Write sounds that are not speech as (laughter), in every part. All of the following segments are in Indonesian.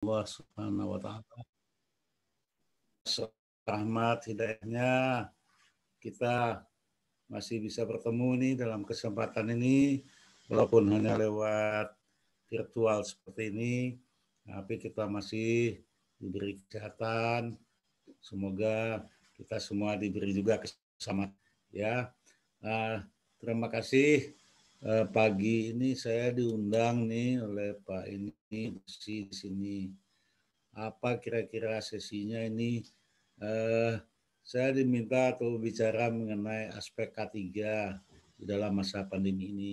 Allah Subhanahu wa taala. Rahmat hidayahnya kita masih bisa bertemu nih dalam kesempatan ini walaupun hanya lewat virtual seperti ini tapi kita masih diberi kesehatan semoga kita semua diberi juga kesempatan ya nah, terima kasih eh, pagi ini saya diundang nih oleh Pak ini di sini. Apa kira-kira sesinya ini? Eh, saya diminta untuk bicara mengenai aspek K3 di dalam masa pandemi ini.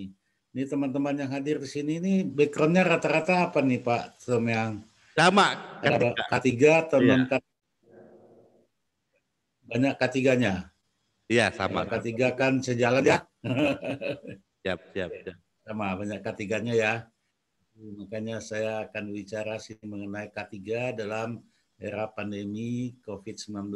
Ini teman-teman yang hadir di sini ini backgroundnya rata-rata apa nih Pak Tom yang sama K3, k atau iya. K3? Banyak K3-nya. Iya, sama. K3 kan sejalan ya. (laughs) Siap, siap, siap. Sama banyak ketiganya ya. Hmm, makanya saya akan bicara sih mengenai K3 dalam era pandemi COVID-19.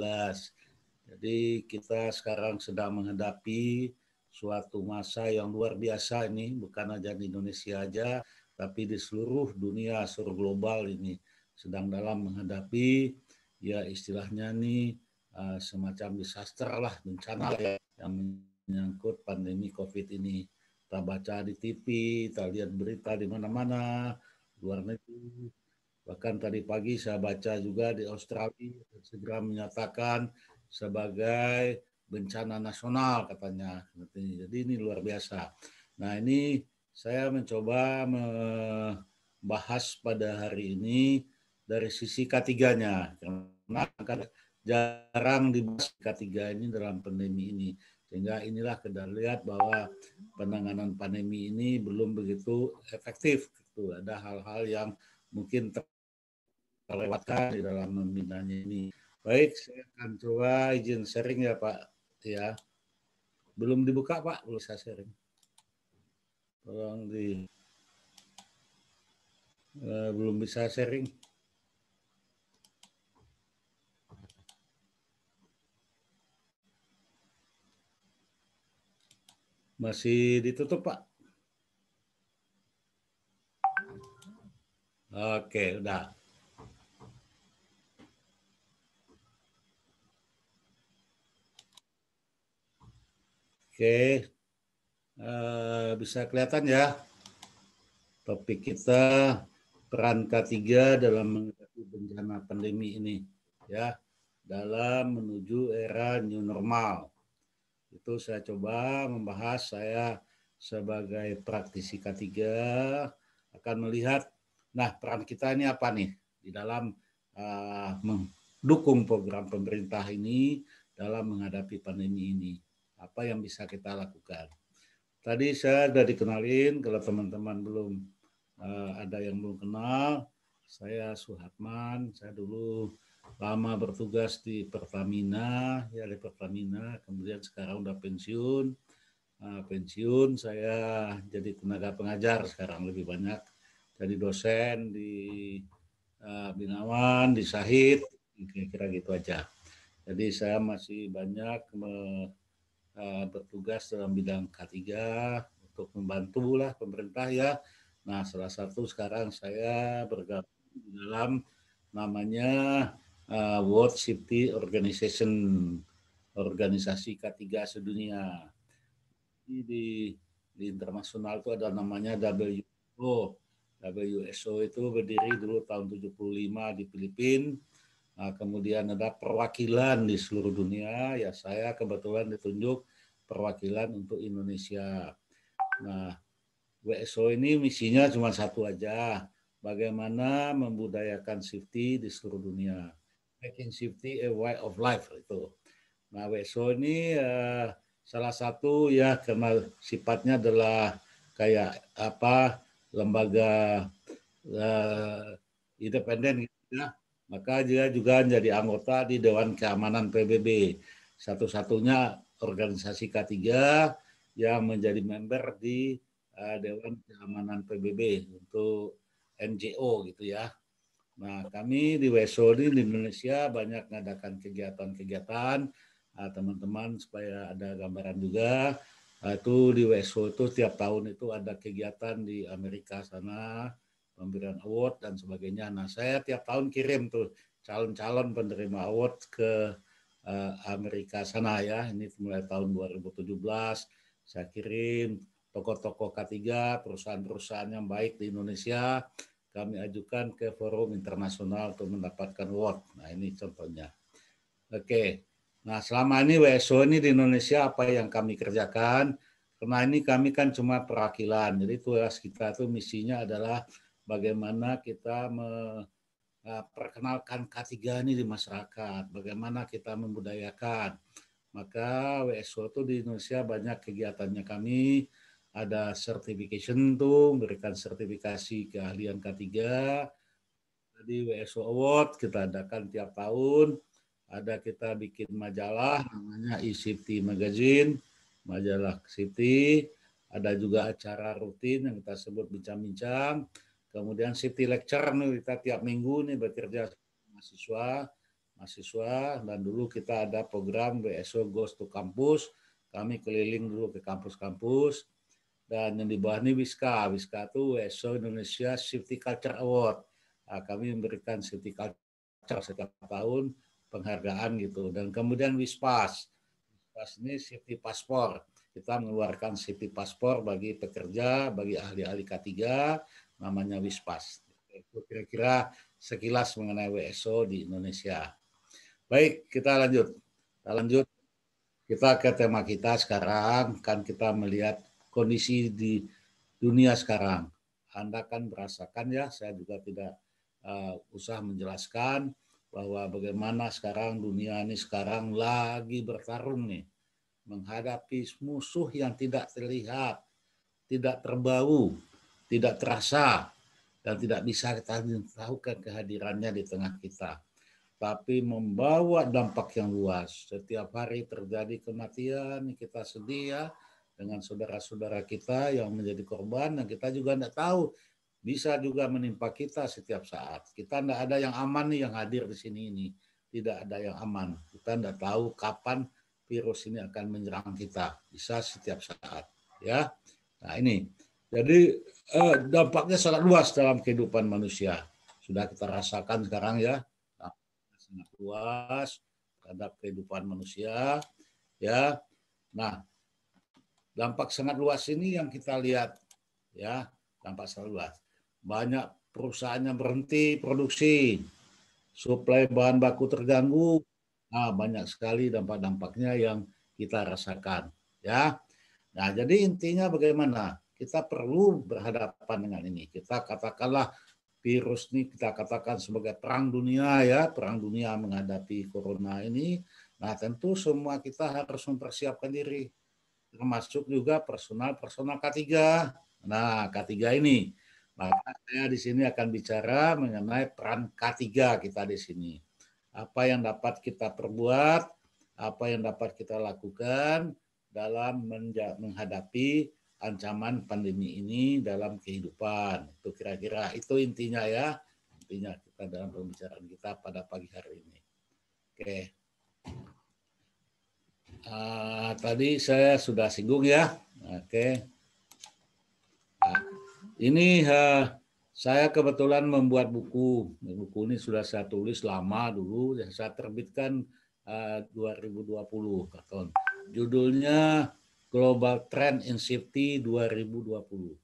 Jadi kita sekarang sedang menghadapi suatu masa yang luar biasa ini, bukan hanya di Indonesia aja, tapi di seluruh dunia, seluruh global ini sedang dalam menghadapi ya istilahnya nih eh, semacam disaster lah bencana ya, yang menyangkut pandemi COVID ini kita baca di TV, kita lihat berita di mana-mana, luar negeri. Bahkan tadi pagi saya baca juga di Australia segera menyatakan sebagai bencana nasional katanya. Jadi ini luar biasa. Nah ini saya mencoba membahas pada hari ini dari sisi K3-nya. Karena jarang dibahas K3 ini dalam pandemi ini. Sehingga inilah kita lihat bahwa penanganan pandemi ini belum begitu efektif. Itu Ada hal-hal yang mungkin terlewatkan di dalam membinanya ini. Baik, saya akan coba izin sharing ya Pak. Ya, belum dibuka Pak, belum saya sharing. Tolong di eh, belum bisa sharing. Masih ditutup, Pak. Oke, udah. Oke, e, bisa kelihatan ya topik kita peran K3 dalam menghadapi bencana pandemi ini ya dalam menuju era new normal itu saya coba membahas saya sebagai praktisi K3 akan melihat nah peran kita ini apa nih di dalam uh, mendukung program pemerintah ini dalam menghadapi pandemi ini apa yang bisa kita lakukan tadi saya sudah dikenalin kalau teman-teman belum uh, ada yang belum kenal saya Suhatman saya dulu lama bertugas di Pertamina, ya di Pertamina, kemudian sekarang udah pensiun. Uh, pensiun saya jadi tenaga pengajar sekarang lebih banyak jadi dosen di uh, Binawan, di Sahid, kira-kira gitu aja. Jadi saya masih banyak me, uh, bertugas dalam bidang K3 untuk membantu lah pemerintah ya. Nah, salah satu sekarang saya bergabung dalam namanya uh, World Safety Organization organisasi ketiga sedunia di di, di internasional itu ada namanya WSO, WSO itu berdiri dulu tahun 75 di Filipina nah, kemudian ada perwakilan di seluruh dunia ya saya kebetulan ditunjuk perwakilan untuk Indonesia nah WSO ini misinya cuma satu aja bagaimana membudayakan safety di seluruh dunia making safety a way of life itu. Nah, WSO ini uh, salah satu ya karena sifatnya adalah kayak apa lembaga uh, independen gitu ya. Maka dia juga menjadi anggota di Dewan Keamanan PBB. Satu-satunya organisasi K3 yang menjadi member di uh, Dewan Keamanan PBB untuk NGO gitu ya. Nah, kami di ini di Indonesia banyak mengadakan kegiatan-kegiatan ah, teman-teman supaya ada gambaran juga ah, itu di WSO itu tiap tahun itu ada kegiatan di Amerika sana pemberian award dan sebagainya. Nah saya tiap tahun kirim tuh calon-calon penerima award ke ah, Amerika sana ya. Ini mulai tahun 2017 saya kirim tokoh-tokoh K3, perusahaan-perusahaan yang baik di Indonesia kami ajukan ke forum internasional untuk mendapatkan award. Nah ini contohnya. Oke, nah selama ini WSO ini di Indonesia apa yang kami kerjakan? Karena ini kami kan cuma perwakilan, jadi tugas kita itu misinya adalah bagaimana kita memperkenalkan eh, perkenalkan K3 ini di masyarakat, bagaimana kita membudayakan. Maka WSO itu di Indonesia banyak kegiatannya kami, ada certification tuh memberikan sertifikasi keahlian K3 Tadi WSO Award kita adakan tiap tahun ada kita bikin majalah namanya ICT Magazine majalah Safety ada juga acara rutin yang kita sebut bincang-bincang kemudian Safety Lecture nih kita tiap minggu nih bekerja mahasiswa mahasiswa dan dulu kita ada program WSO Goes to Campus kami keliling dulu ke kampus-kampus dan yang di bawah ini Wiska. Wiska itu WSO Indonesia Safety Culture Award. Nah, kami memberikan safety culture setiap tahun penghargaan gitu. Dan kemudian Wispas. Wispas ini safety Passport. Kita mengeluarkan safety Passport bagi pekerja, bagi ahli-ahli K3, namanya Wispas. Itu kira-kira sekilas mengenai WSO di Indonesia. Baik, kita lanjut. Kita lanjut. Kita ke tema kita sekarang, kan kita melihat kondisi di dunia sekarang. Anda kan merasakan ya, saya juga tidak uh, usah menjelaskan bahwa bagaimana sekarang dunia ini sekarang lagi bertarung nih menghadapi musuh yang tidak terlihat, tidak terbau, tidak terasa dan tidak bisa kita tahu kehadirannya di tengah kita. Tapi membawa dampak yang luas. Setiap hari terjadi kematian, kita sedih ya dengan saudara-saudara kita yang menjadi korban dan kita juga tidak tahu bisa juga menimpa kita setiap saat. Kita tidak ada yang aman nih yang hadir di sini ini. Tidak ada yang aman. Kita tidak tahu kapan virus ini akan menyerang kita. Bisa setiap saat. Ya, Nah ini. Jadi eh, dampaknya sangat luas dalam kehidupan manusia. Sudah kita rasakan sekarang ya. Sangat luas terhadap kehidupan manusia. Ya, Nah, dampak sangat luas ini yang kita lihat ya dampak sangat luas banyak perusahaan yang berhenti produksi suplai bahan baku terganggu nah banyak sekali dampak-dampaknya yang kita rasakan ya nah jadi intinya bagaimana kita perlu berhadapan dengan ini kita katakanlah virus ini kita katakan sebagai perang dunia ya perang dunia menghadapi corona ini nah tentu semua kita harus mempersiapkan diri termasuk juga personal-personal K3. Nah, K3 ini. Maka saya di sini akan bicara mengenai peran K3 kita di sini. Apa yang dapat kita perbuat, apa yang dapat kita lakukan dalam menghadapi ancaman pandemi ini dalam kehidupan. Itu kira-kira itu intinya ya. Intinya kita dalam pembicaraan kita pada pagi hari ini. Oke. Okay uh, tadi saya sudah singgung ya. Oke. Okay. Nah, ini uh, saya kebetulan membuat buku. Buku ini sudah saya tulis lama dulu. Saya terbitkan ah, uh, 2020 Judulnya Global Trend in Safety 2020.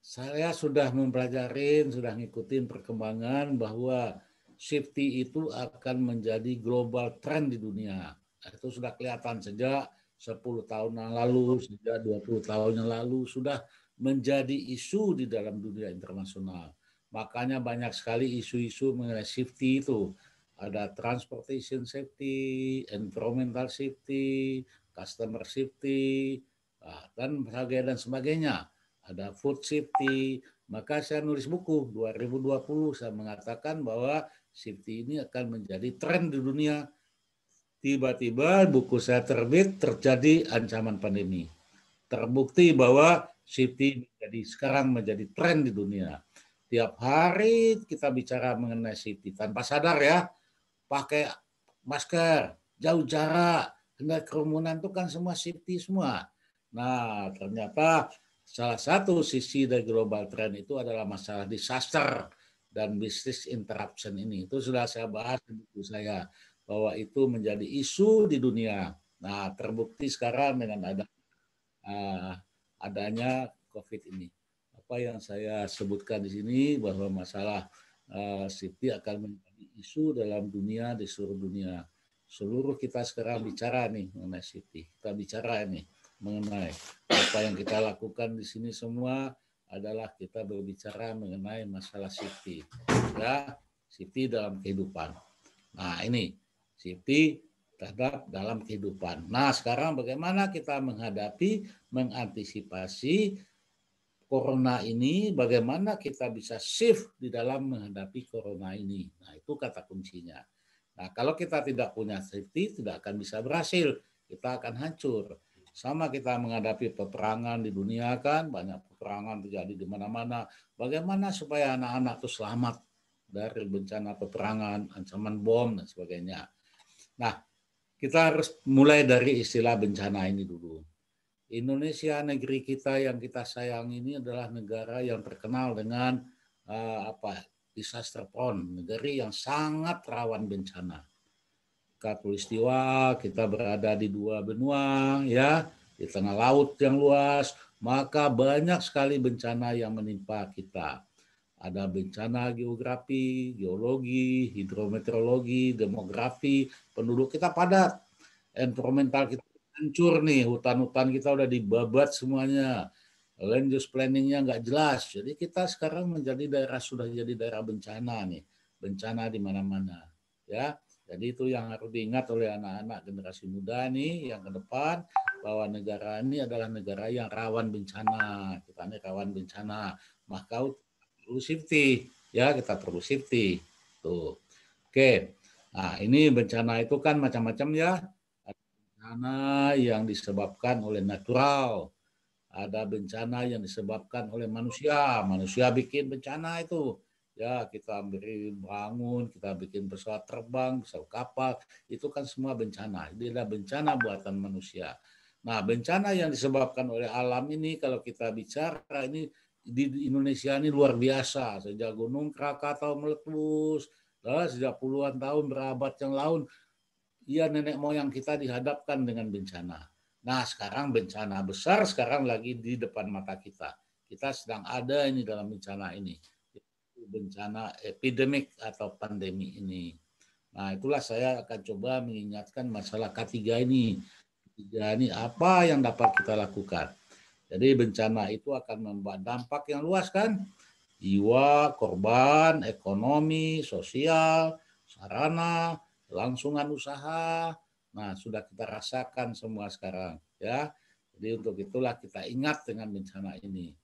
Saya sudah mempelajari, sudah ngikutin perkembangan bahwa safety itu akan menjadi global trend di dunia. Nah, itu sudah kelihatan sejak 10 tahun yang lalu, sejak 20 tahun yang lalu sudah menjadi isu di dalam dunia internasional. Makanya banyak sekali isu-isu mengenai safety itu. Ada transportation safety, environmental safety, customer safety, ah, dan sebagainya dan sebagainya. Ada food safety. Maka saya nulis buku 2020 saya mengatakan bahwa safety ini akan menjadi tren di dunia Tiba-tiba buku saya terbit terjadi ancaman pandemi. Terbukti bahwa safety menjadi sekarang menjadi tren di dunia. Tiap hari kita bicara mengenai safety tanpa sadar ya. Pakai masker, jauh jarak, hendak kerumunan itu kan semua safety semua. Nah, ternyata salah satu sisi dari global trend itu adalah masalah disaster dan bisnis interruption ini. Itu sudah saya bahas di buku saya bahwa itu menjadi isu di dunia. Nah, terbukti sekarang dengan ada uh, adanya COVID ini. Apa yang saya sebutkan di sini bahwa masalah uh, Siti akan menjadi isu dalam dunia di seluruh dunia. Seluruh kita sekarang bicara nih mengenai Siti. Kita bicara nih mengenai apa yang kita lakukan di sini semua adalah kita berbicara mengenai masalah Siti. Ya, Siti dalam kehidupan. Nah, ini Safety terhadap dalam kehidupan. Nah, sekarang bagaimana kita menghadapi, mengantisipasi corona ini, bagaimana kita bisa shift di dalam menghadapi corona ini. Nah, itu kata kuncinya. Nah, kalau kita tidak punya safety, tidak akan bisa berhasil. Kita akan hancur. Sama kita menghadapi peperangan di dunia kan, banyak peperangan terjadi di mana-mana. Bagaimana supaya anak-anak itu selamat dari bencana peperangan, ancaman bom, dan sebagainya. Nah, kita harus mulai dari istilah bencana ini dulu. Indonesia negeri kita yang kita sayang ini adalah negara yang terkenal dengan uh, apa disaster prone, negeri yang sangat rawan bencana. Katulistiwa, kita berada di dua benua ya, di tengah laut yang luas, maka banyak sekali bencana yang menimpa kita ada bencana geografi, geologi, hidrometeorologi, demografi, penduduk kita padat, environmental kita hancur nih, hutan-hutan kita udah dibabat semuanya, land use planningnya nggak jelas. Jadi kita sekarang menjadi daerah sudah jadi daerah bencana nih, bencana di mana-mana, ya. Jadi itu yang harus diingat oleh anak-anak generasi muda nih yang ke depan bahwa negara ini adalah negara yang rawan bencana. Kita ini rawan bencana. Maka perlu safety ya kita perlu safety tuh oke nah ini bencana itu kan macam-macam ya ada bencana yang disebabkan oleh natural ada bencana yang disebabkan oleh manusia manusia bikin bencana itu ya kita beri bangun kita bikin pesawat terbang pesawat kapal itu kan semua bencana ini adalah bencana buatan manusia nah bencana yang disebabkan oleh alam ini kalau kita bicara ini di Indonesia ini luar biasa. Sejak Gunung Krakatau meletus, sejak puluhan tahun berabad yang lalu, ya nenek moyang kita dihadapkan dengan bencana. Nah sekarang bencana besar sekarang lagi di depan mata kita. Kita sedang ada ini dalam bencana ini. Bencana epidemik atau pandemi ini. Nah itulah saya akan coba mengingatkan masalah K3 ini. K3 ini apa yang dapat kita lakukan jadi bencana itu akan membuat dampak yang luas kan? Jiwa, korban, ekonomi, sosial, sarana, langsungan usaha. Nah, sudah kita rasakan semua sekarang ya. Jadi untuk itulah kita ingat dengan bencana ini.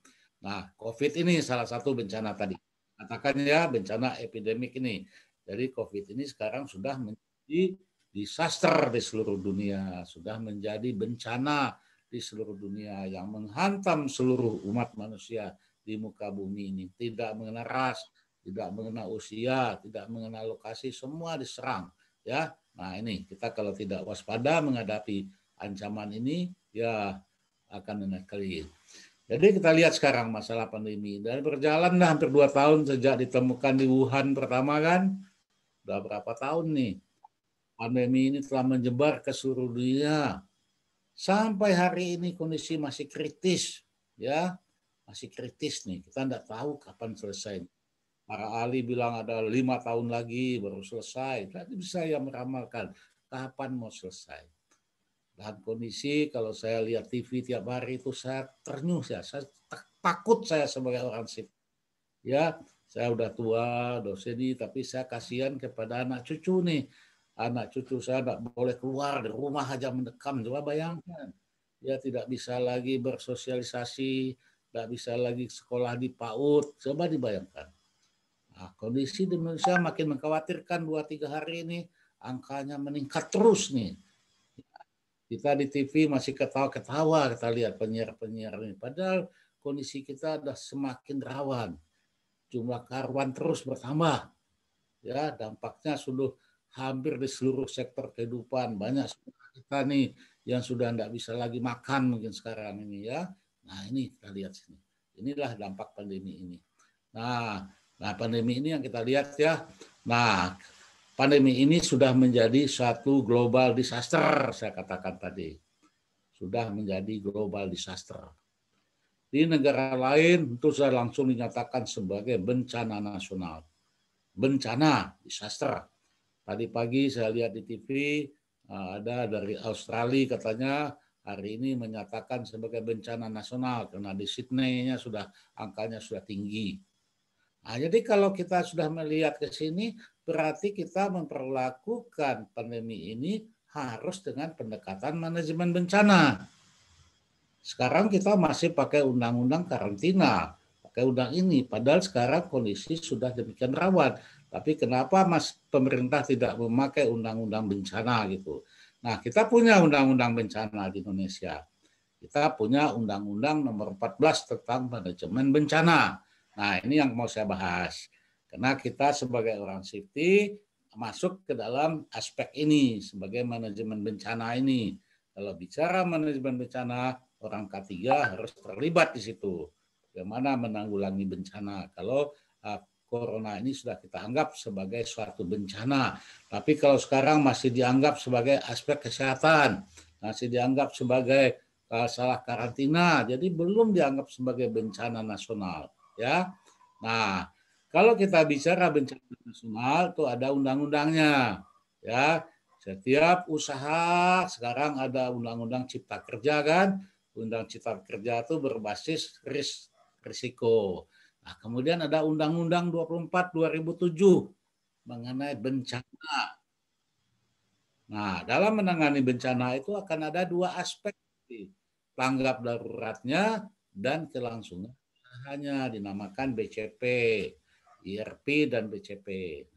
Nah, COVID ini salah satu bencana tadi. Katakan ya bencana epidemik ini. Jadi COVID ini sekarang sudah menjadi disaster di seluruh dunia, sudah menjadi bencana di seluruh dunia yang menghantam seluruh umat manusia di muka bumi ini. Tidak mengenal ras, tidak mengenal usia, tidak mengenal lokasi, semua diserang. Ya, nah ini kita kalau tidak waspada menghadapi ancaman ini, ya akan menaklin. Jadi kita lihat sekarang masalah pandemi dan berjalan dah hampir dua tahun sejak ditemukan di Wuhan pertama kan, udah berapa tahun nih? Pandemi ini telah menyebar ke seluruh dunia Sampai hari ini kondisi masih kritis, ya masih kritis nih. Kita tidak tahu kapan selesai. Para ahli bilang ada lima tahun lagi baru selesai. tapi bisa yang meramalkan kapan mau selesai. Dan kondisi kalau saya lihat TV tiap hari itu saya ternyuh ya. Saya takut saya sebagai orang sip Ya, saya udah tua, dosen ini tapi saya kasihan kepada anak cucu nih anak cucu saya tidak boleh keluar dari rumah aja mendekam. Coba bayangkan, ya tidak bisa lagi bersosialisasi, tidak bisa lagi sekolah di PAUD. Coba dibayangkan. Nah, kondisi di Indonesia makin mengkhawatirkan dua tiga hari ini angkanya meningkat terus nih. Kita di TV masih ketawa-ketawa kita lihat penyiar-penyiar ini. Padahal kondisi kita sudah semakin rawan. Jumlah karwan terus bertambah. Ya, dampaknya sudah hampir di seluruh sektor kehidupan. Banyak kita nih yang sudah tidak bisa lagi makan mungkin sekarang ini ya. Nah ini kita lihat sini. Inilah dampak pandemi ini. Nah, nah pandemi ini yang kita lihat ya. Nah, pandemi ini sudah menjadi satu global disaster saya katakan tadi. Sudah menjadi global disaster. Di negara lain itu sudah langsung dinyatakan sebagai bencana nasional. Bencana, disaster. Tadi pagi saya lihat di TV eh, ada dari Australia katanya hari ini menyatakan sebagai bencana nasional karena di Sydney-nya sudah angkanya sudah tinggi. Nah, jadi kalau kita sudah melihat ke sini berarti kita memperlakukan pandemi ini harus dengan pendekatan manajemen bencana. Sekarang kita masih pakai undang-undang karantina, pakai undang ini padahal sekarang kondisi sudah demikian rawat tapi kenapa mas pemerintah tidak memakai undang-undang bencana gitu? Nah kita punya undang-undang bencana di Indonesia. Kita punya undang-undang nomor 14 tentang manajemen bencana. Nah ini yang mau saya bahas. Karena kita sebagai orang safety masuk ke dalam aspek ini sebagai manajemen bencana ini. Kalau bicara manajemen bencana, orang ketiga harus terlibat di situ. Bagaimana menanggulangi bencana? Kalau ah, corona ini sudah kita anggap sebagai suatu bencana. Tapi kalau sekarang masih dianggap sebagai aspek kesehatan, masih dianggap sebagai eh, salah karantina, jadi belum dianggap sebagai bencana nasional, ya. Nah, kalau kita bicara bencana nasional itu ada undang-undangnya, ya. Setiap usaha sekarang ada undang-undang cipta kerja kan, undang cipta kerja itu berbasis risiko. Nah, kemudian ada Undang-Undang 24 2007 mengenai bencana. Nah, dalam menangani bencana itu akan ada dua aspek tanggap daruratnya dan kelangsungan hanya dinamakan BCP, IRP dan BCP.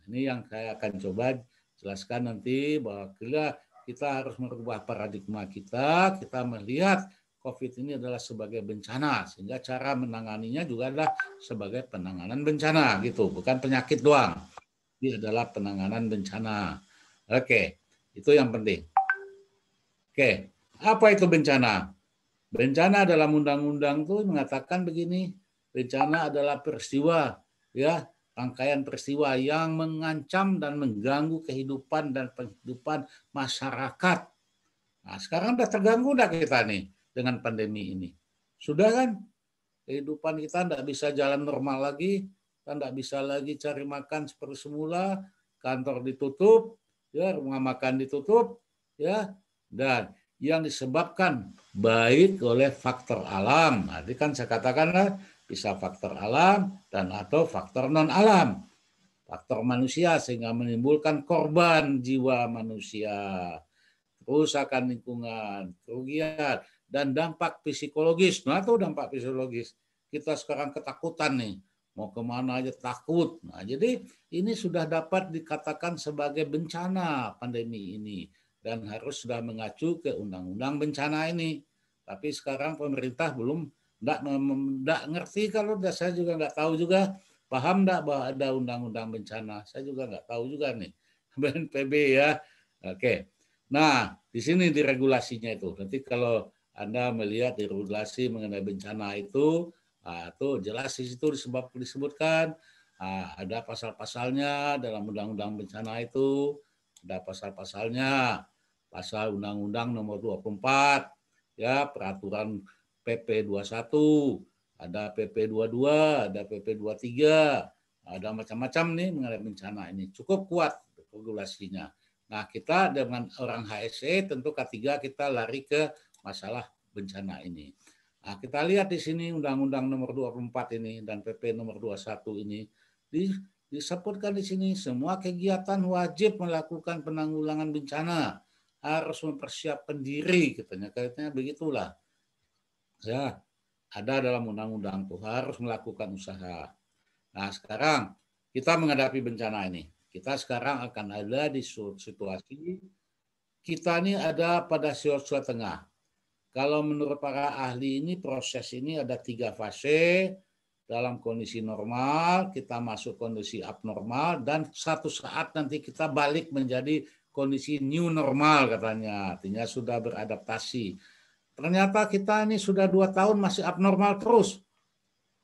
Ini yang saya akan coba jelaskan nanti bahwa kita kita harus merubah paradigma kita, kita melihat COVID ini adalah sebagai bencana, sehingga cara menanganinya juga adalah sebagai penanganan bencana gitu, bukan penyakit doang. Ini adalah penanganan bencana. Oke, itu yang penting. Oke, apa itu bencana? Bencana dalam undang-undang tuh mengatakan begini, bencana adalah peristiwa ya, rangkaian peristiwa yang mengancam dan mengganggu kehidupan dan kehidupan masyarakat. Nah, sekarang udah terganggu dah kita nih dengan pandemi ini. Sudah kan? Kehidupan kita tidak bisa jalan normal lagi, kita tidak bisa lagi cari makan seperti semula, kantor ditutup, ya rumah makan ditutup, ya dan yang disebabkan baik oleh faktor alam. Nanti kan saya katakan bisa faktor alam dan atau faktor non alam. Faktor manusia sehingga menimbulkan korban jiwa manusia, kerusakan lingkungan, kerugian dan dampak psikologis. Nah itu dampak psikologis. Kita sekarang ketakutan nih. Mau kemana aja takut. Nah, jadi ini sudah dapat dikatakan sebagai bencana pandemi ini. Dan harus sudah mengacu ke undang-undang bencana ini. Tapi sekarang pemerintah belum enggak, enggak ngerti kalau saya juga nggak tahu juga. Paham enggak bahwa ada undang-undang bencana? Saya juga nggak tahu juga nih. (laughs) BNPB ya. Oke. Nah, di sini di regulasinya itu. Nanti kalau anda melihat di regulasi mengenai bencana itu, nah, itu jelas di situ disebab disebutkan nah, ada pasal-pasalnya dalam undang-undang bencana itu, ada pasal-pasalnya, pasal undang-undang nomor 24, ya peraturan PP 21, ada PP 22, ada PP 23, ada macam-macam nih mengenai bencana ini. Cukup kuat regulasinya. Nah, kita dengan orang HSE tentu K3 kita lari ke masalah bencana ini. Nah, kita lihat di sini Undang-Undang Nomor 24 ini dan PP Nomor 21 ini di, disebutkan di sini semua kegiatan wajib melakukan penanggulangan bencana harus mempersiapkan diri katanya katanya begitulah ya ada dalam undang-undang tuh harus melakukan usaha nah sekarang kita menghadapi bencana ini kita sekarang akan ada di situasi kita ini ada pada Siotsua Tengah kalau menurut para ahli ini proses ini ada tiga fase. Dalam kondisi normal, kita masuk kondisi abnormal, dan satu saat nanti kita balik menjadi kondisi new normal katanya. Artinya sudah beradaptasi. Ternyata kita ini sudah dua tahun masih abnormal terus.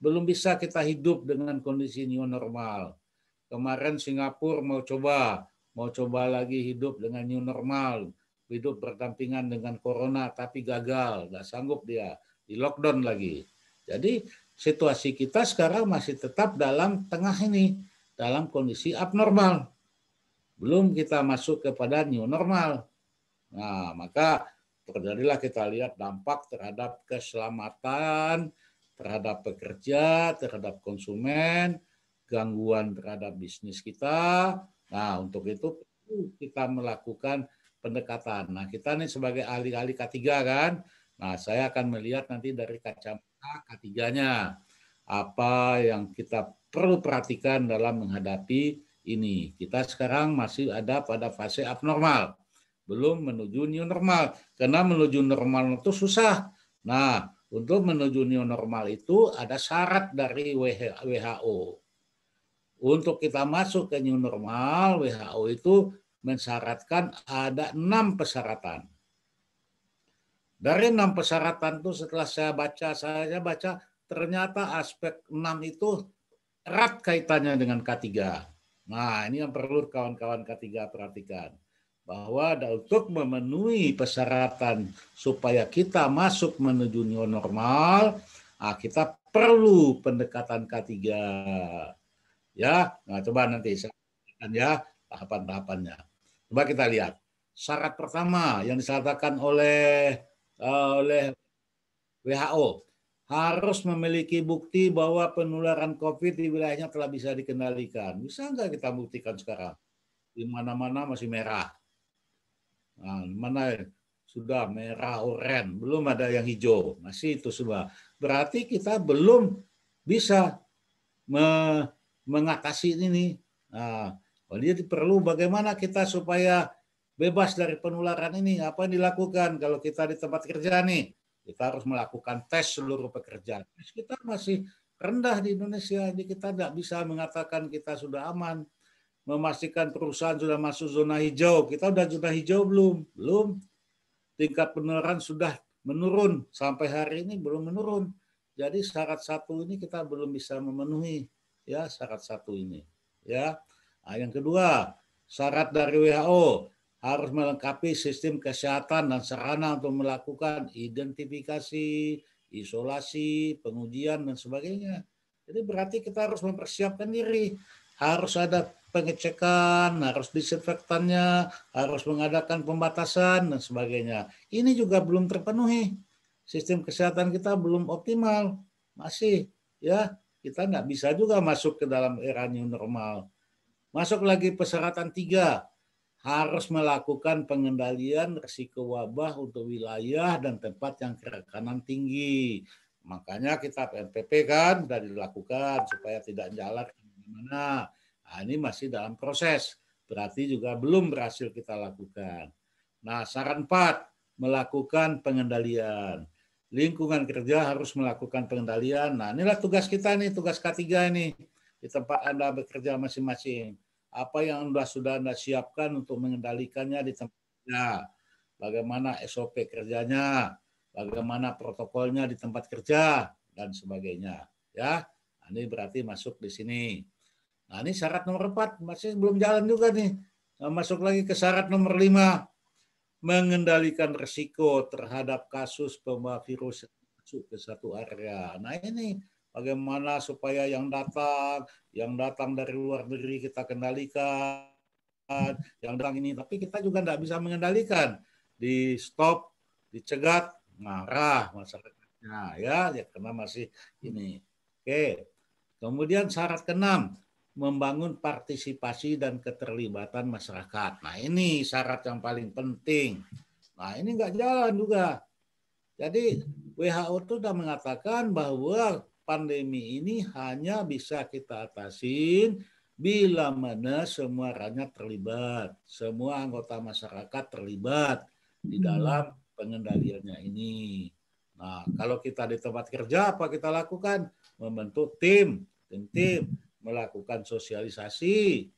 Belum bisa kita hidup dengan kondisi new normal. Kemarin Singapura mau coba, mau coba lagi hidup dengan new normal hidup berdampingan dengan corona tapi gagal, nggak sanggup dia, di lockdown lagi. Jadi situasi kita sekarang masih tetap dalam tengah ini, dalam kondisi abnormal. Belum kita masuk kepada new normal. Nah, maka terjadilah kita lihat dampak terhadap keselamatan, terhadap pekerja, terhadap konsumen, gangguan terhadap bisnis kita. Nah, untuk itu kita melakukan pendekatan. Nah, kita nih sebagai ahli-ahli K3 kan, nah saya akan melihat nanti dari kacamata k 3 apa yang kita perlu perhatikan dalam menghadapi ini. Kita sekarang masih ada pada fase abnormal, belum menuju new normal. Karena menuju normal itu susah. Nah, untuk menuju new normal itu ada syarat dari WHO. Untuk kita masuk ke new normal, WHO itu mensyaratkan ada enam persyaratan. Dari enam persyaratan itu setelah saya baca, saya baca ternyata aspek enam itu erat kaitannya dengan K3. Nah ini yang perlu kawan-kawan K3 perhatikan. Bahwa untuk memenuhi persyaratan supaya kita masuk menuju new normal, nah kita perlu pendekatan K3. Ya, nah coba nanti saya ya tahapan-tahapannya. Coba kita lihat. Syarat pertama yang disatakan oleh uh, oleh WHO harus memiliki bukti bahwa penularan COVID di wilayahnya telah bisa dikendalikan. Bisa nggak kita buktikan sekarang? Di mana-mana masih merah. Nah, mana sudah merah, oranye, belum ada yang hijau, masih itu semua. Berarti kita belum bisa me mengatasi ini. Nah, jadi perlu bagaimana kita supaya bebas dari penularan ini. Apa yang dilakukan kalau kita di tempat kerja nih? Kita harus melakukan tes seluruh pekerjaan. Tes kita masih rendah di Indonesia, jadi kita tidak bisa mengatakan kita sudah aman. Memastikan perusahaan sudah masuk zona hijau. Kita sudah zona hijau belum? Belum. Tingkat penularan sudah menurun. Sampai hari ini belum menurun. Jadi syarat satu ini kita belum bisa memenuhi ya syarat satu ini. Ya. Nah, yang kedua, syarat dari WHO harus melengkapi sistem kesehatan dan sarana untuk melakukan identifikasi, isolasi, pengujian, dan sebagainya. Jadi berarti kita harus mempersiapkan diri. Harus ada pengecekan, harus disinfektannya, harus mengadakan pembatasan, dan sebagainya. Ini juga belum terpenuhi. Sistem kesehatan kita belum optimal. Masih, ya, kita nggak bisa juga masuk ke dalam era new normal. Masuk lagi persyaratan tiga, harus melakukan pengendalian risiko wabah untuk wilayah dan tempat yang kerekanan tinggi. Makanya kita PNPP kan sudah dilakukan supaya tidak jalan kemana-mana. Nah, ini masih dalam proses, berarti juga belum berhasil kita lakukan. Nah, saran empat melakukan pengendalian. Lingkungan kerja harus melakukan pengendalian. Nah, inilah tugas kita nih, tugas K3 ini di tempat Anda bekerja masing-masing apa yang sudah sudah Anda siapkan untuk mengendalikannya di tempatnya, bagaimana SOP kerjanya, bagaimana protokolnya di tempat kerja dan sebagainya, ya. Nah, ini berarti masuk di sini. Nah, ini syarat nomor empat masih belum jalan juga nih. Nah, masuk lagi ke syarat nomor lima mengendalikan risiko terhadap kasus pembawa virus masuk ke satu area. Nah, ini bagaimana supaya yang datang, yang datang dari luar negeri kita kendalikan, yang datang ini. Tapi kita juga tidak bisa mengendalikan. Di stop, dicegat, marah masyarakatnya ya, ya karena masih ini. Oke. Kemudian syarat keenam, membangun partisipasi dan keterlibatan masyarakat. Nah ini syarat yang paling penting. Nah ini nggak jalan juga. Jadi WHO itu sudah mengatakan bahwa pandemi ini hanya bisa kita atasi bila mana semua rakyat terlibat, semua anggota masyarakat terlibat di hmm. dalam pengendaliannya ini. Nah, kalau kita di tempat kerja apa kita lakukan? Membentuk tim, tim, tim melakukan sosialisasi,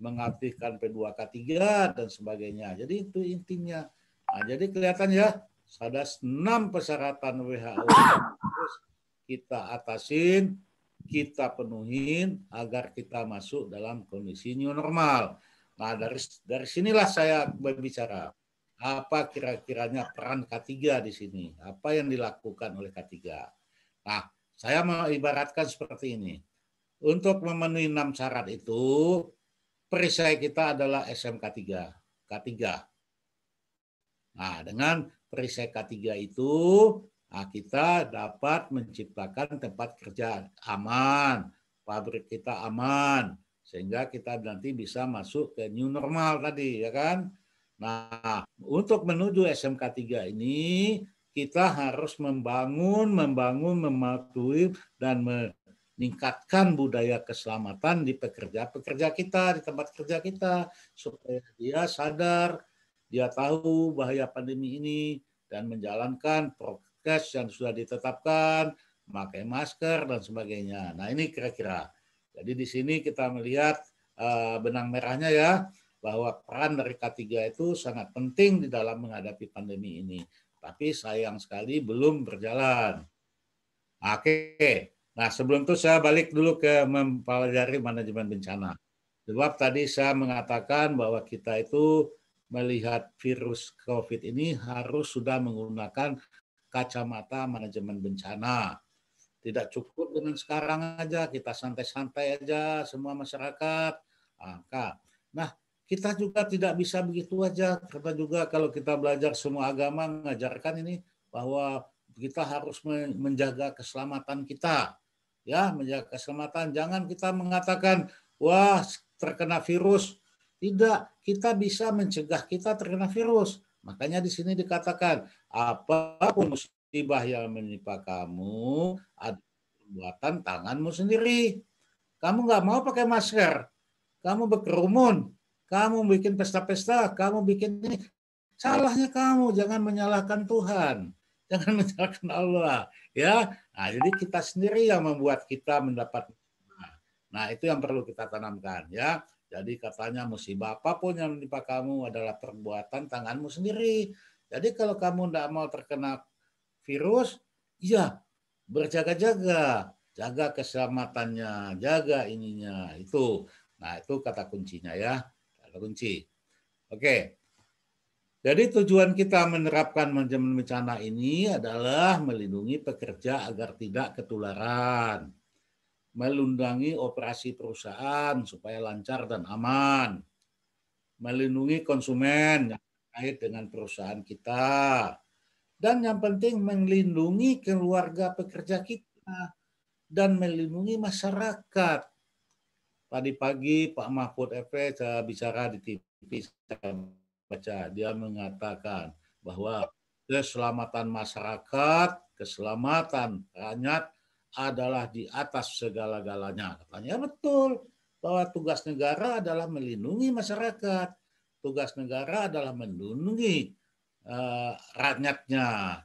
mengaktifkan P2K3 dan sebagainya. Jadi itu intinya. Nah, jadi kelihatan ya ada enam persyaratan WHO kita atasin, kita penuhin agar kita masuk dalam kondisi new normal. Nah, dari dari sinilah saya berbicara. Apa kira-kiranya peran K3 di sini? Apa yang dilakukan oleh K3? Nah, saya mengibaratkan seperti ini. Untuk memenuhi enam syarat itu, perisai kita adalah SMK 3, K3. Nah, dengan perisai K3 itu Nah, kita dapat menciptakan tempat kerja aman, pabrik kita aman, sehingga kita nanti bisa masuk ke new normal tadi, ya kan? Nah, untuk menuju SMK 3 ini, kita harus membangun, membangun, mematuhi, dan meningkatkan budaya keselamatan di pekerja-pekerja kita, di tempat kerja kita, supaya dia sadar, dia tahu bahaya pandemi ini, dan menjalankan program nakes yang sudah ditetapkan, pakai masker dan sebagainya. Nah ini kira-kira. Jadi di sini kita melihat eh, benang merahnya ya bahwa peran dari K3 itu sangat penting di dalam menghadapi pandemi ini. Tapi sayang sekali belum berjalan. Oke. Nah sebelum itu saya balik dulu ke mempelajari manajemen bencana. Sebab tadi saya mengatakan bahwa kita itu melihat virus COVID ini harus sudah menggunakan kacamata manajemen bencana. Tidak cukup dengan sekarang aja, kita santai-santai aja semua masyarakat. Nah, kita juga tidak bisa begitu aja. Karena juga kalau kita belajar semua agama mengajarkan ini bahwa kita harus menjaga keselamatan kita. Ya, menjaga keselamatan. Jangan kita mengatakan, wah terkena virus. Tidak, kita bisa mencegah kita terkena virus Makanya di sini dikatakan apapun musibah yang menimpa kamu buatan tanganmu sendiri. Kamu nggak mau pakai masker, kamu berkerumun, kamu bikin pesta-pesta, kamu bikin ini. Salahnya kamu, jangan menyalahkan Tuhan, (laughs) jangan menyalahkan Allah, ya. Nah, jadi kita sendiri yang membuat kita mendapat Nah, itu yang perlu kita tanamkan ya. Jadi katanya musibah apapun yang menimpa kamu adalah perbuatan tanganmu sendiri. Jadi kalau kamu tidak mau terkena virus, ya berjaga-jaga, jaga keselamatannya, jaga ininya itu. Nah itu kata kuncinya ya, kata kunci. Oke. Jadi tujuan kita menerapkan manajemen bencana ini adalah melindungi pekerja agar tidak ketularan melindungi operasi perusahaan supaya lancar dan aman, melindungi konsumen yang terkait dengan perusahaan kita, dan yang penting melindungi keluarga pekerja kita dan melindungi masyarakat. Tadi pagi Pak Mahfud FP saya bicara di TV, saya baca, dia mengatakan bahwa keselamatan masyarakat, keselamatan rakyat adalah di atas segala-galanya. Katanya ya, betul bahwa tugas negara adalah melindungi masyarakat. Tugas negara adalah melindungi uh, rakyatnya.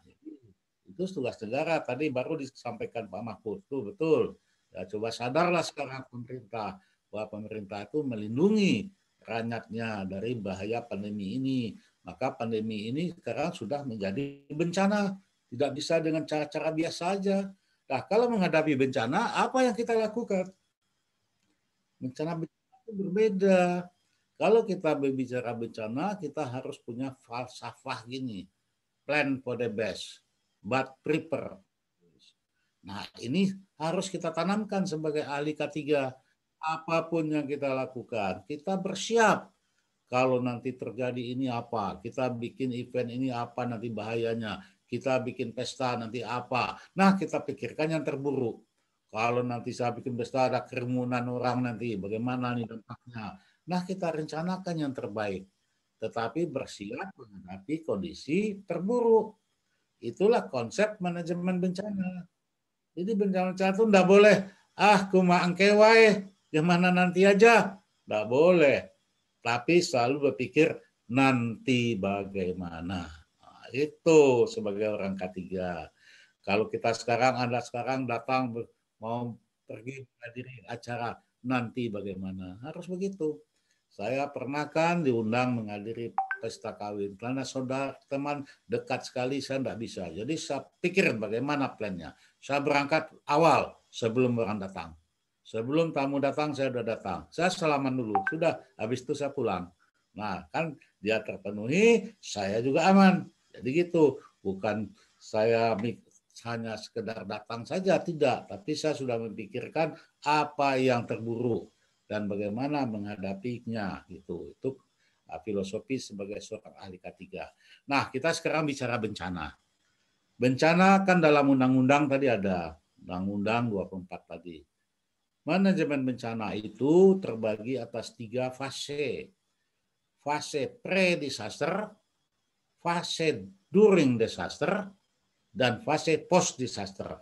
Itu tugas negara. Tadi baru disampaikan Pak Mahfud. tuh betul. Ya, coba sadarlah sekarang pemerintah bahwa pemerintah itu melindungi rakyatnya dari bahaya pandemi ini. Maka pandemi ini sekarang sudah menjadi bencana. Tidak bisa dengan cara-cara biasa saja Nah, kalau menghadapi bencana, apa yang kita lakukan? Bencana, itu berbeda. Kalau kita berbicara bencana, kita harus punya falsafah gini. Plan for the best, but prepare. Nah, ini harus kita tanamkan sebagai ahli K3. Apapun yang kita lakukan, kita bersiap. Kalau nanti terjadi ini apa, kita bikin event ini apa nanti bahayanya kita bikin pesta nanti apa. Nah, kita pikirkan yang terburuk. Kalau nanti saya bikin pesta ada kerumunan orang nanti, bagaimana nih dampaknya? Nah, kita rencanakan yang terbaik. Tetapi bersiap menghadapi kondisi terburuk. Itulah konsep manajemen bencana. Jadi bencana bencana itu tidak boleh, ah kuma angkewai, gimana nanti aja. Tidak boleh. Tapi selalu berpikir nanti bagaimana itu sebagai orang ketiga. Kalau kita sekarang, Anda sekarang datang mau pergi menghadiri acara nanti bagaimana? Harus begitu. Saya pernah kan diundang menghadiri pesta kawin karena saudara teman dekat sekali saya tidak bisa. Jadi saya pikir bagaimana plannya. Saya berangkat awal sebelum orang datang. Sebelum tamu datang saya sudah datang. Saya salaman dulu. Sudah habis itu saya pulang. Nah kan dia terpenuhi, saya juga aman. Jadi gitu, bukan saya hanya sekedar datang saja, tidak. Tapi saya sudah memikirkan apa yang terburuk dan bagaimana menghadapinya gitu. Itu ah, filosofi sebagai seorang ahli K3. Nah, kita sekarang bicara bencana. Bencana kan dalam undang-undang tadi ada undang-undang 24 tadi. Manajemen bencana itu terbagi atas tiga fase. Fase pre-disaster, fase during disaster dan fase post disaster.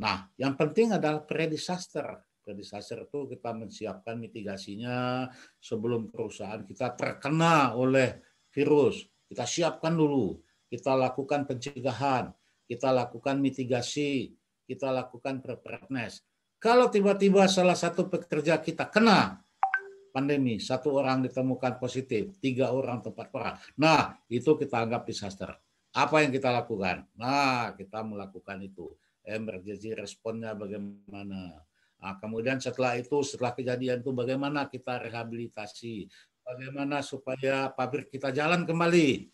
Nah, yang penting adalah pre-disaster. Pre-disaster itu kita menyiapkan mitigasinya sebelum perusahaan kita terkena oleh virus. Kita siapkan dulu, kita lakukan pencegahan, kita lakukan mitigasi, kita lakukan preparedness. Kalau tiba-tiba salah satu pekerja kita kena, pandemi, satu orang ditemukan positif, tiga orang tempat perang. Nah, itu kita anggap disaster. Apa yang kita lakukan? Nah, kita melakukan itu. Emergency responnya bagaimana? Nah, kemudian setelah itu, setelah kejadian itu bagaimana kita rehabilitasi? Bagaimana supaya pabrik kita jalan kembali?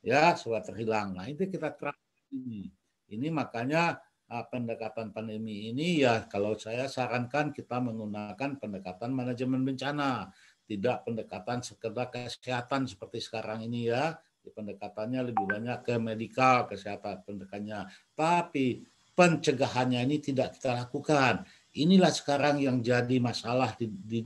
Ya, sudah terhilang. Nah, itu kita terapkan ini. Ini makanya Ah, pendekatan pandemi ini ya kalau saya sarankan kita menggunakan pendekatan manajemen bencana, tidak pendekatan sekedar kesehatan seperti sekarang ini ya. Pendekatannya lebih banyak ke medikal kesehatan pendekannya. Tapi pencegahannya ini tidak kita lakukan. Inilah sekarang yang jadi masalah di, di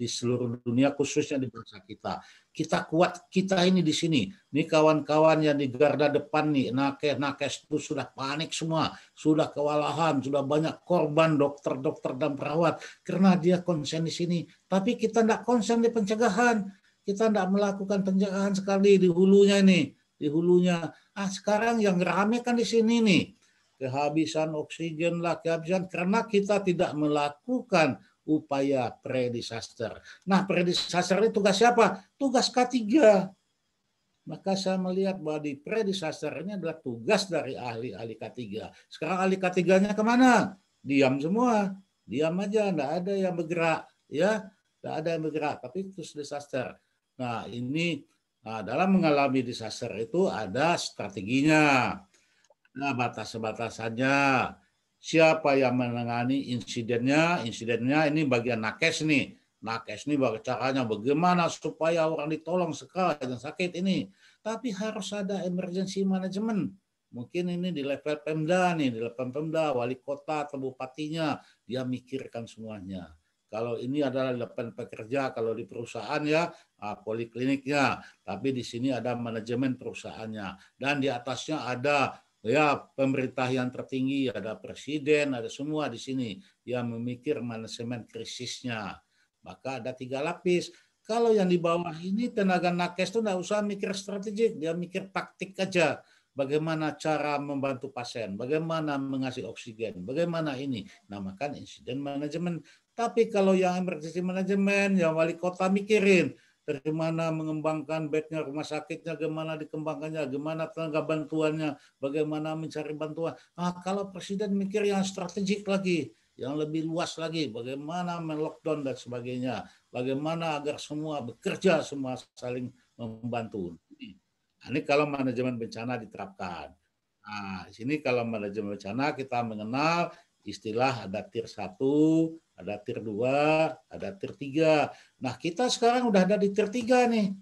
di seluruh dunia khususnya di bangsa kita. Kita kuat kita ini di sini. Nih kawan-kawan yang di garda depan nih nakes-nakes itu sudah panik semua, sudah kewalahan, sudah banyak korban dokter-dokter dan perawat karena dia konsen di sini. Tapi kita tidak konsen di pencegahan. Kita tidak melakukan pencegahan sekali di hulunya ini, di hulunya. Ah sekarang yang rame kan di sini nih kehabisan oksigen lah, kehabisan karena kita tidak melakukan upaya pre-disaster. Nah, pre-disaster ini tugas siapa? Tugas K3. Maka saya melihat bahwa di pre-disaster ini adalah tugas dari ahli-ahli K3. Sekarang ahli K3-nya kemana? Diam semua. Diam aja, Tidak ada yang bergerak. ya tidak ada yang bergerak, tapi itu disaster. Nah, ini nah, dalam mengalami disaster itu ada strateginya. Nah, batas-batasannya siapa yang menangani insidennya. Insidennya ini bagian nakes nih. Nakes ini caranya bagaimana supaya orang ditolong sekali yang sakit ini. Tapi harus ada emergency management. Mungkin ini di level Pemda nih, di level Pemda, wali kota atau bupatinya, dia mikirkan semuanya. Kalau ini adalah level pekerja, kalau di perusahaan ya ah, polikliniknya, tapi di sini ada manajemen perusahaannya dan di atasnya ada ya pemerintah yang tertinggi ada presiden ada semua di sini yang memikir manajemen krisisnya maka ada tiga lapis kalau yang di bawah ini tenaga nakes itu nggak usah mikir strategik dia mikir taktik aja bagaimana cara membantu pasien bagaimana mengasih oksigen bagaimana ini namakan insiden manajemen tapi kalau yang emergency manajemen, yang wali kota mikirin dari mana mengembangkan bednya rumah sakitnya, bagaimana dikembangkannya, bagaimana tenaga bantuannya, bagaimana mencari bantuan. Ah, kalau presiden mikir yang strategik lagi, yang lebih luas lagi, bagaimana melockdown dan sebagainya, bagaimana agar semua bekerja, semua saling membantu. Nah, ini kalau manajemen bencana diterapkan. Nah, sini kalau manajemen bencana kita mengenal istilah ada tier 1, ada tier 2, ada tier 3. Nah, kita sekarang udah ada di tier 3 nih.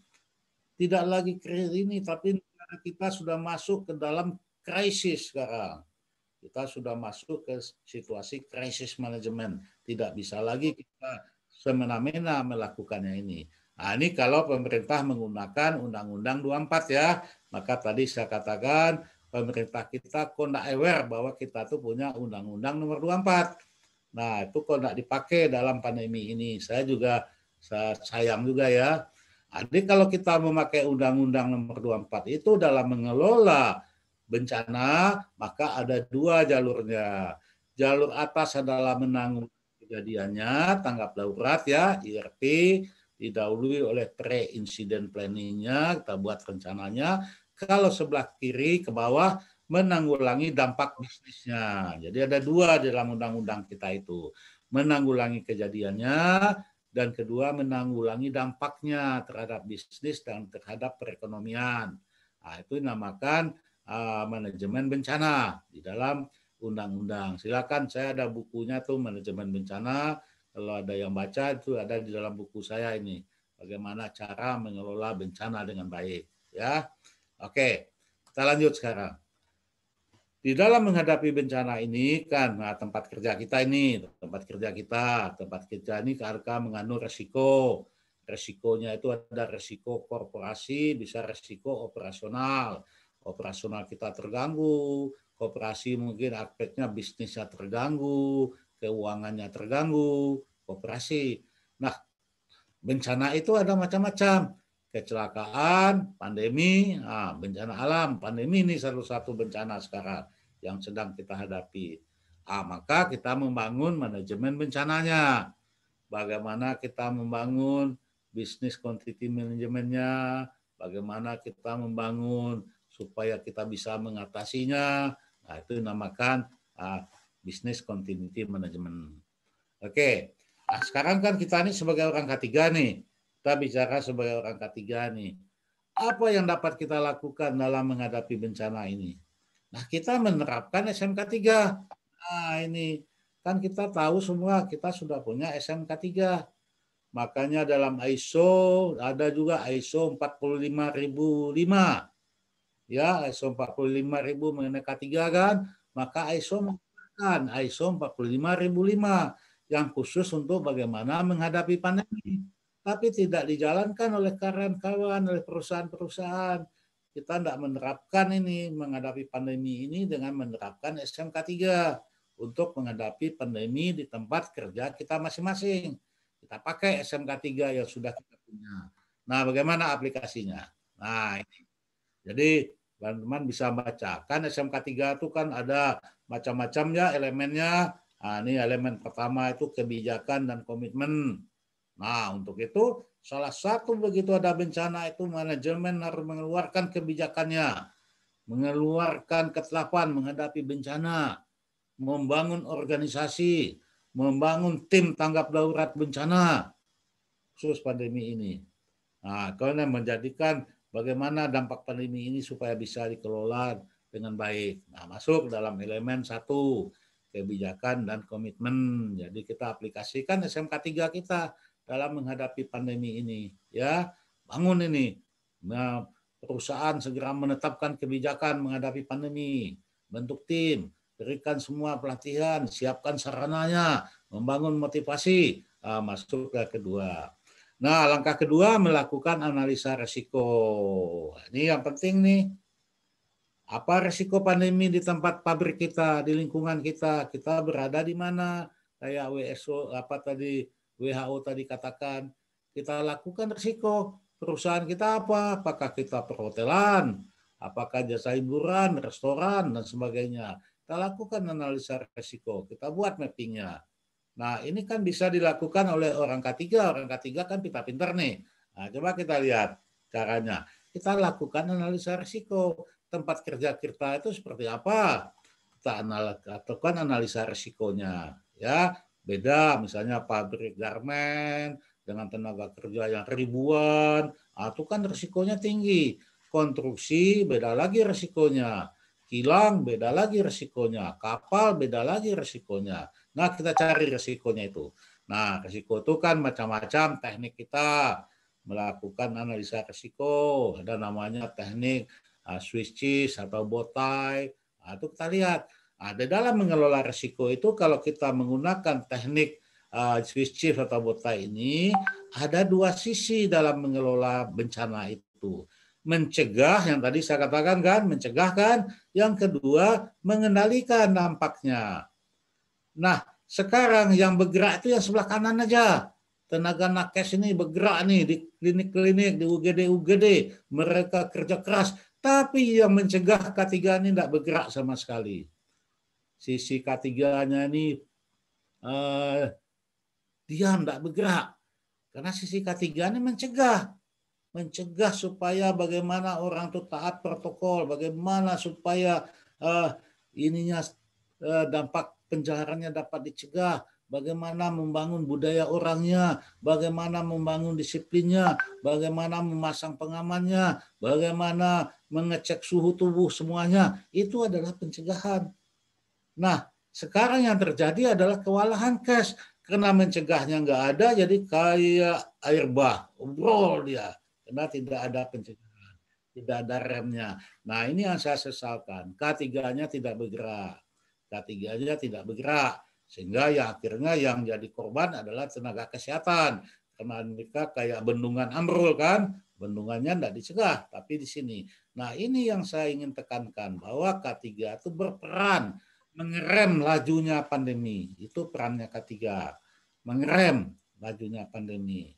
Tidak lagi krisis ini, tapi kita sudah masuk ke dalam krisis sekarang. Kita sudah masuk ke situasi krisis manajemen. Tidak bisa lagi kita semena-mena melakukannya ini. Nah, ini kalau pemerintah menggunakan Undang-Undang 24 ya, maka tadi saya katakan pemerintah kita kondak aware bahwa kita tuh punya Undang-Undang nomor 24 Nah, itu kok tidak dipakai dalam pandemi ini. Saya juga saya sayang juga ya. Jadi kalau kita memakai Undang-Undang Nomor 24 itu dalam mengelola bencana, maka ada dua jalurnya. Jalur atas adalah menanggung kejadiannya, tanggap darurat ya, IRP, didahului oleh pre-incident planning-nya, kita buat rencananya. Kalau sebelah kiri ke bawah menanggulangi dampak bisnisnya. Jadi ada dua di dalam undang-undang kita itu. Menanggulangi kejadiannya dan kedua menanggulangi dampaknya terhadap bisnis dan terhadap perekonomian. Nah, itu dinamakan uh, manajemen bencana di dalam undang-undang. Silakan saya ada bukunya tuh manajemen bencana. Kalau ada yang baca itu ada di dalam buku saya ini. Bagaimana cara mengelola bencana dengan baik, ya? Oke, kita lanjut sekarang di dalam menghadapi bencana ini kan nah, tempat kerja kita ini tempat kerja kita tempat kerja ini karena mengandung resiko resikonya itu ada resiko korporasi bisa resiko operasional operasional kita terganggu kooperasi mungkin aspeknya bisnisnya terganggu keuangannya terganggu kooperasi nah bencana itu ada macam-macam kecelakaan, pandemi, nah, bencana alam, pandemi ini satu satu bencana sekarang yang sedang kita hadapi. Nah, maka kita membangun manajemen bencananya. Bagaimana kita membangun bisnis quantity manajemennya, bagaimana kita membangun supaya kita bisa mengatasinya. Nah, itu namakan uh, ah, bisnis continuity manajemen. Oke, nah, sekarang kan kita ini sebagai orang ketiga nih, kita bicara sebagai orang ketiga nih. Apa yang dapat kita lakukan dalam menghadapi bencana ini? Nah, kita menerapkan SMK 3. Nah, ini kan kita tahu semua kita sudah punya SMK 3. Makanya dalam ISO ada juga ISO 45005. Ya, ISO 45000 mengenai K3 kan, maka ISO mengatakan ISO 45005 yang khusus untuk bagaimana menghadapi pandemi tapi tidak dijalankan oleh karyawan-karyawan, oleh perusahaan-perusahaan. Kita tidak menerapkan ini, menghadapi pandemi ini dengan menerapkan SMK 3 untuk menghadapi pandemi di tempat kerja kita masing-masing. Kita pakai SMK 3 yang sudah kita punya. Nah, bagaimana aplikasinya? Nah, ini. Jadi, teman-teman bisa baca kan SMK 3 itu kan ada macam macam ya elemennya. Nah, ini elemen pertama itu kebijakan dan komitmen. Nah, untuk itu salah satu begitu ada bencana itu manajemen harus mengeluarkan kebijakannya, mengeluarkan ketelapan menghadapi bencana, membangun organisasi, membangun tim tanggap darurat bencana khusus pandemi ini. Nah, karena menjadikan bagaimana dampak pandemi ini supaya bisa dikelola dengan baik. Nah, masuk dalam elemen satu kebijakan dan komitmen. Jadi kita aplikasikan SMK 3 kita dalam menghadapi pandemi ini ya bangun ini nah, perusahaan segera menetapkan kebijakan menghadapi pandemi bentuk tim berikan semua pelatihan siapkan sarananya membangun motivasi nah, masuk ke kedua nah langkah kedua melakukan analisa resiko ini yang penting nih apa resiko pandemi di tempat pabrik kita di lingkungan kita kita berada di mana kayak WSO apa tadi WHO tadi katakan, kita lakukan risiko perusahaan kita apa? Apakah kita perhotelan? Apakah jasa hiburan, restoran, dan sebagainya? Kita lakukan analisa risiko, kita buat mappingnya. Nah, ini kan bisa dilakukan oleh orang ketiga. Orang ketiga kan kita pinter nih. Nah, coba kita lihat caranya. Kita lakukan analisa risiko. Tempat kerja kita itu seperti apa? Kita lakukan analisa risikonya. Ya, Beda misalnya pabrik garmen dengan tenaga kerja yang ribuan, ah, itu kan resikonya tinggi. Konstruksi beda lagi resikonya, Kilang beda lagi resikonya, Kapal beda lagi resikonya. Nah, kita cari resikonya itu. Nah, resiko itu kan macam-macam teknik kita melakukan analisa resiko Ada namanya teknik ah, Swiss cheese atau botai. Nah, kita lihat Nah, dalam mengelola risiko itu kalau kita menggunakan teknik uh, Swiss Chief atau BOTA ini ada dua sisi dalam mengelola bencana itu. Mencegah yang tadi saya katakan kan, mencegah kan. Yang kedua, mengendalikan dampaknya. Nah, sekarang yang bergerak itu yang sebelah kanan aja. Tenaga nakes ini bergerak nih di klinik-klinik, di UGD-UGD. Mereka kerja keras. Tapi yang mencegah ketiga ini tidak bergerak sama sekali sisi K3-nya ini eh, diam, tidak bergerak. Karena sisi K3 ini mencegah. Mencegah supaya bagaimana orang itu taat protokol, bagaimana supaya eh, ininya eh, dampak penjaharannya dapat dicegah, bagaimana membangun budaya orangnya, bagaimana membangun disiplinnya, bagaimana memasang pengamannya, bagaimana mengecek suhu tubuh semuanya. Itu adalah pencegahan. Nah, sekarang yang terjadi adalah kewalahan cash. Karena mencegahnya nggak ada, jadi kayak air bah, obrol dia. Karena tidak ada pencegahan, tidak ada remnya. Nah, ini yang saya sesalkan. K3-nya tidak bergerak. K3-nya tidak bergerak. Sehingga ya akhirnya yang jadi korban adalah tenaga kesehatan. Karena mereka kayak bendungan amrul kan, bendungannya tidak dicegah, tapi di sini. Nah ini yang saya ingin tekankan bahwa K3 itu berperan mengerem lajunya pandemi. Itu perannya ketiga, mengerem lajunya pandemi.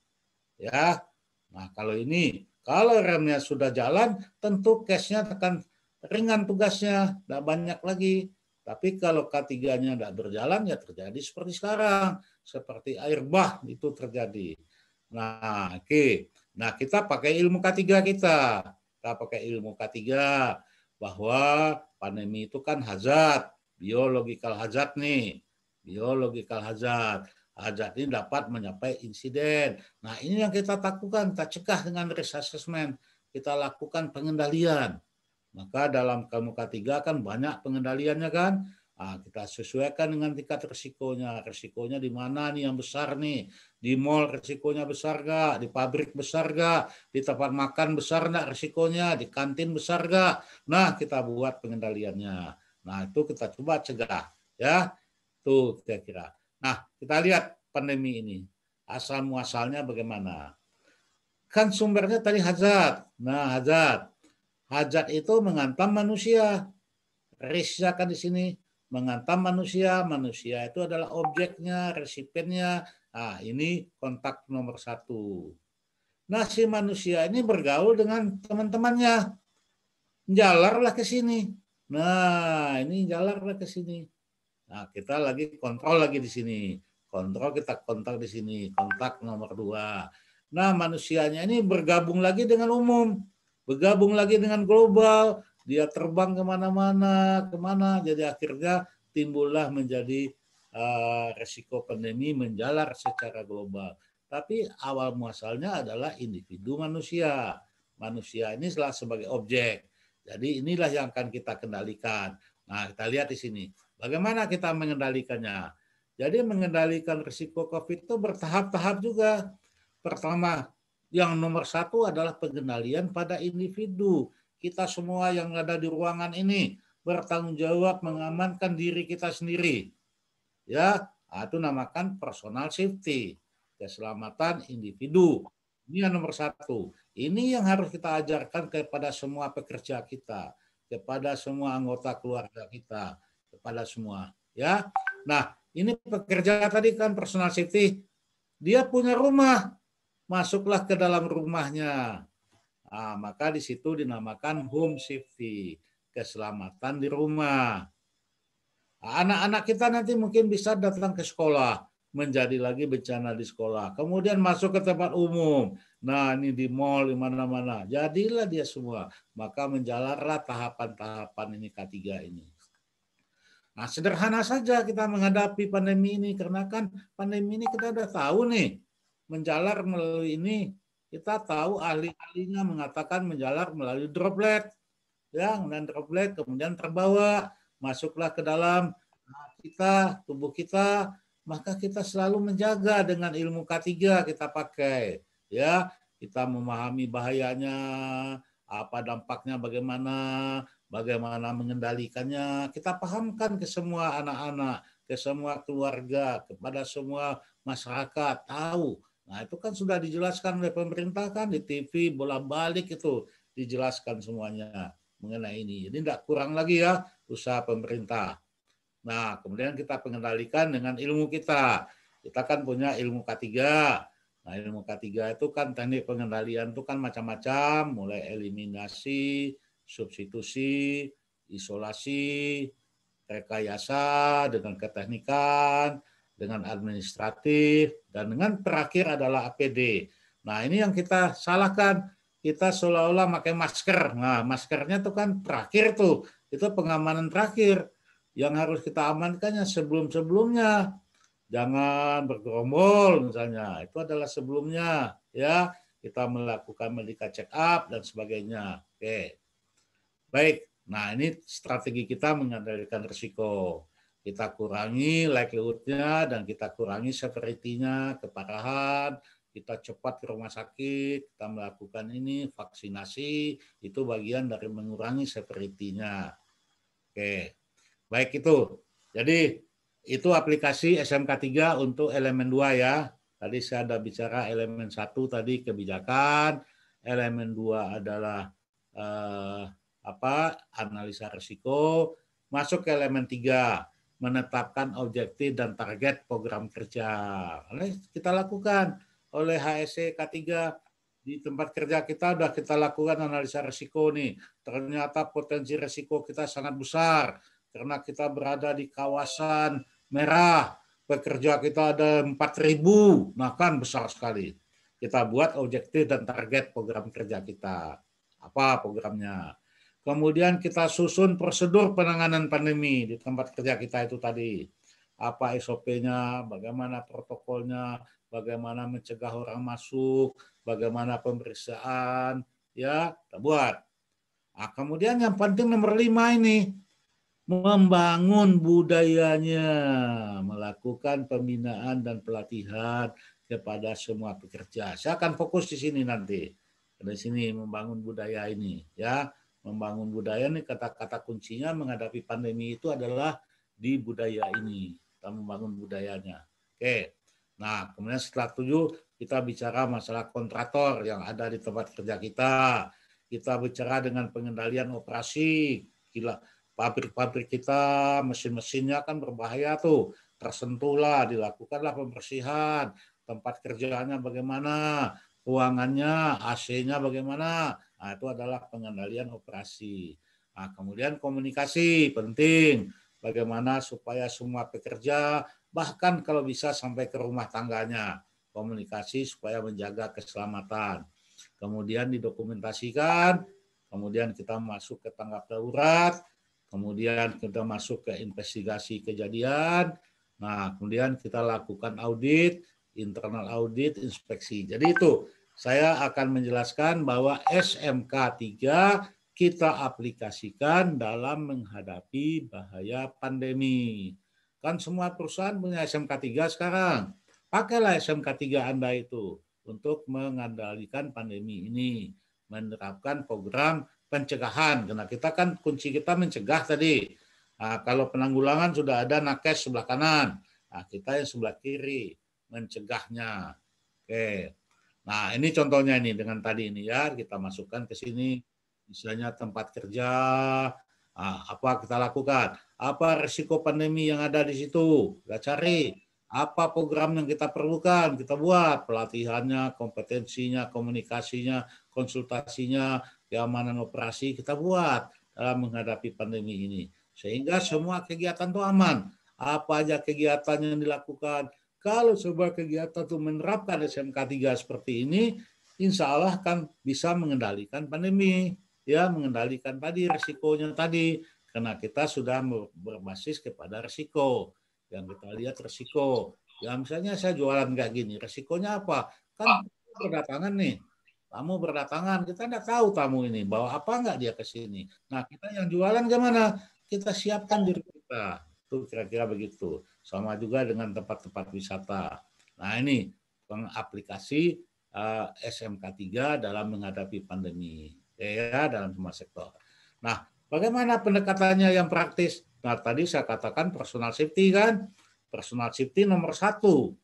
Ya. Nah, kalau ini kalau remnya sudah jalan, tentu cashnya akan ringan tugasnya, tidak banyak lagi. Tapi kalau k tidak berjalan, ya terjadi seperti sekarang. Seperti air bah itu terjadi. Nah, oke. Okay. Nah, kita pakai ilmu k kita. Kita pakai ilmu k bahwa pandemi itu kan hazard biological hazard nih. Biological hazard. Hazard ini dapat mencapai insiden. Nah ini yang kita takutkan, kita cegah dengan risk assessment. Kita lakukan pengendalian. Maka dalam kamuka tiga kan banyak pengendaliannya kan. Nah, kita sesuaikan dengan tingkat risikonya. Risikonya di mana nih yang besar nih? Di mall risikonya besar gak? Di pabrik besar gak? Di tempat makan besar nggak risikonya? Di kantin besar gak? Nah, kita buat pengendaliannya. Nah, itu kita coba cegah ya. Tuh kira-kira. Nah, kita lihat pandemi ini asal muasalnya bagaimana. Kan sumbernya tadi hajat Nah, hajat hajat itu mengantam manusia. Risknya kan di sini mengantam manusia. Manusia itu adalah objeknya, resipennya Nah, ini kontak nomor satu. Nah, si manusia ini bergaul dengan teman-temannya. Jalarlah ke sini. Nah, ini jalanlah ke sini. Nah, kita lagi kontrol lagi di sini. Kontrol kita kontak di sini, kontak nomor dua. Nah, manusianya ini bergabung lagi dengan umum, bergabung lagi dengan global, dia terbang kemana-mana, kemana. Jadi akhirnya timbullah menjadi uh, resiko pandemi menjalar secara global. Tapi awal muasalnya adalah individu manusia. Manusia ini sebagai objek jadi inilah yang akan kita kendalikan. Nah, kita lihat di sini. Bagaimana kita mengendalikannya? Jadi mengendalikan risiko COVID itu bertahap-tahap juga. Pertama, yang nomor satu adalah pengendalian pada individu. Kita semua yang ada di ruangan ini bertanggung jawab mengamankan diri kita sendiri. Ya, itu namakan personal safety, keselamatan individu. Ini yang nomor satu. Ini yang harus kita ajarkan kepada semua pekerja kita, kepada semua anggota keluarga kita, kepada semua. Ya, nah ini pekerja tadi kan personal safety, dia punya rumah, masuklah ke dalam rumahnya. Nah, maka di situ dinamakan home safety, keselamatan di rumah. Anak-anak kita nanti mungkin bisa datang ke sekolah, menjadi lagi bencana di sekolah. Kemudian masuk ke tempat umum. Nah, ini di mall, di mana-mana. Jadilah dia semua. Maka menjalarlah tahapan-tahapan ini K3 ini. Nah, sederhana saja kita menghadapi pandemi ini. Karena kan pandemi ini kita sudah tahu nih. Menjalar melalui ini, kita tahu ahli-ahlinya mengatakan menjalar melalui droplet. Ya, dan droplet kemudian terbawa, masuklah ke dalam nah, kita, tubuh kita, maka kita selalu menjaga dengan ilmu K3 kita pakai ya kita memahami bahayanya apa dampaknya bagaimana bagaimana mengendalikannya kita pahamkan ke semua anak-anak ke semua keluarga kepada semua masyarakat tahu nah itu kan sudah dijelaskan oleh pemerintah kan di TV bolak balik itu dijelaskan semuanya mengenai ini jadi tidak kurang lagi ya usaha pemerintah Nah, kemudian kita pengendalikan dengan ilmu kita. Kita kan punya ilmu K3. Nah, ilmu K3 itu kan teknik pengendalian itu kan macam-macam, mulai eliminasi, substitusi, isolasi, rekayasa dengan keteknikan, dengan administratif, dan dengan terakhir adalah APD. Nah, ini yang kita salahkan. Kita seolah-olah pakai masker. Nah, maskernya itu kan terakhir tuh. Itu pengamanan terakhir yang harus kita amankan yang sebelum-sebelumnya. Jangan bergerombol misalnya, itu adalah sebelumnya ya. Kita melakukan medical check up dan sebagainya. Oke. Baik. Nah, ini strategi kita mengendalikan risiko. Kita kurangi likelihoodnya dan kita kurangi severity-nya, keparahan, kita cepat ke rumah sakit, kita melakukan ini vaksinasi, itu bagian dari mengurangi severity-nya. Oke. Baik itu. Jadi itu aplikasi SMK3 untuk elemen 2 ya. Tadi saya ada bicara elemen 1 tadi kebijakan, elemen 2 adalah eh, apa? analisa risiko, masuk ke elemen 3 menetapkan objektif dan target program kerja. Ini kita lakukan oleh HSE K3 di tempat kerja kita sudah kita lakukan analisa risiko nih. Ternyata potensi risiko kita sangat besar karena kita berada di kawasan merah, pekerja kita ada 4.000, nah kan besar sekali. Kita buat objektif dan target program kerja kita. Apa programnya? Kemudian kita susun prosedur penanganan pandemi di tempat kerja kita itu tadi. Apa SOP-nya, bagaimana protokolnya, bagaimana mencegah orang masuk, bagaimana pemeriksaan, ya kita buat. Nah, kemudian yang penting nomor lima ini, membangun budayanya, melakukan pembinaan dan pelatihan kepada semua pekerja. Saya akan fokus di sini nanti. Di sini membangun budaya ini ya. Membangun budaya ini kata-kata kuncinya menghadapi pandemi itu adalah di budaya ini. Kita membangun budayanya. Oke. Nah, kemudian setelah tujuh kita bicara masalah kontraktor yang ada di tempat kerja kita. Kita bicara dengan pengendalian operasi. Gila, pabrik-pabrik kita, mesin-mesinnya kan berbahaya tuh. Tersentuhlah, dilakukanlah pembersihan, tempat kerjanya bagaimana, ruangannya, AC-nya bagaimana. Nah, itu adalah pengendalian operasi. Nah, kemudian komunikasi penting. Bagaimana supaya semua pekerja, bahkan kalau bisa sampai ke rumah tangganya, komunikasi supaya menjaga keselamatan. Kemudian didokumentasikan, kemudian kita masuk ke tanggap darurat, kemudian kita masuk ke investigasi kejadian, nah kemudian kita lakukan audit, internal audit, inspeksi. Jadi itu saya akan menjelaskan bahwa SMK 3 kita aplikasikan dalam menghadapi bahaya pandemi. Kan semua perusahaan punya SMK 3 sekarang. Pakailah SMK 3 Anda itu untuk mengandalkan pandemi ini, menerapkan program pencegahan. Karena kita kan kunci kita mencegah tadi. Nah, kalau penanggulangan sudah ada nakes sebelah kanan, nah, kita yang sebelah kiri mencegahnya. Oke. Nah, ini contohnya ini dengan tadi ini ya, kita masukkan ke sini misalnya tempat kerja, nah, apa kita lakukan? Apa resiko pandemi yang ada di situ? Kita cari apa program yang kita perlukan, kita buat pelatihannya, kompetensinya, komunikasinya, konsultasinya, keamanan operasi kita buat dalam menghadapi pandemi ini. Sehingga semua kegiatan itu aman. Apa aja kegiatan yang dilakukan. Kalau sebuah kegiatan itu menerapkan SMK 3 seperti ini, insya Allah kan bisa mengendalikan pandemi. Ya, mengendalikan tadi resikonya tadi. Karena kita sudah berbasis kepada resiko Yang kita lihat resiko Ya misalnya saya jualan kayak gini, resikonya apa? Kan ah. kedatangan nih tamu berdatangan kita tidak tahu tamu ini bawa apa nggak dia ke sini nah kita yang jualan gimana kita siapkan diri kita itu kira-kira begitu sama juga dengan tempat-tempat wisata nah ini pengaplikasi uh, eh, SMK 3 dalam menghadapi pandemi ya, ya dalam semua sektor nah bagaimana pendekatannya yang praktis nah tadi saya katakan personal safety kan personal safety nomor satu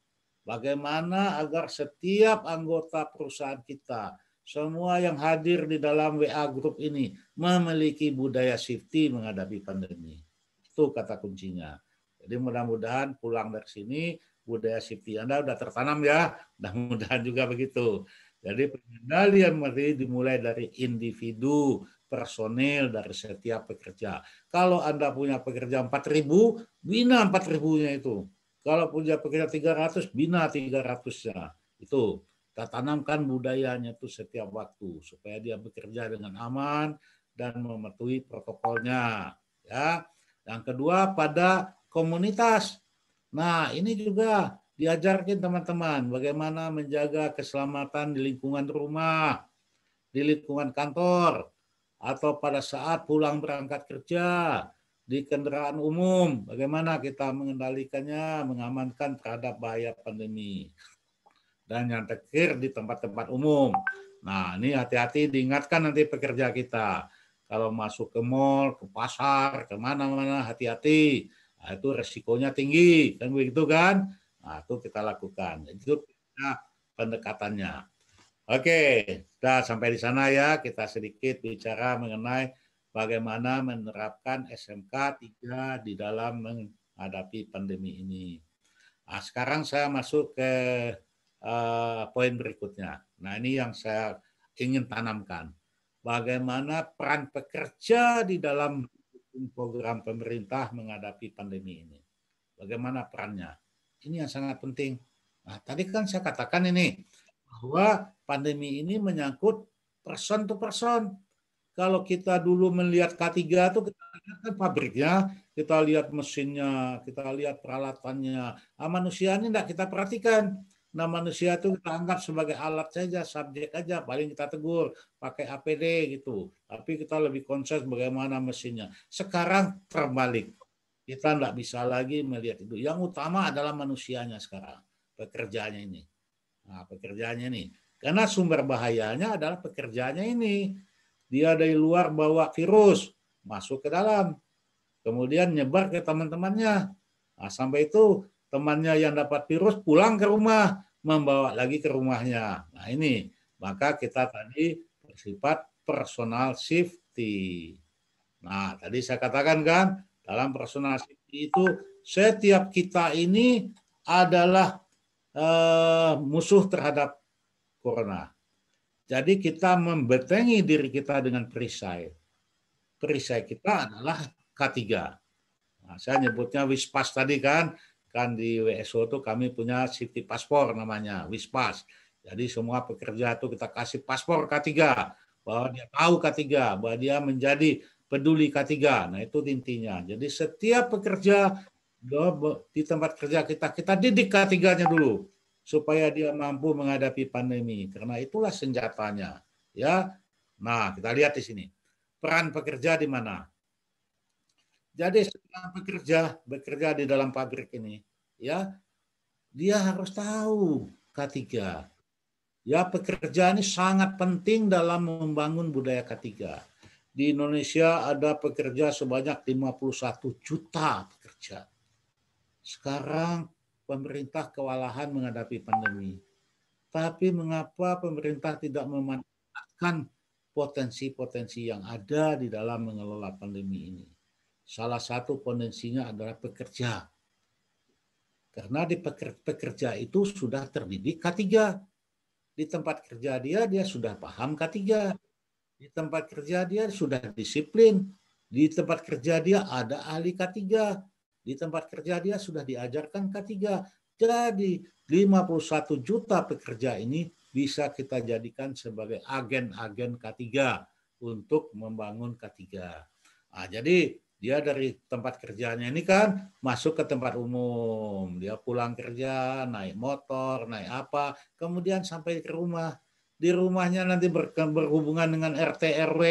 Bagaimana agar setiap anggota perusahaan kita, semua yang hadir di dalam WA Group ini memiliki budaya safety menghadapi pandemi. Itu kata kuncinya. Jadi mudah-mudahan pulang dari sini budaya safety Anda sudah tertanam ya. Mudah-mudahan juga begitu. Jadi pengendalian materi dimulai dari individu, personil, dari setiap pekerja. Kalau Anda punya pekerja 4.000, bina 4.000-nya itu. Kalau punya pekerja 300, bina 300-nya. Itu kita tanamkan budayanya itu setiap waktu supaya dia bekerja dengan aman dan mematuhi protokolnya ya yang kedua pada komunitas nah ini juga diajarkan teman-teman bagaimana menjaga keselamatan di lingkungan rumah di lingkungan kantor atau pada saat pulang berangkat kerja di kendaraan umum, bagaimana kita mengendalikannya, mengamankan terhadap bahaya pandemi. Dan yang terakhir di tempat-tempat umum. Nah, ini hati-hati diingatkan nanti pekerja kita. Kalau masuk ke mall, ke pasar, kemana-mana, hati-hati. Nah, itu resikonya tinggi, kan begitu kan? Nah, itu kita lakukan. Itu pendekatannya. Oke, kita sampai di sana ya. Kita sedikit bicara mengenai bagaimana menerapkan SMK 3 di dalam menghadapi pandemi ini. Nah, sekarang saya masuk ke uh, poin berikutnya. Nah, ini yang saya ingin tanamkan. Bagaimana peran pekerja di dalam program pemerintah menghadapi pandemi ini? Bagaimana perannya? Ini yang sangat penting. Nah, tadi kan saya katakan ini bahwa pandemi ini menyangkut person to person, kalau kita dulu melihat K3 itu kita lihat kan pabriknya, kita lihat mesinnya, kita lihat peralatannya. Nah, manusia ini tidak kita perhatikan. Nah manusia itu kita anggap sebagai alat saja, subjek aja, paling kita tegur pakai APD gitu. Tapi kita lebih konsen bagaimana mesinnya. Sekarang terbalik. Kita tidak bisa lagi melihat itu. Yang utama adalah manusianya sekarang, pekerjaannya ini. Nah, pekerjaannya ini. Karena sumber bahayanya adalah pekerjaannya ini dia dari luar bawa virus, masuk ke dalam. Kemudian nyebar ke teman-temannya. Nah, sampai itu temannya yang dapat virus pulang ke rumah, membawa lagi ke rumahnya. Nah ini, maka kita tadi bersifat personal safety. Nah, tadi saya katakan kan, dalam personal safety itu setiap kita ini adalah eh, musuh terhadap corona. Jadi kita membetengi diri kita dengan perisai. Perisai kita adalah K3. Nah, saya nyebutnya Wispas tadi kan, kan di WSO itu kami punya safety paspor namanya, Wispas. Jadi semua pekerja itu kita kasih paspor K3, bahwa dia tahu K3, bahwa dia menjadi peduli K3. Nah itu intinya. Jadi setiap pekerja di tempat kerja kita, kita didik K3-nya dulu supaya dia mampu menghadapi pandemi karena itulah senjatanya ya nah kita lihat di sini peran pekerja di mana jadi seorang pekerja bekerja di dalam pabrik ini ya dia harus tahu K3 ya pekerja ini sangat penting dalam membangun budaya K3 di Indonesia ada pekerja sebanyak 51 juta pekerja sekarang pemerintah kewalahan menghadapi pandemi. Tapi mengapa pemerintah tidak memanfaatkan potensi-potensi yang ada di dalam mengelola pandemi ini? Salah satu potensinya adalah pekerja. Karena di pekerja itu sudah terdidik K3. Di tempat kerja dia, dia sudah paham K3. Di tempat kerja dia sudah disiplin. Di tempat kerja dia ada ahli K3 di tempat kerja dia sudah diajarkan K3. Jadi 51 juta pekerja ini bisa kita jadikan sebagai agen-agen K3 untuk membangun K3. Nah, jadi dia dari tempat kerjanya ini kan masuk ke tempat umum. Dia pulang kerja, naik motor, naik apa, kemudian sampai ke rumah. Di rumahnya nanti berhubungan dengan RT RW,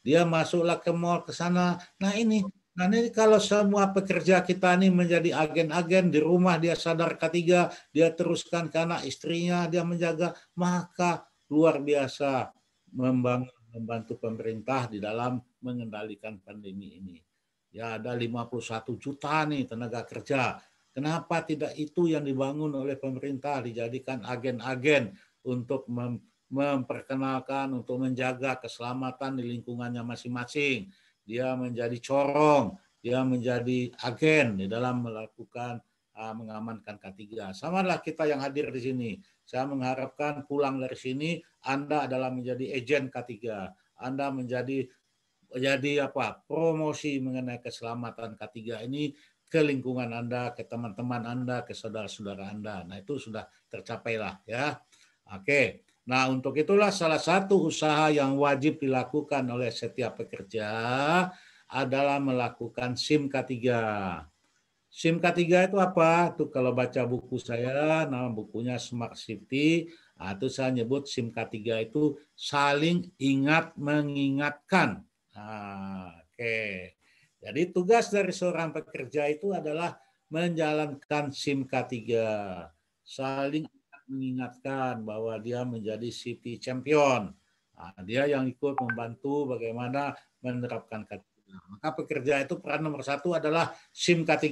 dia masuklah ke mall ke sana. Nah ini Nah ini kalau semua pekerja kita ini menjadi agen-agen di rumah dia sadar ketiga dia teruskan karena istrinya dia menjaga maka luar biasa membangun membantu pemerintah di dalam mengendalikan pandemi ini. Ya ada 51 juta nih tenaga kerja. Kenapa tidak itu yang dibangun oleh pemerintah dijadikan agen-agen untuk mem memperkenalkan untuk menjaga keselamatan di lingkungannya masing-masing dia menjadi corong, dia menjadi agen di dalam melakukan uh, mengamankan K3. Samalah kita yang hadir di sini. Saya mengharapkan pulang dari sini Anda adalah menjadi agen K3. Anda menjadi jadi apa? promosi mengenai keselamatan K3 ini ke lingkungan Anda, ke teman-teman Anda, ke saudara-saudara Anda. Nah, itu sudah tercapailah ya. Oke. Nah, untuk itulah salah satu usaha yang wajib dilakukan oleh setiap pekerja adalah melakukan SIM K3. SIM K3 itu apa? Tuh kalau baca buku saya, nama bukunya Smart City, atau nah, saya nyebut SIM K3 itu saling ingat mengingatkan. Nah, Oke. Okay. Jadi tugas dari seorang pekerja itu adalah menjalankan SIM K3, saling mengingatkan bahwa dia menjadi city champion. Nah, dia yang ikut membantu bagaimana menerapkan K3. Maka pekerja itu peran nomor satu adalah SIM K3.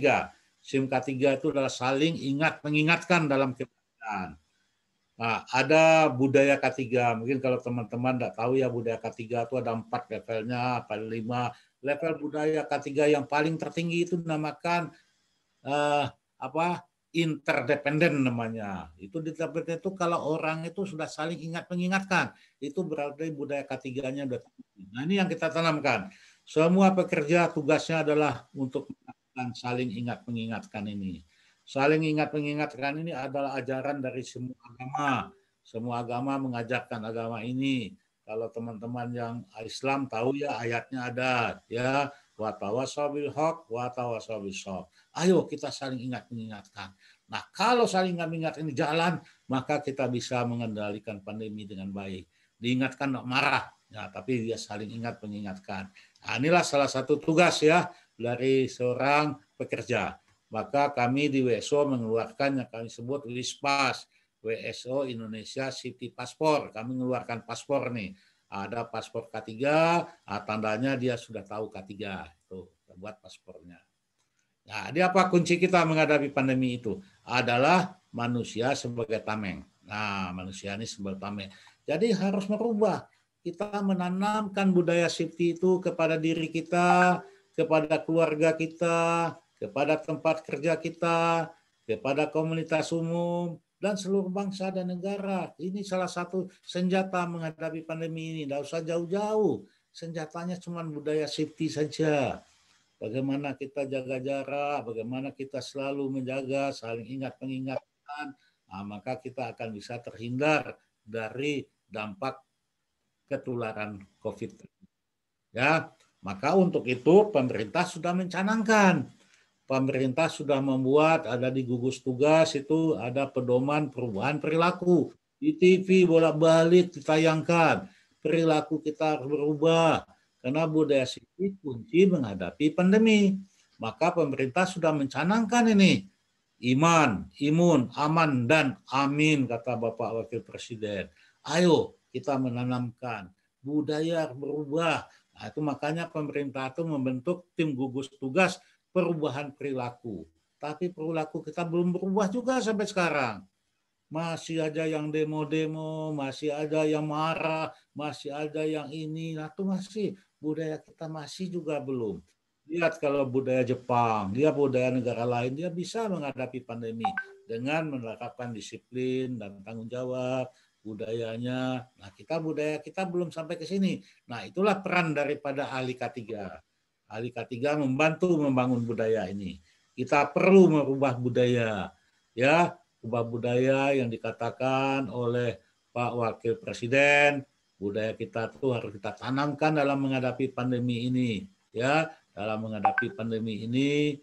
SIM K3 itu adalah saling ingat mengingatkan dalam keberadaan. Nah, ada budaya K3. Mungkin kalau teman-teman tidak tahu ya budaya K3 itu ada empat levelnya, paling lima. Level budaya K3 yang paling tertinggi itu dinamakan eh, apa interdependen namanya. Itu diterapkan itu kalau orang itu sudah saling ingat mengingatkan, itu berarti budaya ketiganya sudah. Nah ini yang kita tanamkan. Semua pekerja tugasnya adalah untuk dan saling ingat mengingatkan ini. Saling ingat mengingatkan ini adalah ajaran dari semua agama. Semua agama mengajarkan agama ini. Kalau teman-teman yang Islam tahu ya ayatnya ada ya wa tawasaw bil haq wa Ayo kita saling ingat mengingatkan. Nah, kalau saling ingat mengingat ini jalan, maka kita bisa mengendalikan pandemi dengan baik. Diingatkan marah, ya, tapi dia saling ingat mengingatkan. Nah, inilah salah satu tugas ya dari seorang pekerja. Maka kami di WSO mengeluarkan yang kami sebut WISPAS, WSO Indonesia City Passport. Kami mengeluarkan paspor nih. Ada paspor K3, ah, tandanya dia sudah tahu K3. Tuh, buat paspornya. Nah, di apa kunci kita menghadapi pandemi itu? Adalah manusia sebagai tameng. Nah, manusia ini sebagai tameng. Jadi harus merubah. Kita menanamkan budaya safety itu kepada diri kita, kepada keluarga kita, kepada tempat kerja kita, kepada komunitas umum, dan seluruh bangsa dan negara. Ini salah satu senjata menghadapi pandemi ini. Tidak usah jauh-jauh. Senjatanya cuma budaya safety saja bagaimana kita jaga jarak, bagaimana kita selalu menjaga, saling ingat pengingatan, nah, maka kita akan bisa terhindar dari dampak ketularan COVID. Ya, maka untuk itu pemerintah sudah mencanangkan, pemerintah sudah membuat ada di gugus tugas itu ada pedoman perubahan perilaku di TV bolak-balik ditayangkan perilaku kita harus berubah karena budaya sipil kunci menghadapi pandemi. Maka pemerintah sudah mencanangkan ini. Iman, imun, aman, dan amin, kata Bapak Wakil Presiden. Ayo kita menanamkan budaya berubah. Nah, itu makanya pemerintah itu membentuk tim gugus tugas perubahan perilaku. Tapi perilaku kita belum berubah juga sampai sekarang masih ada yang demo-demo, masih ada yang marah, masih ada yang ini, nah itu masih budaya kita masih juga belum. Lihat kalau budaya Jepang, dia budaya negara lain, dia bisa menghadapi pandemi dengan menerapkan disiplin dan tanggung jawab, budayanya. Nah, kita budaya kita belum sampai ke sini. Nah, itulah peran daripada ahli K3. Ahli K3 membantu membangun budaya ini. Kita perlu merubah budaya. Ya, ubah budaya yang dikatakan oleh Pak Wakil Presiden budaya kita itu harus kita tanamkan dalam menghadapi pandemi ini ya dalam menghadapi pandemi ini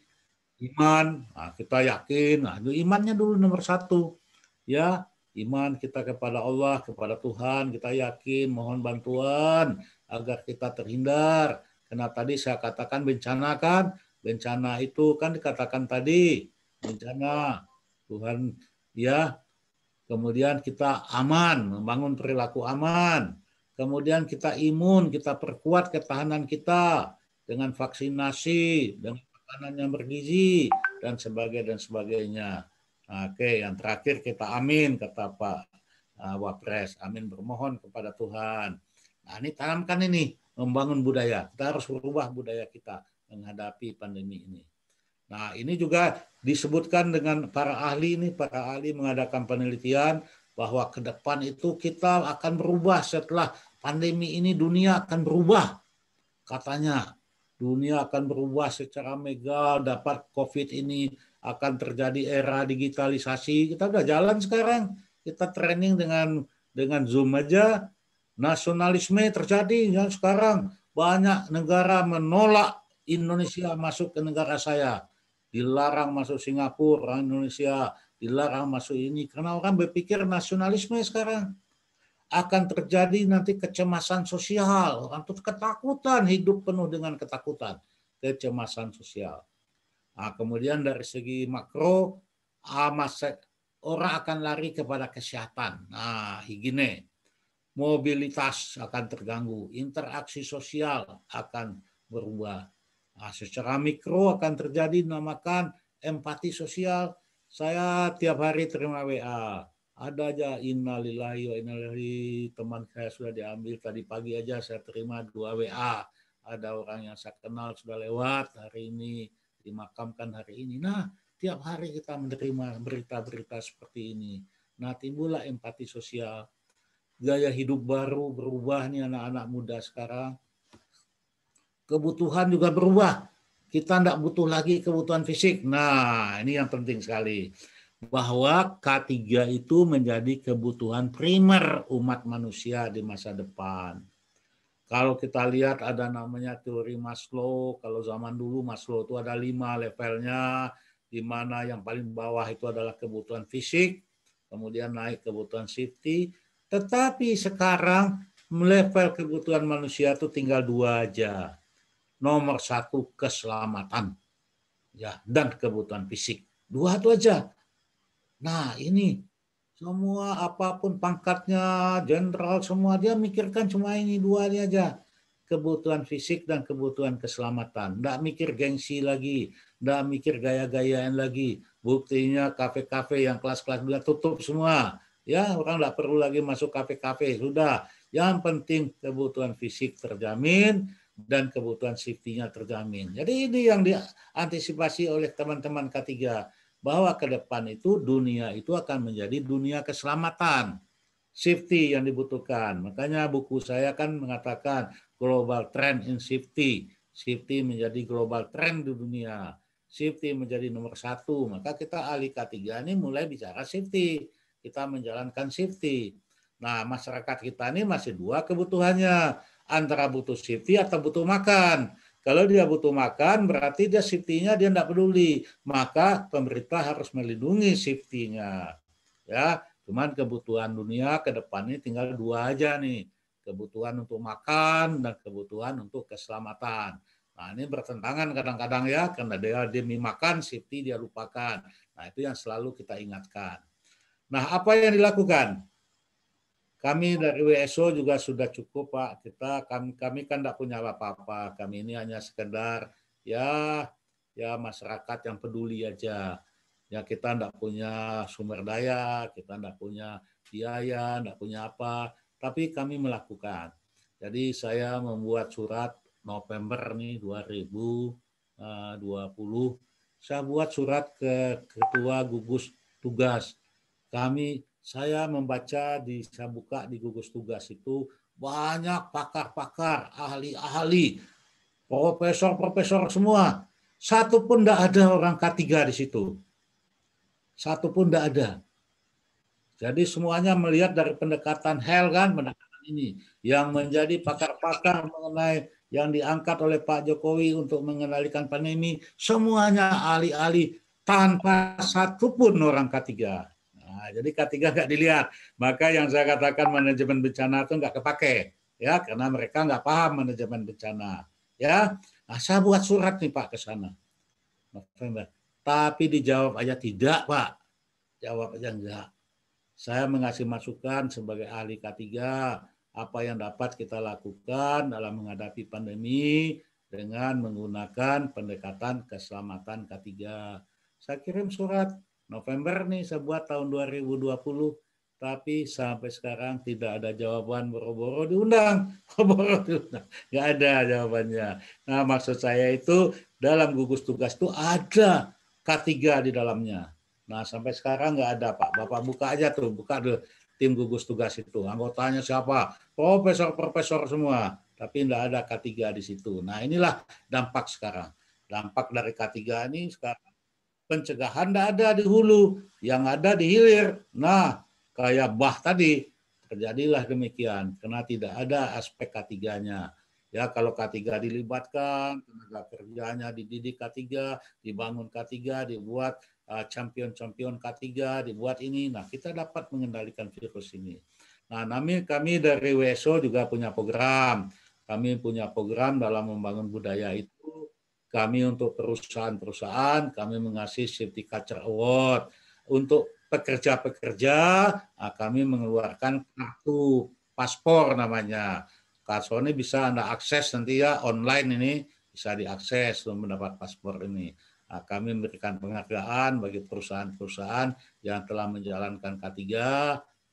iman nah, kita yakin nah itu imannya dulu nomor satu ya iman kita kepada Allah kepada Tuhan kita yakin mohon bantuan agar kita terhindar karena tadi saya katakan bencana kan bencana itu kan dikatakan tadi bencana Tuhan ya kemudian kita aman membangun perilaku aman Kemudian kita imun, kita perkuat ketahanan kita dengan vaksinasi, dengan makanan yang bergizi dan sebagainya dan sebagainya. Oke, yang terakhir kita amin kata Pak eh, Wapres. Amin bermohon kepada Tuhan. Nah, ini tanamkan ini membangun budaya. Kita harus merubah budaya kita menghadapi pandemi ini. Nah, ini juga disebutkan dengan para ahli ini, para ahli mengadakan penelitian bahwa ke depan itu kita akan berubah setelah pandemi ini dunia akan berubah. Katanya dunia akan berubah secara mega, dapat COVID ini akan terjadi era digitalisasi. Kita udah jalan sekarang, kita training dengan dengan Zoom aja. Nasionalisme terjadi yang sekarang banyak negara menolak Indonesia masuk ke negara saya. Dilarang masuk Singapura, orang Indonesia dilarang masuk ini karena orang berpikir nasionalisme sekarang akan terjadi nanti kecemasan sosial, atau ketakutan, hidup penuh dengan ketakutan, kecemasan sosial. Nah, kemudian dari segi makro, ah, orang akan lari kepada kesehatan, nah, higiene, mobilitas akan terganggu, interaksi sosial akan berubah. Nah, secara mikro akan terjadi namakan empati sosial. Saya tiap hari terima WA ada aja innalillahi wa innalillahi teman saya sudah diambil tadi pagi aja saya terima dua WA ada orang yang saya kenal sudah lewat hari ini dimakamkan hari ini nah tiap hari kita menerima berita-berita seperti ini nah timbullah empati sosial gaya hidup baru berubah nih anak-anak muda sekarang kebutuhan juga berubah kita tidak butuh lagi kebutuhan fisik nah ini yang penting sekali bahwa K3 itu menjadi kebutuhan primer umat manusia di masa depan. Kalau kita lihat ada namanya teori Maslow, kalau zaman dulu Maslow itu ada lima levelnya, di mana yang paling bawah itu adalah kebutuhan fisik, kemudian naik kebutuhan safety, tetapi sekarang level kebutuhan manusia itu tinggal dua aja. Nomor satu keselamatan, ya dan kebutuhan fisik. Dua itu aja Nah ini semua apapun pangkatnya, jenderal semua dia mikirkan cuma ini dua ini aja. Kebutuhan fisik dan kebutuhan keselamatan. Nggak mikir gengsi lagi, nggak mikir gaya-gayaan lagi. Buktinya kafe-kafe yang kelas-kelas bilang tutup semua. Ya orang nggak perlu lagi masuk kafe-kafe, sudah. Yang penting kebutuhan fisik terjamin, dan kebutuhan safety-nya terjamin. Jadi ini yang diantisipasi oleh teman-teman K3 bahwa ke depan itu dunia itu akan menjadi dunia keselamatan. Safety yang dibutuhkan. Makanya buku saya kan mengatakan global trend in safety. Safety menjadi global trend di dunia. Safety menjadi nomor satu. Maka kita alih K3 ini mulai bicara safety. Kita menjalankan safety. Nah masyarakat kita ini masih dua kebutuhannya. Antara butuh safety atau butuh makan kalau dia butuh makan, berarti dia safety-nya dia tidak peduli. Maka pemerintah harus melindungi safety-nya. Ya, cuman kebutuhan dunia ke depan ini tinggal dua aja nih. Kebutuhan untuk makan dan kebutuhan untuk keselamatan. Nah, ini bertentangan kadang-kadang ya, karena dia demi makan, safety dia lupakan. Nah, itu yang selalu kita ingatkan. Nah, apa yang dilakukan? Kami dari WSO juga sudah cukup Pak. Kita kami, kami kan tidak punya apa-apa. Kami ini hanya sekedar ya ya masyarakat yang peduli aja. Ya kita tidak punya sumber daya, kita tidak punya biaya, tidak punya apa. Tapi kami melakukan. Jadi saya membuat surat November nih 2020. Eh, saya buat surat ke Ketua Gugus Tugas. Kami saya membaca di saya buka di gugus tugas itu banyak pakar-pakar, ahli-ahli, profesor-profesor semua. Satu pun tidak ada orang K3 di situ. Satu pun tidak ada. Jadi semuanya melihat dari pendekatan hell kan, pendekatan ini. Yang menjadi pakar-pakar mengenai yang diangkat oleh Pak Jokowi untuk mengendalikan pandemi, semuanya ahli-ahli tanpa satu pun orang ketiga. Nah, jadi K3 nggak dilihat. Maka yang saya katakan manajemen bencana itu nggak kepake. Ya, karena mereka nggak paham manajemen bencana. Ya, nah, saya buat surat nih Pak ke sana. Tapi dijawab aja tidak Pak. Jawab aja enggak. Saya mengasih masukan sebagai ahli K3 apa yang dapat kita lakukan dalam menghadapi pandemi dengan menggunakan pendekatan keselamatan K3. Saya kirim surat November nih saya buat tahun 2020 tapi sampai sekarang tidak ada jawaban boro-boro diundang, (laughs) boro-boro diundang, nggak ada jawabannya. Nah maksud saya itu dalam gugus tugas itu ada K3 di dalamnya. Nah sampai sekarang nggak ada Pak, Bapak buka aja tuh, buka deh tim gugus tugas itu. Anggotanya siapa? Profesor-profesor semua, tapi nggak ada K3 di situ. Nah inilah dampak sekarang. Dampak dari K3 ini sekarang pencegahan tidak ada di hulu, yang ada di hilir. Nah, kayak bah tadi, terjadilah demikian karena tidak ada aspek K3-nya. Ya, kalau K3 dilibatkan, tenaga kerjanya dididik K3, dibangun K3, dibuat ah, champion-champion K3, dibuat ini. Nah, kita dapat mengendalikan virus ini. Nah, kami, kami dari WSO juga punya program. Kami punya program dalam membangun budaya itu kami untuk perusahaan-perusahaan, kami mengasih Safety Culture Award. Untuk pekerja-pekerja, ah, kami mengeluarkan kartu paspor namanya. Kartu ini bisa Anda akses nanti ya online ini bisa diakses untuk mendapat paspor ini. Ah, kami memberikan penghargaan bagi perusahaan-perusahaan yang telah menjalankan K3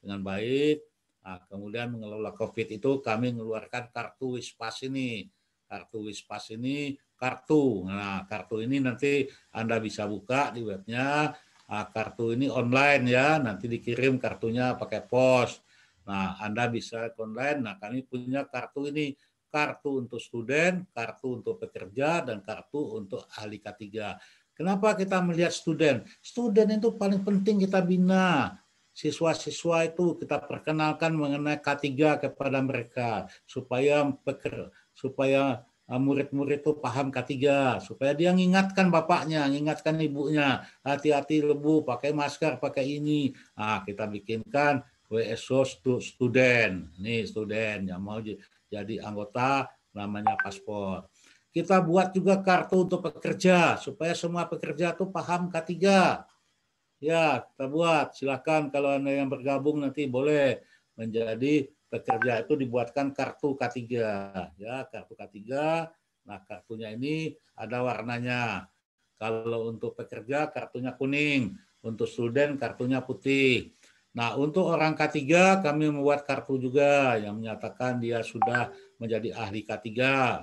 dengan baik. Nah, kemudian mengelola COVID itu kami mengeluarkan kartu Wispas ini. Kartu Wispas ini kartu. Nah, kartu ini nanti Anda bisa buka di webnya. Nah, kartu ini online ya, nanti dikirim kartunya pakai pos. Nah, Anda bisa online. Nah, kami punya kartu ini kartu untuk student, kartu untuk pekerja, dan kartu untuk ahli K3. Kenapa kita melihat student? Student itu paling penting kita bina. Siswa-siswa itu kita perkenalkan mengenai K3 kepada mereka supaya peker, supaya Ah, murid-murid itu paham K3 supaya dia mengingatkan bapaknya, mengingatkan ibunya, hati-hati lebu, pakai masker, pakai ini. Nah, kita bikinkan WSO student. Nih student yang mau jadi anggota namanya paspor. Kita buat juga kartu untuk pekerja supaya semua pekerja itu paham K3. Ya, kita buat. Silakan kalau Anda yang bergabung nanti boleh menjadi pekerja itu dibuatkan kartu K3 ya kartu K3 nah kartunya ini ada warnanya kalau untuk pekerja kartunya kuning untuk student kartunya putih nah untuk orang K3 kami membuat kartu juga yang menyatakan dia sudah menjadi ahli K3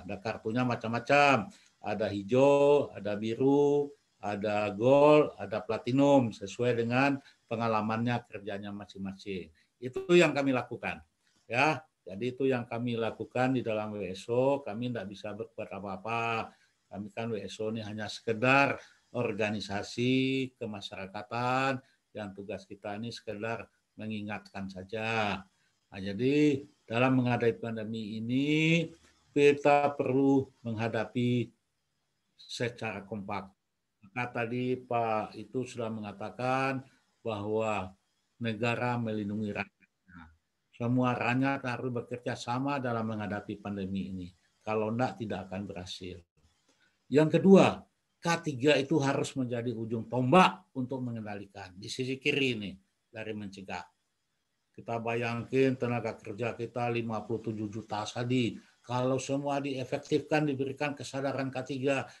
ada kartunya macam-macam ada hijau ada biru ada gold ada platinum sesuai dengan pengalamannya kerjanya masing-masing itu yang kami lakukan ya jadi itu yang kami lakukan di dalam WSO kami tidak bisa berbuat apa-apa kami kan WSO ini hanya sekedar organisasi kemasyarakatan yang tugas kita ini sekedar mengingatkan saja nah, jadi dalam menghadapi pandemi ini kita perlu menghadapi secara kompak. Maka tadi Pak itu sudah mengatakan bahwa negara melindungi rakyat. Semua rakyat harus bekerja sama dalam menghadapi pandemi ini. Kalau tidak, tidak akan berhasil. Yang kedua, K3 itu harus menjadi ujung tombak untuk mengendalikan. Di sisi kiri ini, dari mencegah. Kita bayangkan tenaga kerja kita 57 juta tadi. Kalau semua diefektifkan, diberikan kesadaran K3,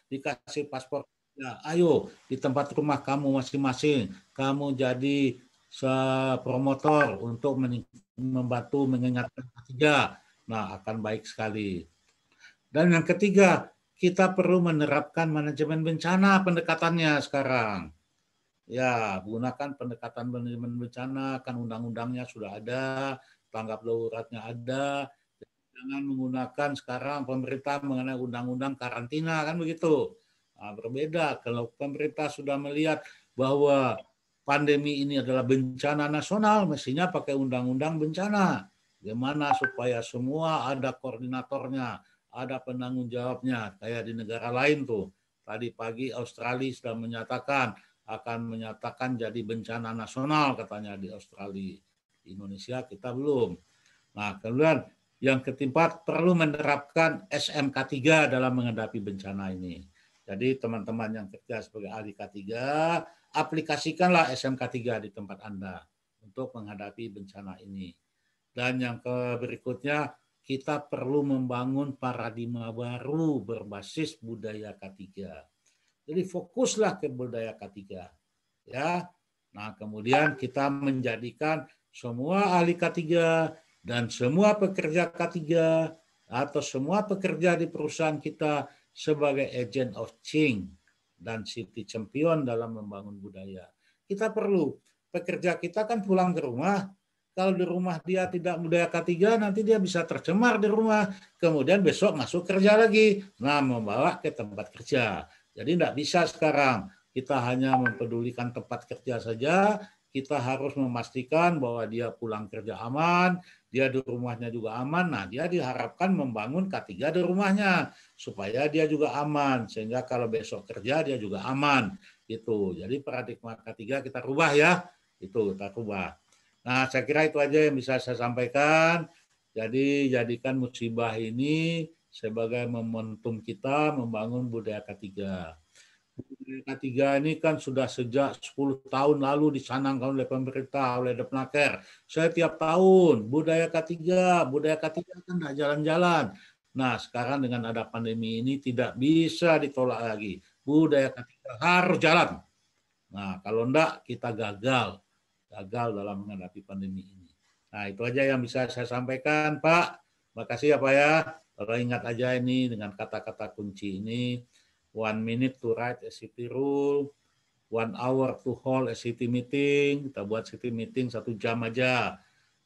dikasih paspor Ya, ayo di tempat rumah kamu masing-masing, kamu jadi promotor untuk meningkatkan membantu mengingatkan ketiga. Nah, akan baik sekali. Dan yang ketiga, kita perlu menerapkan manajemen bencana pendekatannya sekarang. Ya, gunakan pendekatan manajemen bencana, kan undang-undangnya sudah ada, tanggap daruratnya ada. Jangan menggunakan sekarang pemerintah mengenai undang-undang karantina, kan begitu. Nah, berbeda kalau pemerintah sudah melihat bahwa pandemi ini adalah bencana nasional, mestinya pakai undang-undang bencana. Gimana supaya semua ada koordinatornya, ada penanggung jawabnya, kayak di negara lain tuh. Tadi pagi Australia sudah menyatakan akan menyatakan jadi bencana nasional katanya di Australia. Indonesia kita belum. Nah, kemudian yang ketiga perlu menerapkan SMK 3 dalam menghadapi bencana ini. Jadi teman-teman yang kerja sebagai ahli K3 aplikasikanlah SMK 3 di tempat Anda untuk menghadapi bencana ini. Dan yang ke berikutnya, kita perlu membangun paradigma baru berbasis budaya K3. Jadi fokuslah ke budaya K3. Ya. Nah, kemudian kita menjadikan semua ahli K3 dan semua pekerja K3 atau semua pekerja di perusahaan kita sebagai agent of change dan City Champion dalam membangun budaya. Kita perlu pekerja kita kan pulang ke rumah. Kalau di rumah dia tidak budaya K3, nanti dia bisa tercemar di rumah. Kemudian besok masuk kerja lagi. Nah, membawa ke tempat kerja. Jadi tidak bisa sekarang. Kita hanya mempedulikan tempat kerja saja. Kita harus memastikan bahwa dia pulang kerja aman, dia di rumahnya juga aman, nah dia diharapkan membangun K3 di rumahnya supaya dia juga aman sehingga kalau besok kerja dia juga aman itu. Jadi paradigma K3 kita rubah ya, itu kita rubah. Nah, saya kira itu aja yang bisa saya sampaikan. Jadi jadikan musibah ini sebagai momentum kita membangun budaya ketiga. K3 ini kan sudah sejak 10 tahun lalu disanangkan oleh pemerintah, oleh Depnaker. Saya tiap tahun, budaya K3, budaya K3 kan tidak jalan-jalan. Nah, sekarang dengan ada pandemi ini tidak bisa ditolak lagi. Budaya K3 harus jalan. Nah, kalau enggak kita gagal. Gagal dalam menghadapi pandemi ini. Nah, itu aja yang bisa saya sampaikan, Pak. Terima kasih ya, Pak ya. Kalau ingat aja ini dengan kata-kata kunci ini, one minute to write a city rule, one hour to hold a city meeting, kita buat city meeting satu jam aja.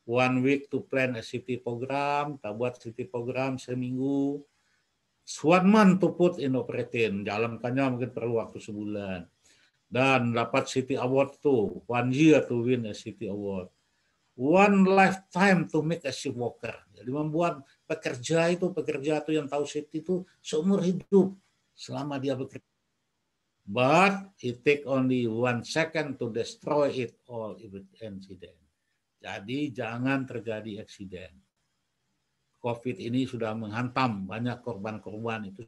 One week to plan a city program, kita buat city program seminggu. One month to put in operating, jalankannya mungkin perlu waktu sebulan. Dan dapat city award tuh, one year to win a city award. One lifetime to make a city worker. Jadi membuat pekerja itu, pekerja itu yang tahu city itu seumur hidup selama dia bekerja. But it take only one second to destroy it all if it incident. Jadi jangan terjadi eksiden. COVID ini sudah menghantam banyak korban-korban itu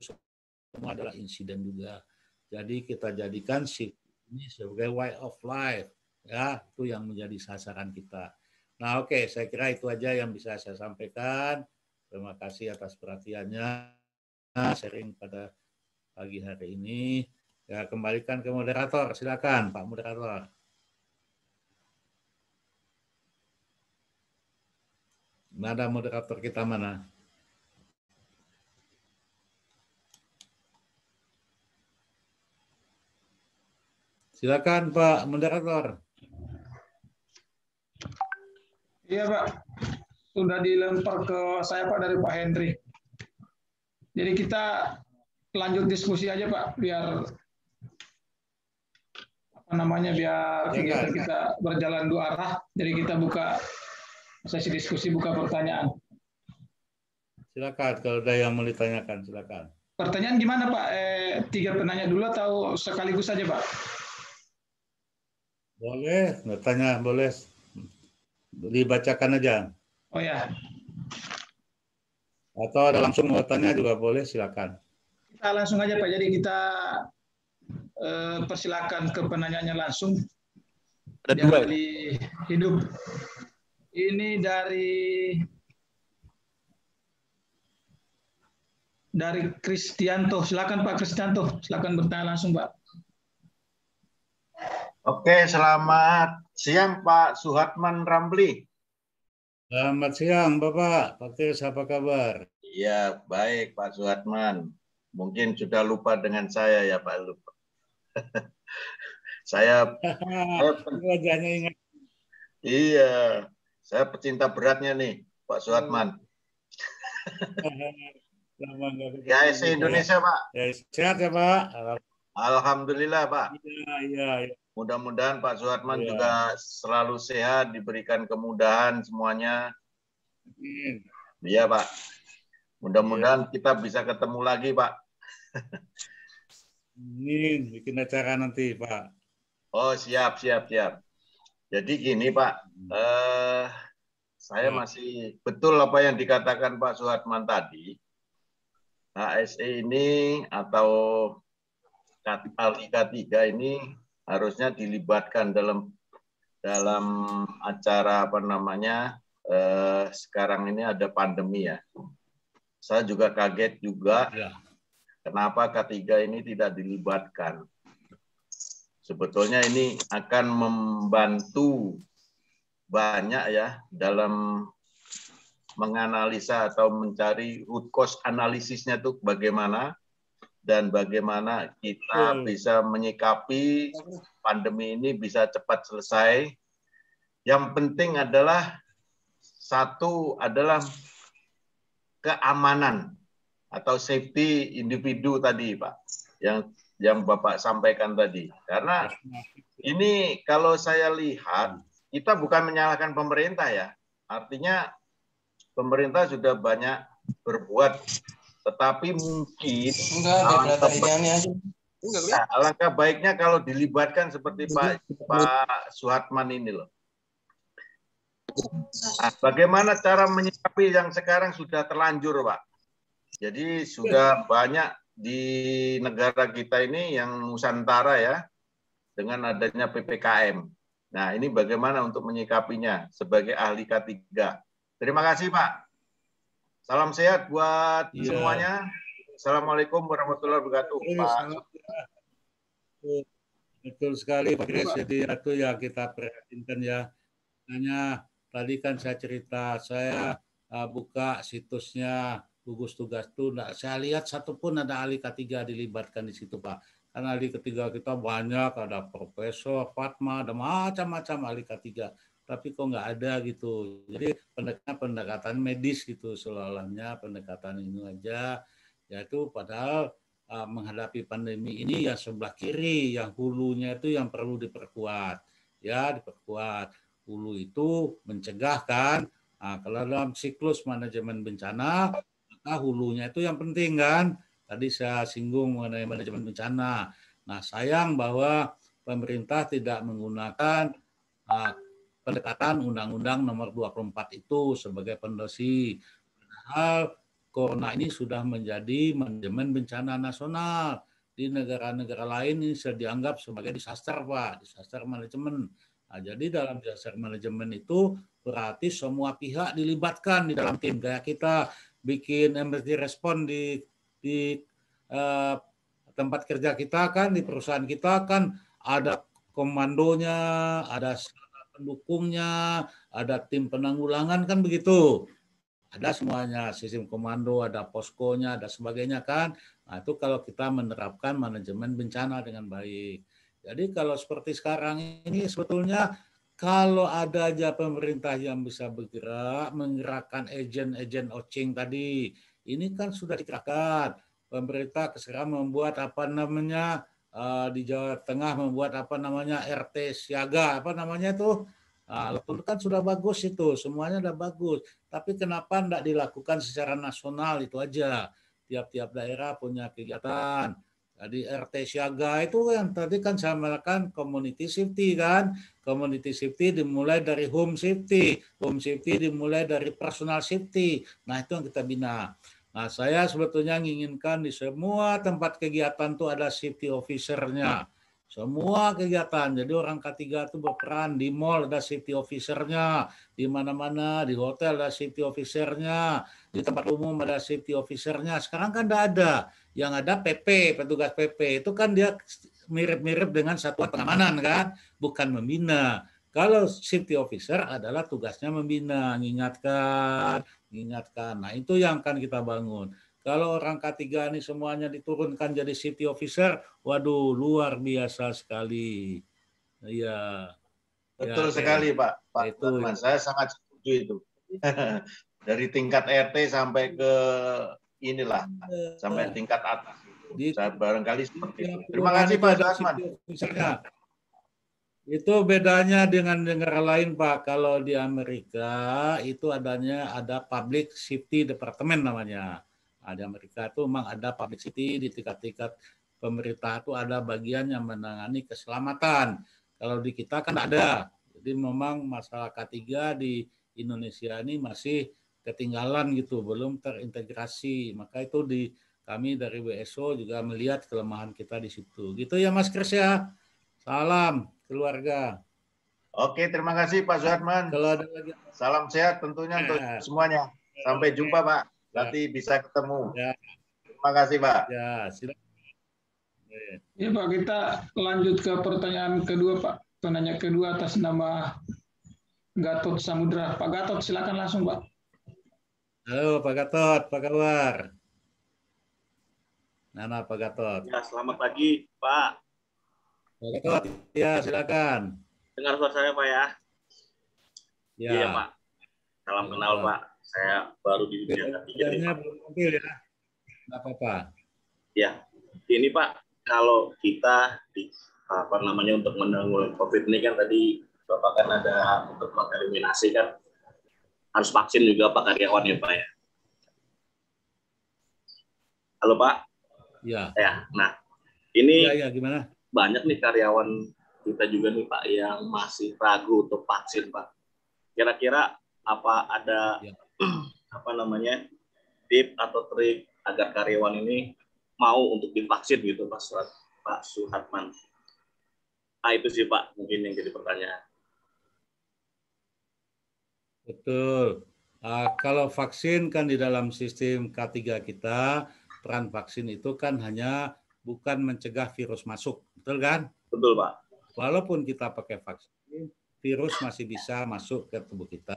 semua adalah insiden juga. Jadi kita jadikan si ini sebagai way of life ya itu yang menjadi sasaran kita. Nah oke okay, saya kira itu aja yang bisa saya sampaikan. Terima kasih atas perhatiannya sharing pada pagi hari ini. Ya, kembalikan ke moderator. Silakan, Pak Moderator. Nada moderator kita mana? Silakan Pak Moderator. Iya Pak, sudah dilempar ke saya Pak dari Pak Hendri. Jadi kita lanjut diskusi aja Pak biar apa namanya biar ya, kegiatan kita berjalan dua arah jadi kita buka sesi diskusi buka pertanyaan silakan kalau ada yang mau ditanyakan silakan pertanyaan gimana Pak eh, tiga penanya dulu atau sekaligus saja Pak boleh bertanya boleh dibacakan aja oh ya atau ada langsung mau tanya juga boleh silakan kita langsung aja Pak, jadi kita eh, persilakan ke penanyaannya langsung. Ada dari dua. Dari ya? hidup. Ini dari dari Kristianto. Silakan Pak Kristianto, silakan bertanya langsung Pak. Oke, selamat siang Pak Suhatman Ramli. Selamat siang Bapak, Pak Tis, apa kabar? Iya, baik Pak Suhatman. Mungkin sudah lupa dengan saya ya Pak lupa. (laughs) saya wajahnya (laughs) ingat. Iya, saya pecinta beratnya nih Pak Suatman. Hmm. (laughs) ya se Indonesia Pak. Ya, sehat ya Pak. Alhamdulillah Pak. Iya, iya. Ya. Mudah-mudahan Pak Suatman ya. juga selalu sehat, diberikan kemudahan semuanya. Iya Pak. Mudah-mudahan ya. kita bisa ketemu lagi, Pak. Amin, bikin acara nanti, Pak. Oh, siap, siap, siap. Jadi gini, Pak. Hmm. Eh, uh, saya hmm. masih betul apa yang dikatakan Pak Suhatman tadi. HSE ini atau Alika 3 ini harusnya dilibatkan dalam dalam acara apa namanya eh, sekarang ini ada pandemi ya saya juga kaget juga ya. kenapa K3 ini tidak dilibatkan. Sebetulnya ini akan membantu banyak ya dalam menganalisa atau mencari root cause analisisnya tuh bagaimana dan bagaimana kita hmm. bisa menyikapi pandemi ini bisa cepat selesai. Yang penting adalah satu adalah keamanan atau safety individu tadi, Pak, yang yang Bapak sampaikan tadi. Karena ini kalau saya lihat, kita bukan menyalahkan pemerintah ya. Artinya pemerintah sudah banyak berbuat, tetapi mungkin Enggak, alangkah, nah, alangkah baiknya kalau dilibatkan seperti Pak Pak Suhatman ini loh. Bagaimana cara menyikapi yang sekarang sudah terlanjur, Pak? Jadi sudah iya. banyak di negara kita ini yang Nusantara ya, dengan adanya PPKM. Nah, ini bagaimana untuk menyikapinya sebagai ahli K3. Terima kasih, Pak. Salam sehat buat yeah. semuanya. Assalamualaikum warahmatullahi wabarakatuh, Pak. Betul sekali, Pak Jadi itu ya kita perhatikan ya. Hanya tadi kan saya cerita saya uh, buka situsnya gugus tugas itu nah, saya lihat satupun ada ahli k3 dilibatkan di situ Pak. Karena ahli ketiga kita banyak ada profesor, Fatma, ada macam-macam ahli k3, tapi kok nggak ada gitu. Jadi pendekatan pendekatan medis gitu seolah-olahnya pendekatan ini aja yaitu padahal uh, menghadapi pandemi ini yang sebelah kiri yang hulunya itu yang perlu diperkuat ya diperkuat itu mencegah kan. Nah, kalau dalam siklus manajemen bencana, maka hulunya itu yang penting kan. Tadi saya singgung mengenai manajemen bencana. Nah, sayang bahwa pemerintah tidak menggunakan uh, pendekatan Undang-Undang Nomor 24 itu sebagai pendosi. Padahal Corona ini sudah menjadi manajemen bencana nasional. Di negara-negara lain ini sudah dianggap sebagai disaster, Pak, disaster manajemen. Nah, jadi dalam disaster manajemen itu berarti semua pihak dilibatkan di dalam tim. Kayak kita bikin emergency response di di eh, tempat kerja kita kan di perusahaan kita kan ada komandonya, ada pendukungnya, ada tim penanggulangan kan begitu. Ada semuanya, sistem komando, ada poskonya, ada sebagainya kan. Nah, itu kalau kita menerapkan manajemen bencana dengan baik. Jadi kalau seperti sekarang ini sebetulnya kalau ada aja pemerintah yang bisa bergerak menggerakkan agen-agen OCing tadi, ini kan sudah dikerahkan. Pemerintah sekarang membuat apa namanya eh, di Jawa Tengah membuat apa namanya RT siaga apa namanya itu Nah, kan sudah bagus itu, semuanya sudah bagus. Tapi kenapa tidak dilakukan secara nasional itu aja? Tiap-tiap daerah punya kegiatan di RT siaga itu yang tadi kan saya melakukan community safety kan. Community safety dimulai dari home safety, home safety dimulai dari personal safety. Nah itu yang kita bina. Nah saya sebetulnya menginginkan di semua tempat kegiatan itu ada safety officer nya semua kegiatan. Jadi orang ketiga itu berperan di mall ada city officernya, di mana-mana di hotel ada city officernya, di tempat umum ada city officernya. Sekarang kan tidak ada. Yang ada PP, petugas PP itu kan dia mirip-mirip dengan satuan pengamanan kan, bukan membina. Kalau city officer adalah tugasnya membina, mengingatkan, mengingatkan. Nah itu yang akan kita bangun. Kalau orang K3 ini semuanya diturunkan jadi city officer, waduh luar biasa sekali. Iya. Betul ya, sekali ya. Pak. Pak itu. Teman, Saya sangat setuju itu. (laughs) Dari tingkat RT sampai ke inilah, sampai tingkat atas. Di, saya barangkali seperti itu. Terima kasih Pak Dasman. Itu bedanya dengan negara lain Pak. Kalau di Amerika itu adanya ada Public Safety Department namanya di Amerika itu memang ada public city di tingkat-tingkat pemerintah itu ada bagian yang menangani keselamatan. Kalau di kita kan ada. Jadi memang masalah k di Indonesia ini masih ketinggalan gitu, belum terintegrasi. Maka itu di kami dari WSO juga melihat kelemahan kita di situ. Gitu ya Mas Kris ya. Salam keluarga. Oke, terima kasih Pak Suhatman. Kalau ada lagi. Salam sehat tentunya ya. untuk semuanya. Sampai jumpa Pak. Nanti ya. bisa ketemu. Ya. Terima kasih, Pak. Ya, silakan. Ya, Pak, kita lanjut ke pertanyaan kedua, Pak. Penanya kedua atas nama Gatot Samudra. Pak Gatot, silakan langsung, Pak. Halo, Pak Gatot, Pak kabar? Nana, Pak Gatot. Ya, selamat pagi, Pak. Pak Gatot, ya, silakan. Dengar suara saya, Pak, ya. ya. Iya ya Pak. Salam kenal, Pak. Saya baru di dunia iya, ketiga. Ya, belum tampil ya. Nggak apa-apa. Ya, ini Pak, kalau kita di apa namanya untuk menanggulangi COVID ini kan tadi Bapak kan ada untuk mengeliminasi kan harus vaksin juga Pak karyawan ya Pak ya. Halo Pak. Ya. Ya. Nah, ini ya, ya, gimana? banyak nih karyawan kita juga nih Pak yang masih ragu untuk vaksin Pak. Kira-kira apa ada ya. (clears throat) apa namanya tip atau trik agar karyawan ini mau untuk divaksin gitu Pak Surat Pak Suhatman. Ah itu sih Pak mungkin yang jadi pertanyaan. Betul. Uh, kalau vaksin kan di dalam sistem K3 kita peran vaksin itu kan hanya bukan mencegah virus masuk, betul kan? Betul Pak. Walaupun kita pakai vaksin, virus masih bisa masuk ke tubuh kita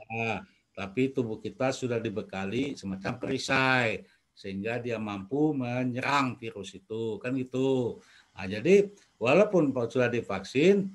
tapi tubuh kita sudah dibekali semacam perisai sehingga dia mampu menyerang virus itu kan gitu. Nah, jadi walaupun sudah divaksin,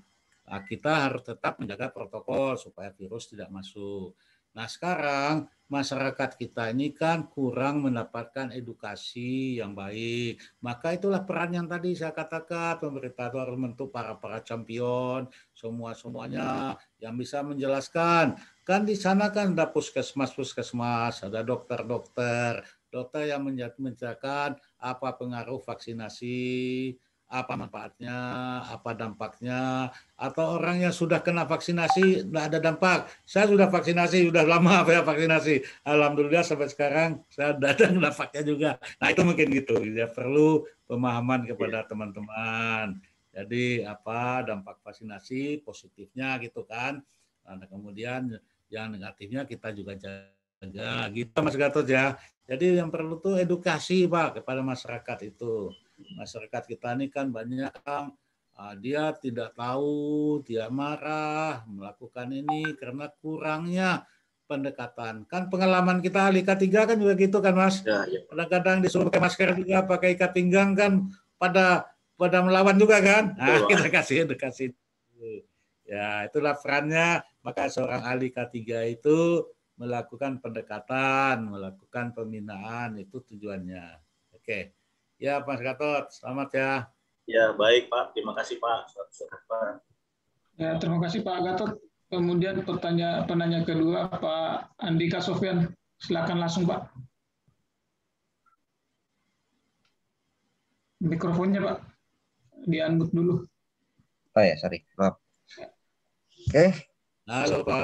ah, kita harus tetap menjaga protokol supaya virus tidak masuk. Nah sekarang masyarakat kita ini kan kurang mendapatkan edukasi yang baik. Maka itulah peran yang tadi saya katakan pemerintah itu harus membentuk para para champion semua semuanya yang bisa menjelaskan. Kan di sana kan ada puskesmas puskesmas, ada dokter dokter, dokter yang menjelaskan apa pengaruh vaksinasi apa manfaatnya, apa dampaknya, atau orang yang sudah kena vaksinasi tidak ada dampak. Saya sudah vaksinasi, sudah lama (laughs) saya vaksinasi. Alhamdulillah sampai sekarang saya datang dampaknya juga. Nah itu mungkin gitu, ya perlu pemahaman kepada iya. teman-teman. Jadi apa dampak vaksinasi positifnya gitu kan. Nah, kemudian yang negatifnya kita juga jaga gitu Mas Gatot ya. Jadi yang perlu tuh edukasi Pak kepada masyarakat itu masyarakat kita ini kan banyak yang ah, dia tidak tahu, dia marah, melakukan ini karena kurangnya pendekatan. Kan pengalaman kita ahli k 3 kan juga gitu kan mas. Ya, ya. Kadang-kadang disuruh pakai masker juga, pakai ikat pinggang kan pada pada melawan juga kan. Nah, kita kasih edukasi. Ya itulah perannya. Maka seorang ahli K3 itu melakukan pendekatan, melakukan pembinaan itu tujuannya. Oke. Okay. Ya, Mas Gatot, selamat ya. Ya, baik Pak. Terima kasih Pak. Ya, terima kasih Pak Gatot. Kemudian pertanyaan penanya kedua Pak Andika Sofian, Silakan langsung Pak. Mikrofonnya Pak. unmute dulu. Oh ya, sorry. Oke. Halo Pak.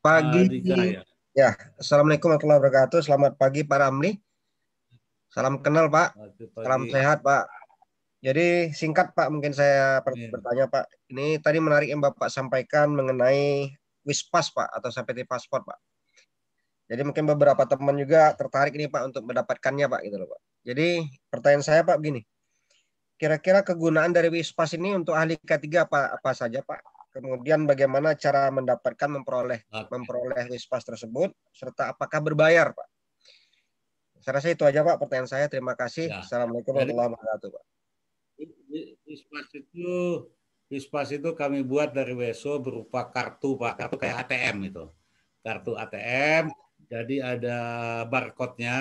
Pagi. ya. ya, Assalamualaikum warahmatullahi wabarakatuh. Selamat pagi Pak Ramli. Salam kenal Pak. Salam sehat Pak. Jadi singkat Pak mungkin saya iya. bertanya Pak. Ini tadi menarik yang Bapak sampaikan mengenai WISPAS Pak atau SPT paspor Pak. Jadi mungkin beberapa teman juga tertarik ini Pak untuk mendapatkannya Pak gitu loh Pak. Jadi pertanyaan saya Pak begini. Kira-kira kegunaan dari WISPAS ini untuk ahli K3 apa apa saja Pak? Kemudian bagaimana cara mendapatkan memperoleh memperoleh WISPAS tersebut serta apakah berbayar Pak? Saya rasa itu aja Pak pertanyaan saya. Terima kasih. Ya. Assalamualaikum warahmatullahi wabarakatuh Pak. Hispas itu Hispas itu kami buat dari WSO berupa kartu Pak, kartu kayak ATM itu. Kartu ATM, jadi ada barcode-nya.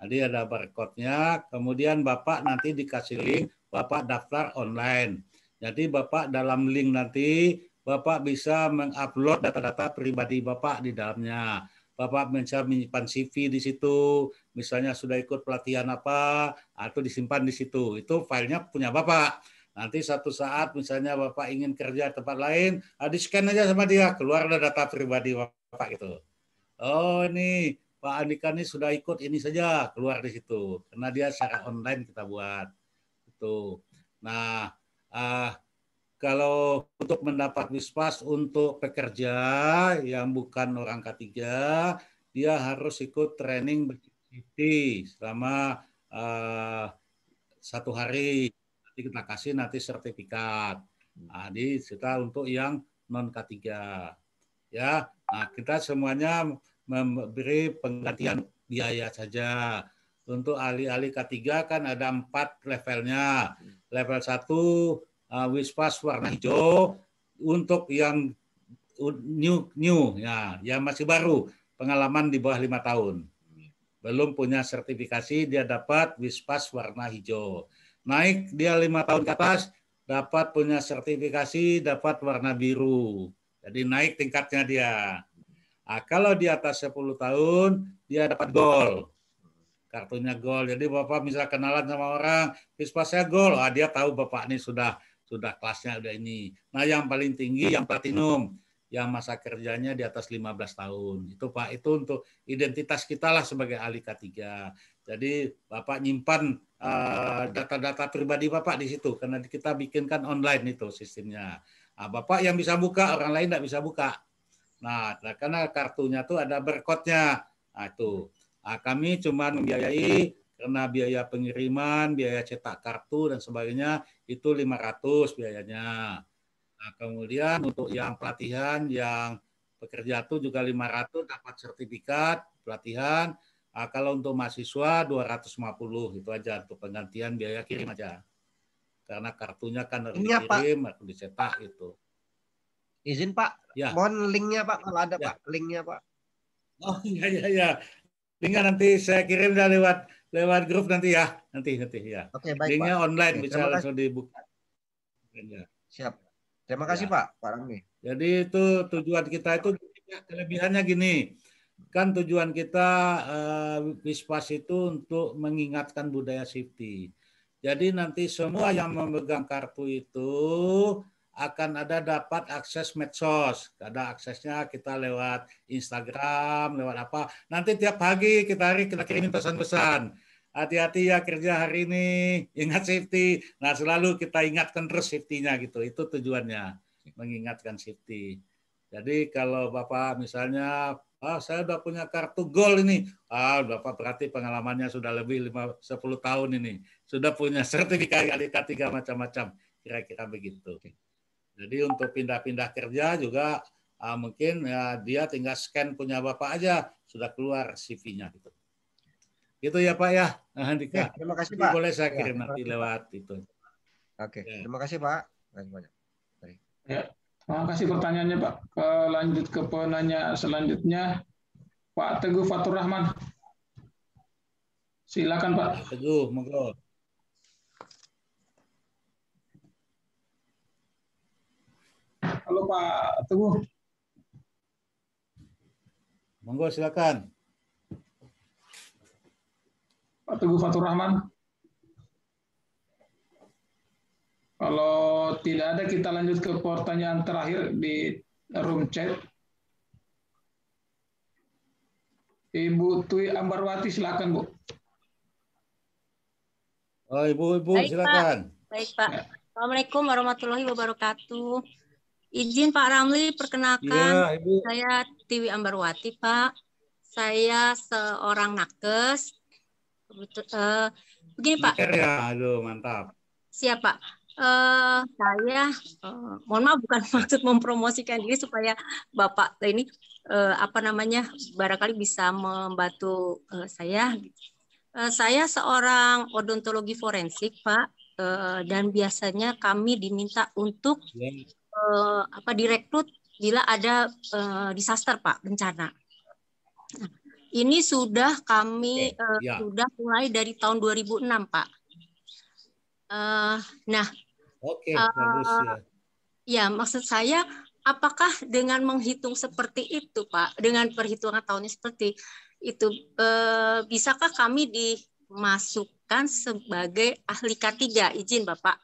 Jadi ada barcode-nya, kemudian Bapak nanti dikasih link, Bapak daftar online. Jadi Bapak dalam link nanti Bapak bisa mengupload data-data pribadi Bapak di dalamnya. Bapak bisa menyimpan CV di situ, misalnya sudah ikut pelatihan apa, atau ah, disimpan di situ. Itu filenya punya Bapak. Nanti satu saat misalnya Bapak ingin kerja tempat lain, ah, di-scan aja sama dia, keluar data pribadi Bapak itu. Oh ini Pak Andika ini sudah ikut ini saja, keluar di situ. Karena dia secara online kita buat. Itu. Nah, uh, kalau untuk mendapat wispas untuk pekerja yang bukan orang ketiga, dia harus ikut training activity selama uh, satu hari nanti kita kasih nanti sertifikat. Hmm. Nah, di kita untuk yang non K3. Ya, nah kita semuanya memberi penggantian biaya saja. Untuk ahli-ahli K3 kan ada empat levelnya. Level satu uh, Wispas warna hijau untuk yang new new ya yang masih baru pengalaman di bawah lima tahun belum punya sertifikasi dia dapat wispas warna hijau. Naik dia lima tahun ke atas dapat punya sertifikasi dapat warna biru. Jadi naik tingkatnya dia. Nah, kalau di atas 10 tahun dia dapat gol. Kartunya gol. Jadi Bapak bisa kenalan sama orang, wispasnya gol. Ah, dia tahu Bapak ini sudah sudah kelasnya udah ini. Nah, yang paling tinggi yang platinum yang masa kerjanya di atas 15 tahun. Itu Pak, itu untuk identitas kita lah sebagai ahli K3. Jadi Bapak nyimpan eh, data-data uh, pribadi Bapak di situ karena kita bikinkan online itu sistemnya. Nah, Bapak yang bisa buka, orang lain tidak bisa buka. Nah, nah, karena kartunya tuh ada berkotnya. Nah, itu. Nah, kami cuma membiayai karena biaya pengiriman, biaya cetak kartu dan sebagainya itu 500 biayanya. Nah, kemudian untuk yang pelatihan yang pekerja itu juga 500 dapat sertifikat pelatihan. Nah, kalau untuk mahasiswa 250 itu aja untuk penggantian biaya kirim aja. Karena kartunya kan harus ya, dikirim, harus dicetak itu. Izin Pak, ya. mohon linknya Pak kalau ada ya. Pak, linknya Pak. Oh iya iya iya. Linknya nanti saya kirim dan lewat lewat grup nanti ya, nanti nanti ya. Oke baik. Linknya Pak. online Oke, bisa langsung dibuka. Ya. Siap. Terima ya. kasih ya. Pak, Pak Ramli. Jadi itu tujuan kita itu kelebihannya gini. Kan tujuan kita uh, itu untuk mengingatkan budaya safety. Jadi nanti semua yang memegang kartu itu akan ada dapat akses medsos. Ada aksesnya kita lewat Instagram, lewat apa. Nanti tiap pagi kita hari kita kirim pesan-pesan hati-hati ya kerja hari ini, ingat safety. Nah selalu kita ingatkan terus safety-nya gitu, itu tujuannya mengingatkan safety. Jadi kalau Bapak misalnya ah saya sudah punya kartu gold ini. Ah, Bapak berarti pengalamannya sudah lebih 5 10 tahun ini. Sudah punya sertifikat (laughs) LIK tiga macam-macam. Kira-kira begitu. Jadi untuk pindah-pindah kerja juga ah, mungkin ya dia tinggal scan punya Bapak aja sudah keluar CV-nya gitu. Gitu ya Pak ya. Nah, Andika. Ya, terima kasih Pak. Boleh saya ya, kirim ya, nanti lewat itu. Oke, ya. terima kasih Pak. Banyak. Ya. Terima kasih pertanyaannya Pak. lanjut ke penanya selanjutnya Pak Teguh Fatur Rahman. Silakan Pak. Teguh, monggo. Halo Pak Teguh. Monggo silakan. Pak Teguh Fatur Rahman. Kalau tidak ada, kita lanjut ke pertanyaan terakhir di room chat. Ibu Tui Ambarwati, silakan Bu. Oh, Ibu, Ibu, Baik, silakan. Pak. Baik Pak. Ya. Assalamualaikum warahmatullahi wabarakatuh. Izin Pak Ramli, perkenalkan ya, Ibu. saya Tiwi Ambarwati Pak. Saya seorang nakes Uh, begini Pak. (clears throat) Ya, aduh mantap. Siap Pak. Uh, saya uh, mohon maaf bukan (laughs) maksud mempromosikan diri supaya Bapak ini uh, apa namanya barangkali bisa membantu uh, saya. Uh, saya seorang odontologi forensik Pak uh, dan biasanya kami diminta untuk uh, apa direkrut bila ada uh, disaster Pak bencana. Ini sudah kami okay. uh, eh, ya. sudah mulai dari tahun 2006, Pak. Uh, nah, oke, uh, ya. Ya, maksud saya apakah dengan menghitung seperti itu, Pak, dengan perhitungan tahunnya seperti itu uh, bisakah kami dimasukkan sebagai ahli K3? Izin, Bapak.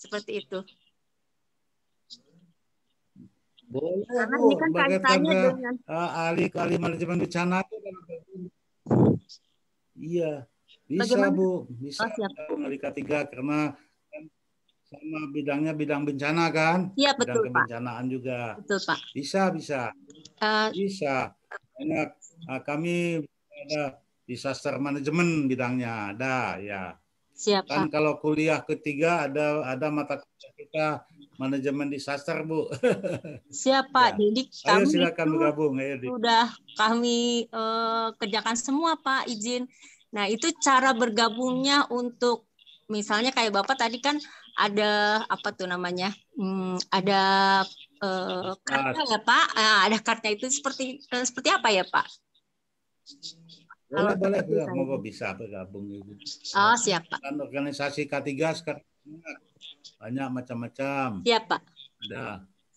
Seperti itu. Boleh Karena Bu, oh, ini kan kaitannya dengan uh, ah, ahli ahli manajemen bencana kan Iya, bisa Bagaimana? Bu, oh, bisa oh, ahli k tiga karena kan sama bidangnya bidang bencana kan? Iya betul bidang Pak. Kebencanaan juga. Betul Pak. Bisa bisa. Uh, bisa. Enak. nah, kami ada disaster manajemen bidangnya ada ya. Siap. Kan Pak. kalau kuliah ketiga ada ada mata kuliah kita manajemen disaster Bu. (laughs) Siap Pak ya. Dedik. Kami silakan bergabung. Ayo, Sudah kami eh, kerjakan semua Pak izin. Nah itu cara bergabungnya untuk misalnya kayak Bapak tadi kan ada apa tuh namanya? Hmm, ada eh, kartu ya Pak. Nah, ada kartunya itu seperti uh, seperti apa ya Pak? Boleh, Kalau boleh, boleh. Mau bisa bergabung. Gitu. Oh, siapa? kan organisasi K3 sekarang banyak macam-macam. Siap Pak. Ada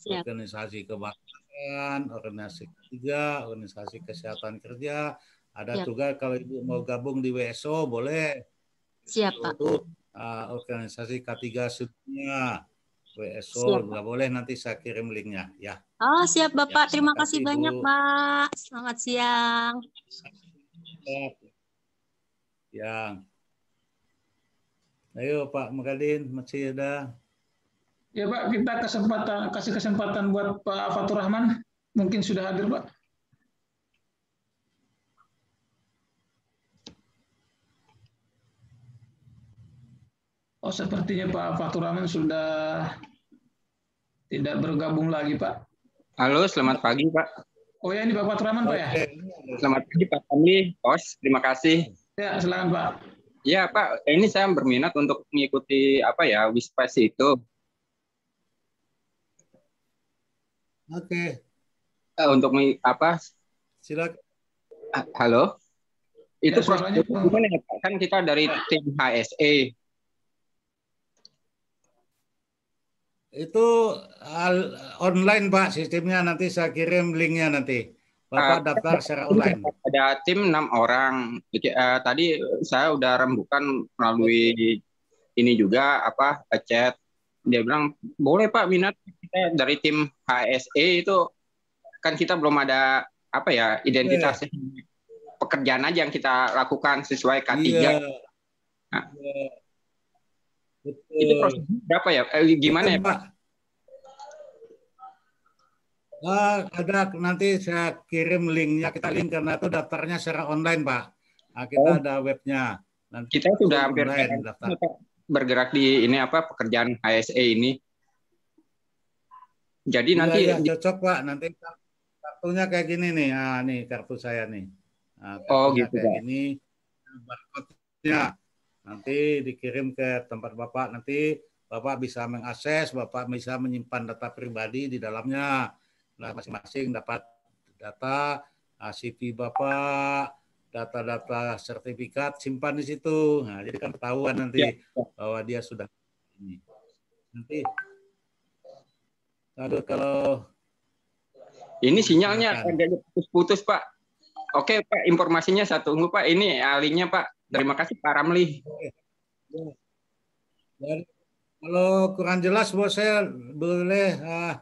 Siap. organisasi kebangsaan, organisasi ketiga organisasi kesehatan kerja. Ada Siap. juga kalau ibu mau gabung di WSO boleh. Siap Pak. Itu uh, organisasi K3 sedunia. WSO nggak boleh nanti saya kirim linknya ya. Oh siap bapak, ya, terima kasih Ibu. banyak pak. Selamat siang. Selamat ya. siang. Ayo Pak Megadin, masih ada. Ya Pak, kita kesempatan kasih kesempatan buat Pak Fatur Rahman. Mungkin sudah hadir Pak. Oh, sepertinya Pak Fatur Rahman sudah tidak bergabung lagi Pak. Halo, selamat pagi Pak. Oh ya, ini Pak Fatur Rahman Pak ya? Selamat pagi Pak Kami, Pos. Terima kasih. Ya, silakan Pak. Ya Pak, ini saya berminat untuk mengikuti apa ya Wispes itu. Oke. Okay. Iya, untuk apa? Silakan. Ah, halo. Itu ya, prosesnya ya Pak? Kan kita dari tim HSE. Itu online Pak sistemnya nanti saya kirim linknya nanti. Bapak uh, daftar secara online. Ada tim enam orang. Uh, tadi saya udah rembukan melalui ini juga apa chat. Dia bilang boleh Pak minat kita dari tim HSE itu kan kita belum ada apa ya identitas yeah. pekerjaan aja yang kita lakukan sesuai K3. Yeah. Nah, yeah. Itu prosesnya berapa ya? Eh, gimana ya, Betul, ya Pak? Uh, ada nanti saya kirim linknya kita link karena itu daftarnya secara online pak. Nah, kita oh. ada webnya. Nanti kita sudah hampir bergerak di ini apa pekerjaan HSE ini. Jadi ya, nanti ya, cocok pak nanti kartunya kayak gini nih, nah, nih kartu saya nih. Nah, oh gitu kayak Ini barcode-nya nanti dikirim ke tempat bapak nanti bapak bisa mengakses, bapak bisa menyimpan data pribadi di dalamnya Nah, masing-masing dapat data CV ah, Bapak, data-data sertifikat simpan di situ. Nah, jadi kan ketahuan nanti ya. ya. bahwa dia sudah ini. Nanti Aduh, kalau ini sinyalnya agak putus-putus, Pak. Oke, Pak, informasinya saya tunggu, Pak. Ini alinya, Pak. Terima kasih, Pak Ramli. Oke. Kalau kurang jelas, bos saya boleh uh,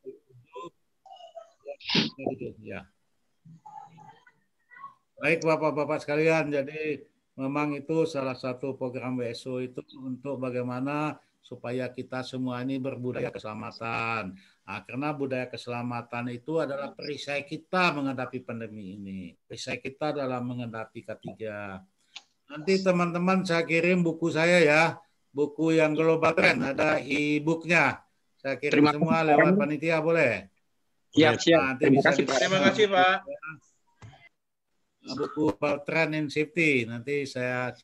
Ya. Baik Bapak-Bapak sekalian, jadi memang itu salah satu program WSO itu untuk bagaimana supaya kita semua ini berbudaya keselamatan. Nah, karena budaya keselamatan itu adalah perisai kita menghadapi pandemi ini. Perisai kita dalam menghadapi ketiga. Nanti teman-teman saya kirim buku saya ya, buku yang global trend ada e-booknya. Saya kirim Terima semua lewat panitia boleh. Siap, siap. Nanti terima kasih, Pak. Terima kasih, Pak. Buku Valtran and Safety. Nanti saya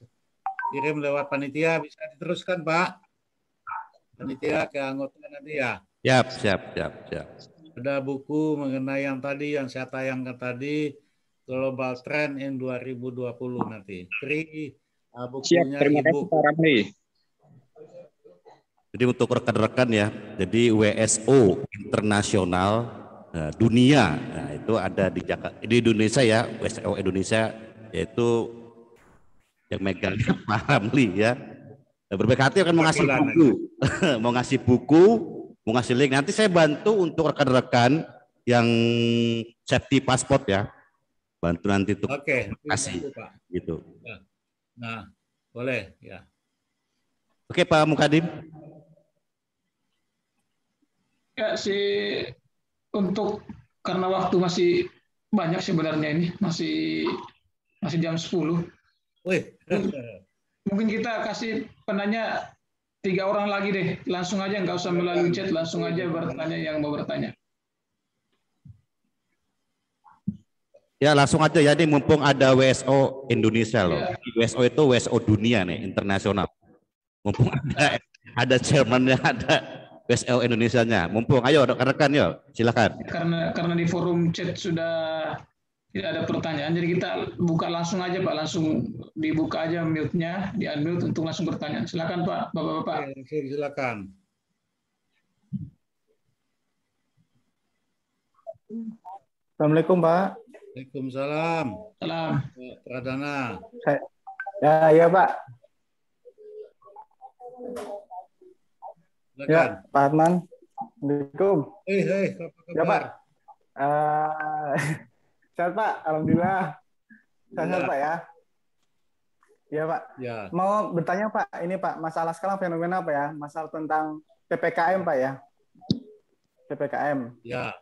kirim lewat panitia. Bisa diteruskan, Pak. Panitia ke anggota nanti ya. Siap, siap, siap, siap. Ada buku mengenai yang tadi, yang saya tayangkan tadi, Global Trend in 2020 nanti. Tri, ah, bukunya Siap, terima kasih Pak Ramli. Jadi untuk rekan-rekan ya, jadi WSO internasional Eh, dunia nah, itu ada di Jakarta di Indonesia ya WSO Indonesia yaitu yang megangnya (laughs) Pak Ramli ya nah, berbaik akan mengasih buku mau (laughs) ngasih buku mau ngasih link nanti saya bantu untuk rekan-rekan yang safety passport ya bantu nanti tuh Oke, kasih Pak. gitu ya. nah boleh ya Oke Pak Mukadim ya si untuk karena waktu masih banyak sebenarnya ini masih masih jam 10. Wih. Mungkin kita kasih penanya tiga orang lagi deh, langsung aja nggak usah melalui iya. chat, langsung aja bertanya yang mau bertanya. Ya langsung aja ya, ini mumpung ada WSO Indonesia loh. Ya. WSO itu WSO dunia nih, internasional. Mumpung ada (laughs) ada Jerman ada BSL Indonesia-nya. Mumpung, ayo rekan-rekan yuk, silakan. Karena karena di forum chat sudah tidak ada pertanyaan, jadi kita buka langsung aja Pak, langsung dibuka aja mute-nya, di unmute untuk langsung bertanya. Silakan Pak, Bapak-bapak. Silakan. Assalamualaikum Pak. Waalaikumsalam. Salam. Pradana. ya, ya Pak. Ya, Pak Atman. Assalamualaikum. Hei, hei, apa kabar? Ya, Pak. Uh, (laughs) sehat, Pak. Alhamdulillah. Sehat, ya. Pak, ya. Ya, Pak. Ya. Mau bertanya, Pak. Ini, Pak, masalah sekarang fenomena apa ya? Masalah tentang PPKM, Pak, ya? PPKM. Ya.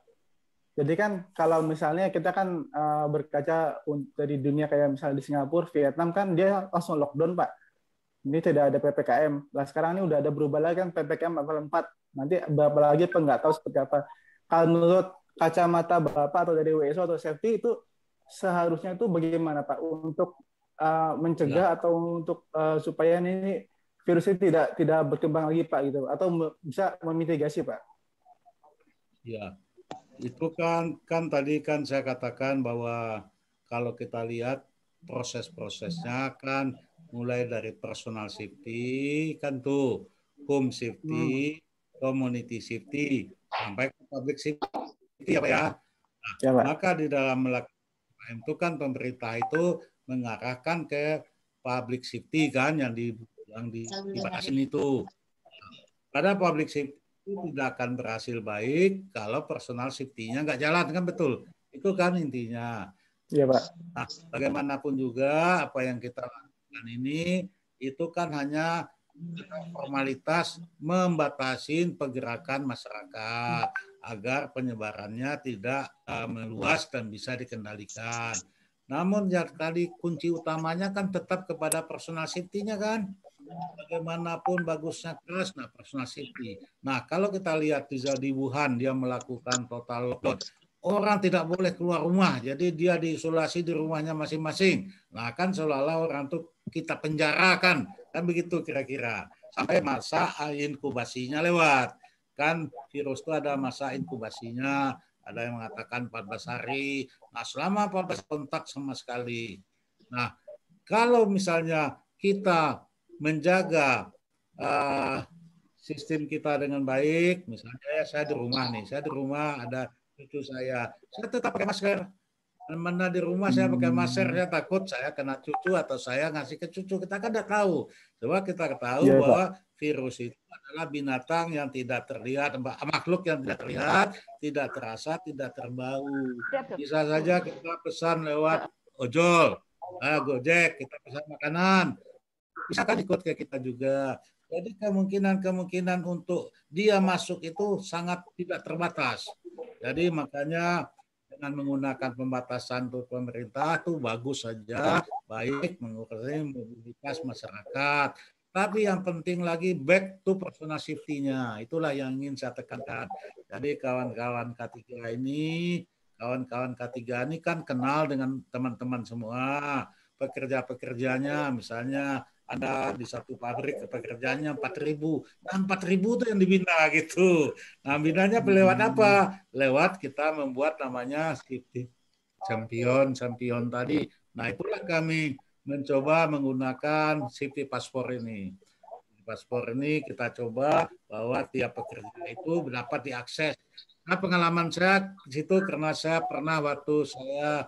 Jadi kan kalau misalnya kita kan uh, berkaca dari dunia kayak misalnya di Singapura, Vietnam kan dia langsung lockdown, Pak ini tidak ada PPKM. lah sekarang ini udah ada berubah lagi kan PPKM level 4. Nanti berapa lagi apa nggak tahu seperti apa. Kalau menurut kacamata Bapak atau dari WSO atau safety itu seharusnya itu bagaimana Pak untuk uh, mencegah nah. atau untuk uh, supaya ini virusnya tidak tidak berkembang lagi Pak gitu atau bisa memitigasi Pak? Ya. Itu kan kan tadi kan saya katakan bahwa kalau kita lihat proses-prosesnya kan mulai dari personal safety kan tuh home safety, hmm. community safety sampai ke public safety ya, ya. Nah, ya Pak. maka di dalam melakukan itu kan pemerintah itu mengarahkan ke public safety kan yang di yang di, dibahas itu. Karena public safety tidak akan berhasil baik kalau personal safety-nya nggak jalan kan betul. Itu kan intinya. ya Pak. Nah, bagaimanapun juga apa yang kita ini itu kan hanya formalitas membatasi pergerakan masyarakat agar penyebarannya tidak eh, meluas dan bisa dikendalikan. Namun yang tadi kunci utamanya kan tetap kepada personal safety-nya kan. Bagaimanapun bagusnya keras, nah personal safety. Nah kalau kita lihat di Wuhan dia melakukan total lockdown. Orang tidak boleh keluar rumah, jadi dia diisolasi di rumahnya masing-masing. Nah kan seolah-olah orang tuh kita penjarakan kan begitu kira-kira sampai masa inkubasinya lewat kan virus itu ada masa inkubasinya ada yang mengatakan 14 hari nah selama 14 kontak sama sekali nah kalau misalnya kita menjaga uh, sistem kita dengan baik misalnya ya, saya di rumah nih saya di rumah ada cucu saya saya tetap pakai masker mana di rumah saya pakai hmm. masker saya takut saya kena cucu atau saya ngasih ke cucu kita kan tidak tahu coba kita tahu ya, bahwa virus itu adalah binatang yang tidak terlihat makhluk yang tidak terlihat tidak terasa tidak terbau bisa saja kita pesan lewat ojol ah, gojek kita pesan makanan bisa kan ikut ke kita juga jadi kemungkinan-kemungkinan untuk dia masuk itu sangat tidak terbatas jadi makanya dengan menggunakan pembatasan untuk pemerintah itu bagus saja, baik mengurangi mobilitas masyarakat. Tapi yang penting lagi back to personal safety-nya. Itulah yang ingin saya tekankan. Jadi kawan-kawan K3 ini, kawan-kawan K3 ini kan kenal dengan teman-teman semua. Pekerja-pekerjanya misalnya ada di satu pabrik pekerjaannya 4000 dan 4000 itu yang dibina gitu nah binanya lewat hmm. apa lewat kita membuat namanya champion champion tadi nah itulah kami mencoba menggunakan safety paspor ini paspor ini kita coba bahwa tiap pekerja itu dapat diakses nah pengalaman saya di situ karena saya pernah waktu saya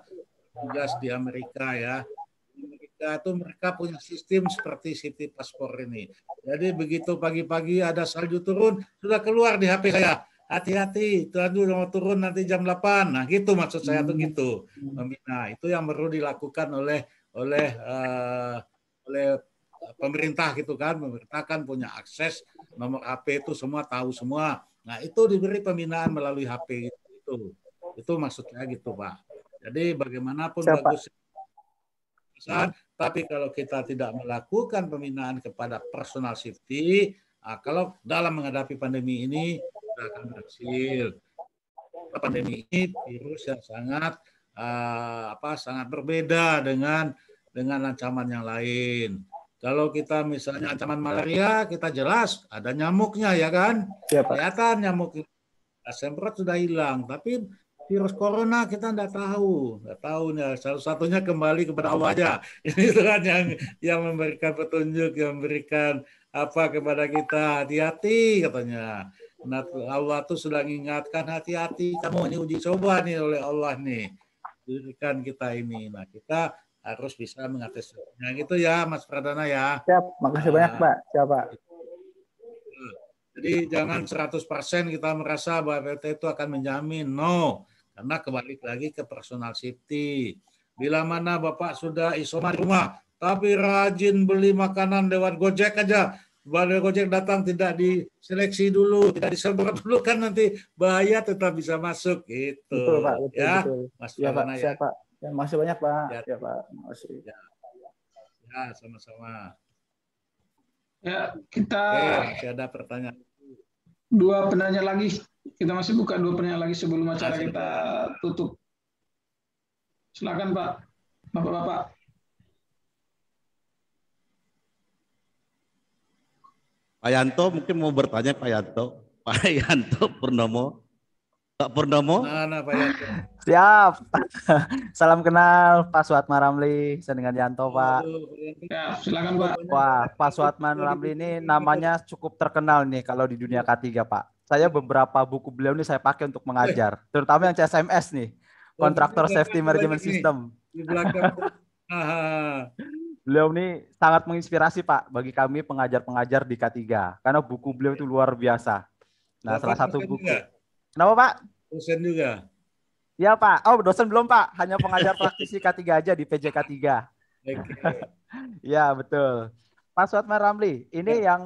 tugas di Amerika ya yaitu mereka punya sistem seperti City Paspor ini. Jadi begitu pagi-pagi ada salju turun, sudah keluar di HP saya. Hati-hati, salju mau turun nanti jam 8. Nah gitu maksud saya tuh gitu. Membina, itu yang perlu dilakukan oleh oleh uh, oleh pemerintah gitu kan. Pemerintah kan punya akses nomor HP itu semua tahu semua. Nah itu diberi pembinaan melalui HP itu. Itu maksudnya gitu Pak. Jadi bagaimanapun Siapa? bagus tapi kalau kita tidak melakukan pembinaan kepada personal safety, nah, kalau dalam menghadapi pandemi ini kita akan berhasil. Pandemi ini virus yang sangat uh, apa sangat berbeda dengan dengan ancaman yang lain. Kalau kita misalnya ancaman malaria, kita jelas ada nyamuknya ya kan? Ya, Kelihatan nyamuk semprot sudah hilang, tapi virus corona kita tidak tahu, nggak tahu ya. Satu-satunya kembali kepada Allah aja. Ini Tuhan yang yang memberikan petunjuk, yang memberikan apa kepada kita hati-hati katanya. Nah, Allah tuh sudah mengingatkan hati-hati kamu ini uji coba nih oleh Allah nih. Berikan kita ini. Nah, kita harus bisa mengatasi. Nah, Gitu ya Mas Pradana ya. Siap, makasih nah, banyak Pak. Siap Pak. Jadi jangan 100% kita merasa bahwa PT itu akan menjamin. No karena kembali lagi ke personal safety. Bila mana Bapak sudah isoman di rumah, tapi rajin beli makanan lewat Gojek aja. Baru Gojek datang tidak diseleksi dulu, tidak disebut dulu kan nanti bahaya tetap bisa masuk gitu. Betul, Pak. Betul, ya, betul. Mas ya, Pak, ya. Pak. Ya, masih banyak, Pak. Ya, ya Pak. Masih. Ya. sama-sama. Ya, kita Oke, masih ada pertanyaan dua penanya lagi. Kita masih buka dua penanya lagi sebelum acara Asik. kita tutup. Silakan Pak, Bapak-bapak. Pak Yanto mungkin mau bertanya Pak Yanto. Pak Yanto Purnomo. Pak Purnomo. Nah, Siap. (laughs) Salam kenal Pak Suatman Ramli, dengan Yanto Pak. Ya, silakan Pak. Wah, Pak Suatman Ramli ini namanya cukup terkenal nih kalau di dunia K3 Pak. Saya beberapa buku beliau ini saya pakai untuk mengajar, eh. terutama yang CSMS nih, kontraktor safety management system. Di belakang. (laughs) beliau ini sangat menginspirasi Pak bagi kami pengajar-pengajar di K3 karena buku beliau itu luar biasa. Nah, salah satu buku Kenapa Pak? Dosen juga. Ya Pak. Oh dosen belum Pak. Hanya pengajar (laughs) praktisi K3 aja di PJK 3. Okay. (laughs) ya betul. Pak Suatman Ramli, ini ya. yang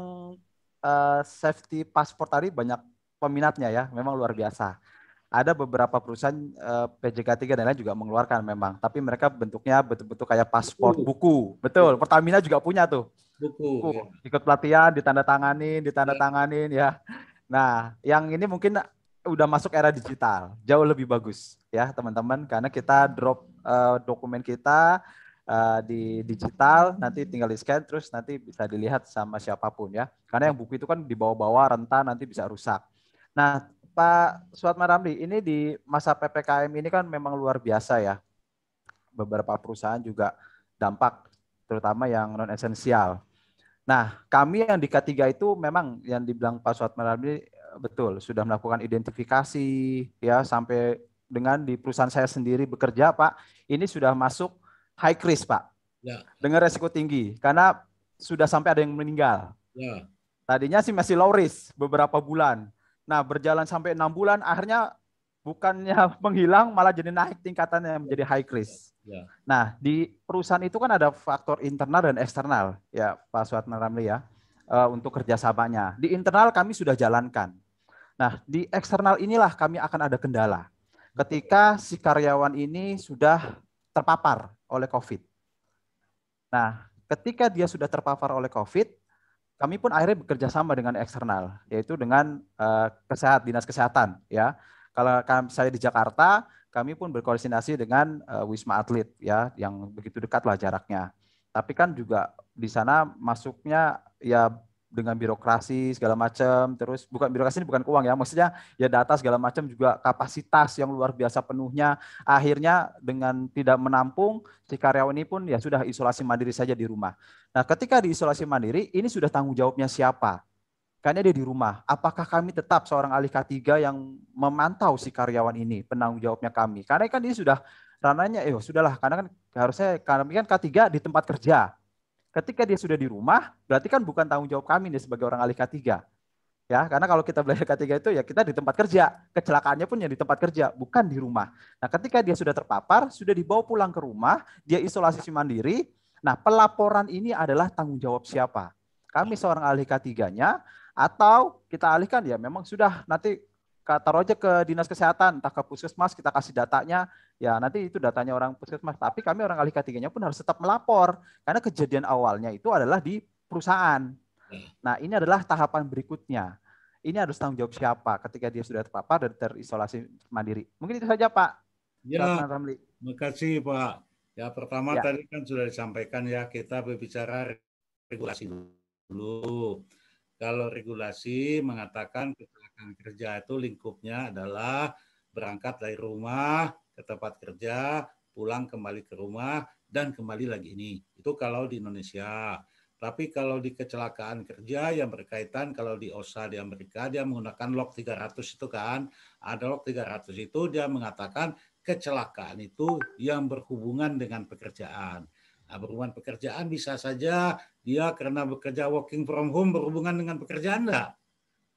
uh, safety passport tadi banyak peminatnya ya. Memang luar biasa. Ada beberapa perusahaan uh, eh, PJK 3 dan lain juga mengeluarkan memang. Tapi mereka bentuknya betul-betul kayak paspor buku. buku. Betul. Pertamina juga punya tuh. Buku. buku. Ya. Ikut pelatihan, ditandatanganin, ditandatanganin ya. ya. Nah, yang ini mungkin udah masuk era digital, jauh lebih bagus ya teman-teman karena kita drop uh, dokumen kita uh, di digital, nanti tinggal di scan terus nanti bisa dilihat sama siapapun ya. Karena yang buku itu kan dibawa-bawa rentan nanti bisa rusak. Nah, Pak Suatma Ramli, ini di masa PPKM ini kan memang luar biasa ya. Beberapa perusahaan juga dampak terutama yang non esensial. Nah, kami yang di K3 itu memang yang dibilang Pak Suatma Ramli betul sudah melakukan identifikasi ya sampai dengan di perusahaan saya sendiri bekerja Pak, ini sudah masuk high risk Pak. Ya. Dengan resiko tinggi karena sudah sampai ada yang meninggal. Ya. Tadinya sih masih low risk beberapa bulan. Nah, berjalan sampai enam bulan akhirnya bukannya (laughs) menghilang malah jadi naik tingkatannya menjadi high risk. Ya. Nah, di perusahaan itu kan ada faktor internal dan eksternal ya Pak Suatna Ramli ya. Eh, untuk kerjasamanya di internal kami sudah jalankan Nah, di eksternal inilah kami akan ada kendala. Ketika si karyawan ini sudah terpapar oleh COVID. Nah, ketika dia sudah terpapar oleh COVID, kami pun akhirnya bekerja sama dengan eksternal, yaitu dengan uh, kesehat dinas kesehatan. Ya, kalau saya di Jakarta, kami pun berkoordinasi dengan uh, Wisma Atlet, ya, yang begitu dekat lah jaraknya. Tapi kan juga di sana masuknya ya dengan birokrasi segala macam terus bukan birokrasi ini bukan uang ya maksudnya ya data segala macam juga kapasitas yang luar biasa penuhnya akhirnya dengan tidak menampung si karyawan ini pun ya sudah isolasi mandiri saja di rumah nah ketika di isolasi mandiri ini sudah tanggung jawabnya siapa karena dia di rumah apakah kami tetap seorang ahli K3 yang memantau si karyawan ini penanggung jawabnya kami karena kan ini sudah rananya eh oh, sudahlah karena kan harusnya karena kan K3 di tempat kerja Ketika dia sudah di rumah, berarti kan bukan tanggung jawab kami nih sebagai orang alih K3. Ya, karena kalau kita belajar K3 itu ya kita di tempat kerja. Kecelakaannya pun ya di tempat kerja, bukan di rumah. Nah, ketika dia sudah terpapar, sudah dibawa pulang ke rumah, dia isolasi mandiri. Nah, pelaporan ini adalah tanggung jawab siapa? Kami seorang alih K3-nya atau kita alihkan ya memang sudah nanti taruh aja ke dinas kesehatan, entah ke puskesmas, kita kasih datanya. Ya, nanti itu datanya orang puskesmas. Tapi kami orang alih ketiganya pun harus tetap melapor. Karena kejadian awalnya itu adalah di perusahaan. Hmm. Nah, ini adalah tahapan berikutnya. Ini harus tanggung jawab siapa ketika dia sudah terpapar dan terisolasi mandiri. Mungkin itu saja, Pak. Ya, terima kasih, Pak. Ya, pertama ya. tadi kan sudah disampaikan ya, kita berbicara regulasi dulu. Kalau regulasi mengatakan Nah, kerja itu lingkupnya adalah berangkat dari rumah ke tempat kerja, pulang kembali ke rumah, dan kembali lagi ini. Itu kalau di Indonesia. Tapi kalau di kecelakaan kerja yang berkaitan kalau di OSA di Amerika dia menggunakan log 300 itu kan. Ada log 300 itu dia mengatakan kecelakaan itu yang berhubungan dengan pekerjaan. Nah, berhubungan pekerjaan bisa saja dia karena bekerja working from home berhubungan dengan pekerjaan enggak?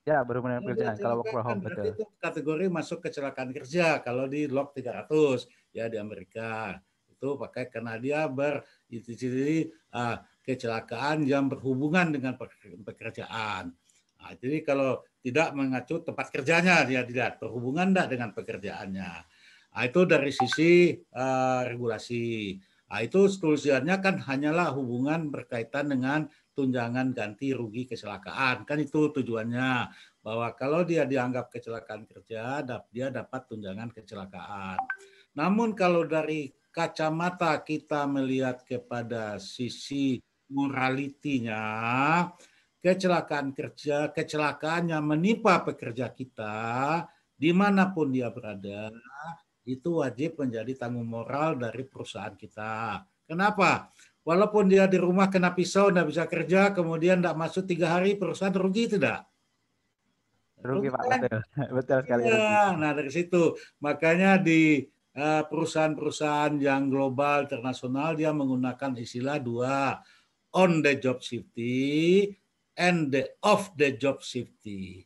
Ya, berhubungan dengan kerjaan kalau iya. work from home kan betul. Itu kategori masuk kecelakaan kerja kalau di log 300 ya di Amerika. Itu pakai karena dia jadi uh, kecelakaan yang berhubungan dengan pekerjaan. Nah, jadi kalau tidak mengacu tempat kerjanya dia tidak berhubungan tidak dengan pekerjaannya. Nah, itu dari sisi uh, regulasi. Nah, itu tulisannya kan hanyalah hubungan berkaitan dengan tunjangan ganti rugi kecelakaan. Kan itu tujuannya bahwa kalau dia dianggap kecelakaan kerja, dia dapat tunjangan kecelakaan. Namun kalau dari kacamata kita melihat kepada sisi moralitinya, kecelakaan kerja, kecelakaan yang menimpa pekerja kita, dimanapun dia berada, itu wajib menjadi tanggung moral dari perusahaan kita. Kenapa? walaupun dia di rumah kena pisau, tidak bisa kerja, kemudian tidak masuk tiga hari, perusahaan rugi tidak? Rugi, Pak, kan? betul. (laughs) betul sekali. Ya, nah dari situ. Makanya di eh, perusahaan-perusahaan yang global, internasional, dia menggunakan istilah dua, on the job safety and the off the job safety.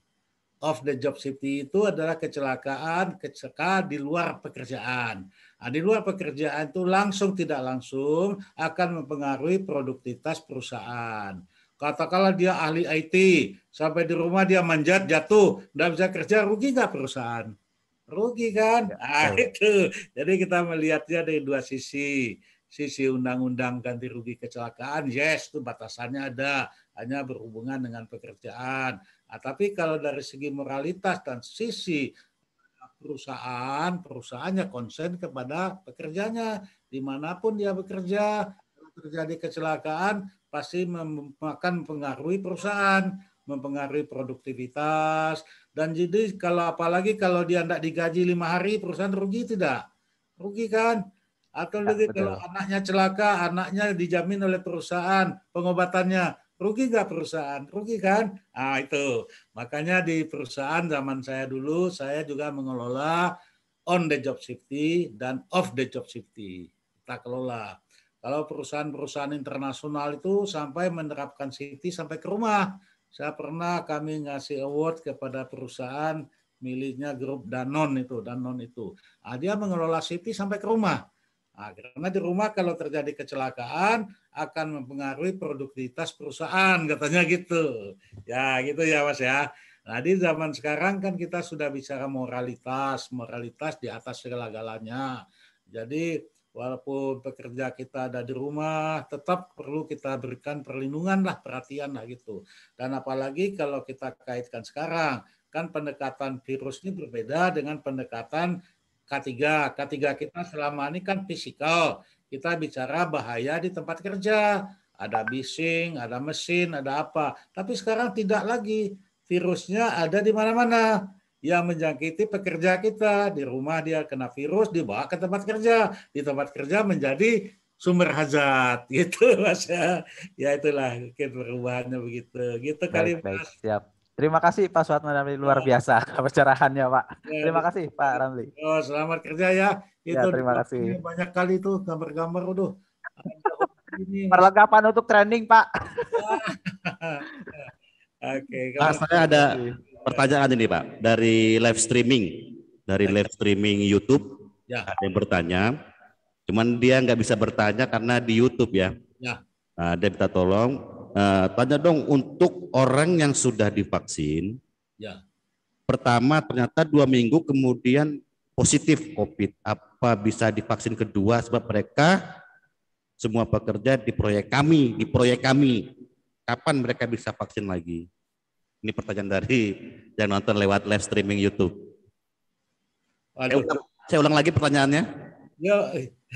Off the job safety itu adalah kecelakaan, kecelakaan di luar pekerjaan Nah, di luar pekerjaan itu langsung tidak langsung akan mempengaruhi produktivitas perusahaan. Katakanlah dia ahli IT, sampai di rumah dia manjat, jatuh, tidak bisa kerja, rugi nggak perusahaan? Rugi kan? Ya, nah, itu. Jadi kita melihatnya dari dua sisi. Sisi undang-undang ganti rugi kecelakaan, yes, itu batasannya ada. Hanya berhubungan dengan pekerjaan. Nah, tapi kalau dari segi moralitas dan sisi perusahaan, perusahaannya konsen kepada pekerjanya. Dimanapun dia bekerja, kalau terjadi kecelakaan, pasti akan mempengaruhi perusahaan, mempengaruhi produktivitas. Dan jadi kalau apalagi kalau dia tidak digaji lima hari, perusahaan rugi tidak? Rugi kan? Atau ya, kalau anaknya celaka, anaknya dijamin oleh perusahaan pengobatannya, rugi nggak perusahaan? Rugi kan? Ah itu. Makanya di perusahaan zaman saya dulu, saya juga mengelola on the job safety dan off the job safety. Kita kelola. Kalau perusahaan-perusahaan internasional itu sampai menerapkan safety sampai ke rumah. Saya pernah kami ngasih award kepada perusahaan miliknya grup Danone itu, Danone itu. Nah, dia mengelola safety sampai ke rumah. Nah, karena di rumah kalau terjadi kecelakaan, akan mempengaruhi produktivitas perusahaan katanya gitu. Ya, gitu ya Mas ya. Nah, di zaman sekarang kan kita sudah bicara moralitas, moralitas di atas segala-galanya. Jadi, walaupun pekerja kita ada di rumah, tetap perlu kita berikan perlindungan lah, perhatian lah gitu. Dan apalagi kalau kita kaitkan sekarang, kan pendekatan virus ini berbeda dengan pendekatan K3. K3 kita selama ini kan fisikal, kita bicara bahaya di tempat kerja, ada bising, ada mesin, ada apa. Tapi sekarang tidak lagi. Virusnya ada di mana-mana yang menjangkiti pekerja kita. Di rumah dia kena virus, dibawa ke tempat kerja. Di tempat kerja menjadi sumber hajat. (laughs) Gitu Mas ya. Ya itulah mungkin perubahannya begitu. Gitu baik, kali baik, Mas. Siap. Terima kasih Pak Suatman Ramli luar ya. biasa pencerahannya (laughs) Pak. Ya, Terima ya. kasih Pak Ramli. Oh, selamat kerja ya. Ya, itu terima kasih. Banyak kali tuh gambar-gambar, udah. Perlengkapan untuk training Pak. (laughs) Oke. Okay, nah, saya ada gitu. pertanyaan ini, Pak, dari live streaming, dari ya. live streaming YouTube. Ya. Ada yang bertanya, cuman dia nggak bisa bertanya karena di YouTube ya. Ya. Nah, dia minta tolong uh, tanya dong untuk orang yang sudah divaksin. Ya. Pertama ternyata dua minggu kemudian positif COVID. Apa bisa divaksin kedua sebab mereka semua pekerja di proyek kami, di proyek kami. Kapan mereka bisa vaksin lagi? Ini pertanyaan dari yang nonton lewat live streaming YouTube. Saya ulang, saya ulang lagi pertanyaannya. Ya,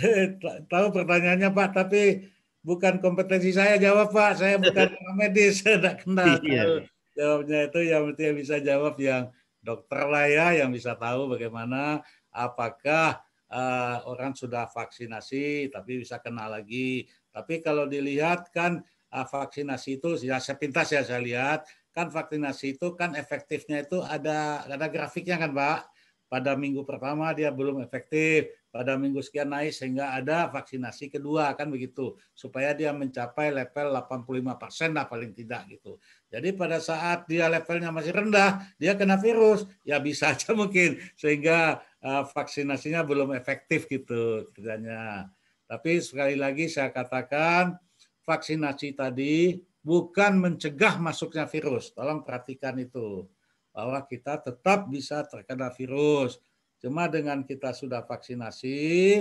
(laughs) tahu pertanyaannya Pak, tapi bukan kompetensi saya jawab Pak. Saya bukan (laughs) medis, (laughs) tidak kenal. Iya. Jawabnya itu yang bisa jawab yang dokter lah ya yang bisa tahu bagaimana apakah uh, orang sudah vaksinasi tapi bisa kena lagi. Tapi kalau dilihat kan uh, vaksinasi itu ya sepintas ya saya lihat kan vaksinasi itu kan efektifnya itu ada ada grafiknya kan Pak. Pada minggu pertama dia belum efektif, pada minggu sekian naik sehingga ada vaksinasi kedua kan begitu supaya dia mencapai level 85 persen lah paling tidak gitu. Jadi pada saat dia levelnya masih rendah, dia kena virus, ya bisa (laughs) aja mungkin sehingga uh, vaksinasinya belum efektif gitu kerjanya. Tapi sekali lagi saya katakan vaksinasi tadi bukan mencegah masuknya virus. Tolong perhatikan itu bahwa kita tetap bisa terkena virus. Cuma dengan kita sudah vaksinasi,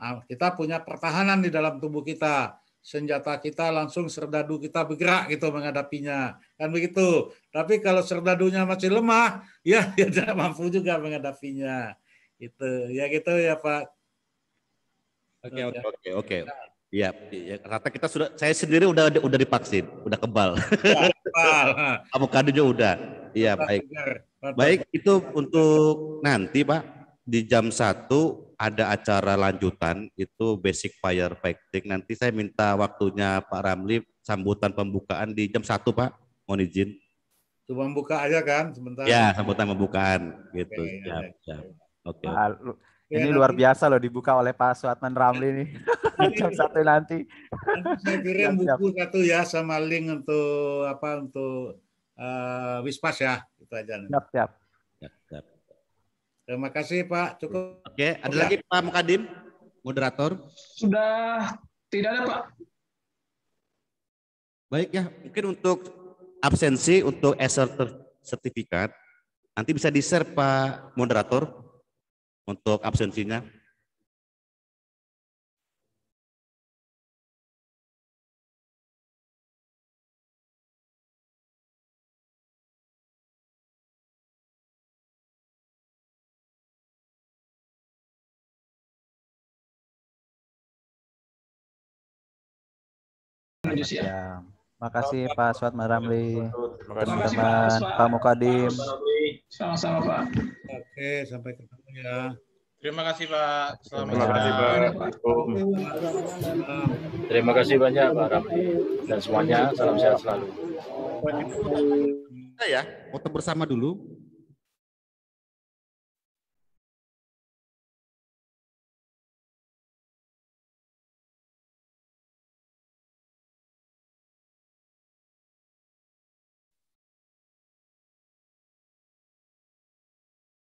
ah, kita punya pertahanan di dalam tubuh kita senjata kita langsung serdadu kita bergerak gitu menghadapinya kan begitu tapi kalau serdadunya masih lemah (laughs) ya dia ya tidak mampu juga menghadapinya itu ya gitu ya Pak oke oke ya. oke oke Iya, ya, rata kita sudah, saya sendiri udah udah divaksin, udah kebal. Ya, Kamu (laughs) kado juga udah. Iya baik. Baik itu untuk nanti Pak di jam satu ada acara lanjutan itu basic fire fighting. Nanti saya minta waktunya Pak Ramli sambutan pembukaan di jam satu Pak. Mohon izin. Cuma buka aja kan sebentar. Ya, sambutan pembukaan gitu. Oke. Ya, ya. Ah, ya. Okay. Ini ya, luar biasa loh dibuka oleh Pak Suatman Ramli nih. (laughs) jam satu nanti. nanti saya kirim buku satu ya sama link untuk apa untuk uh, eh, Wispas ya. Itu aja. Siap, siap. Terima kasih Pak. Cukup. Oke, ada ya. lagi Pak Mukadim, moderator. Sudah tidak ada Pak. Baik ya, mungkin untuk absensi untuk SR sertifikat nanti bisa di-share Pak moderator untuk absensinya. Terima kasih Ya. Pak Suat Maramli. Terima kasih Pak, Pak Mukadim. Sama-sama Pak. Oke, sampai ketemu ya. Terima kasih Pak. Selamat Terima kasih Pak. Terima kasih banyak Pak Ramli dan semuanya. Salam sehat selalu. Ya, foto bersama dulu.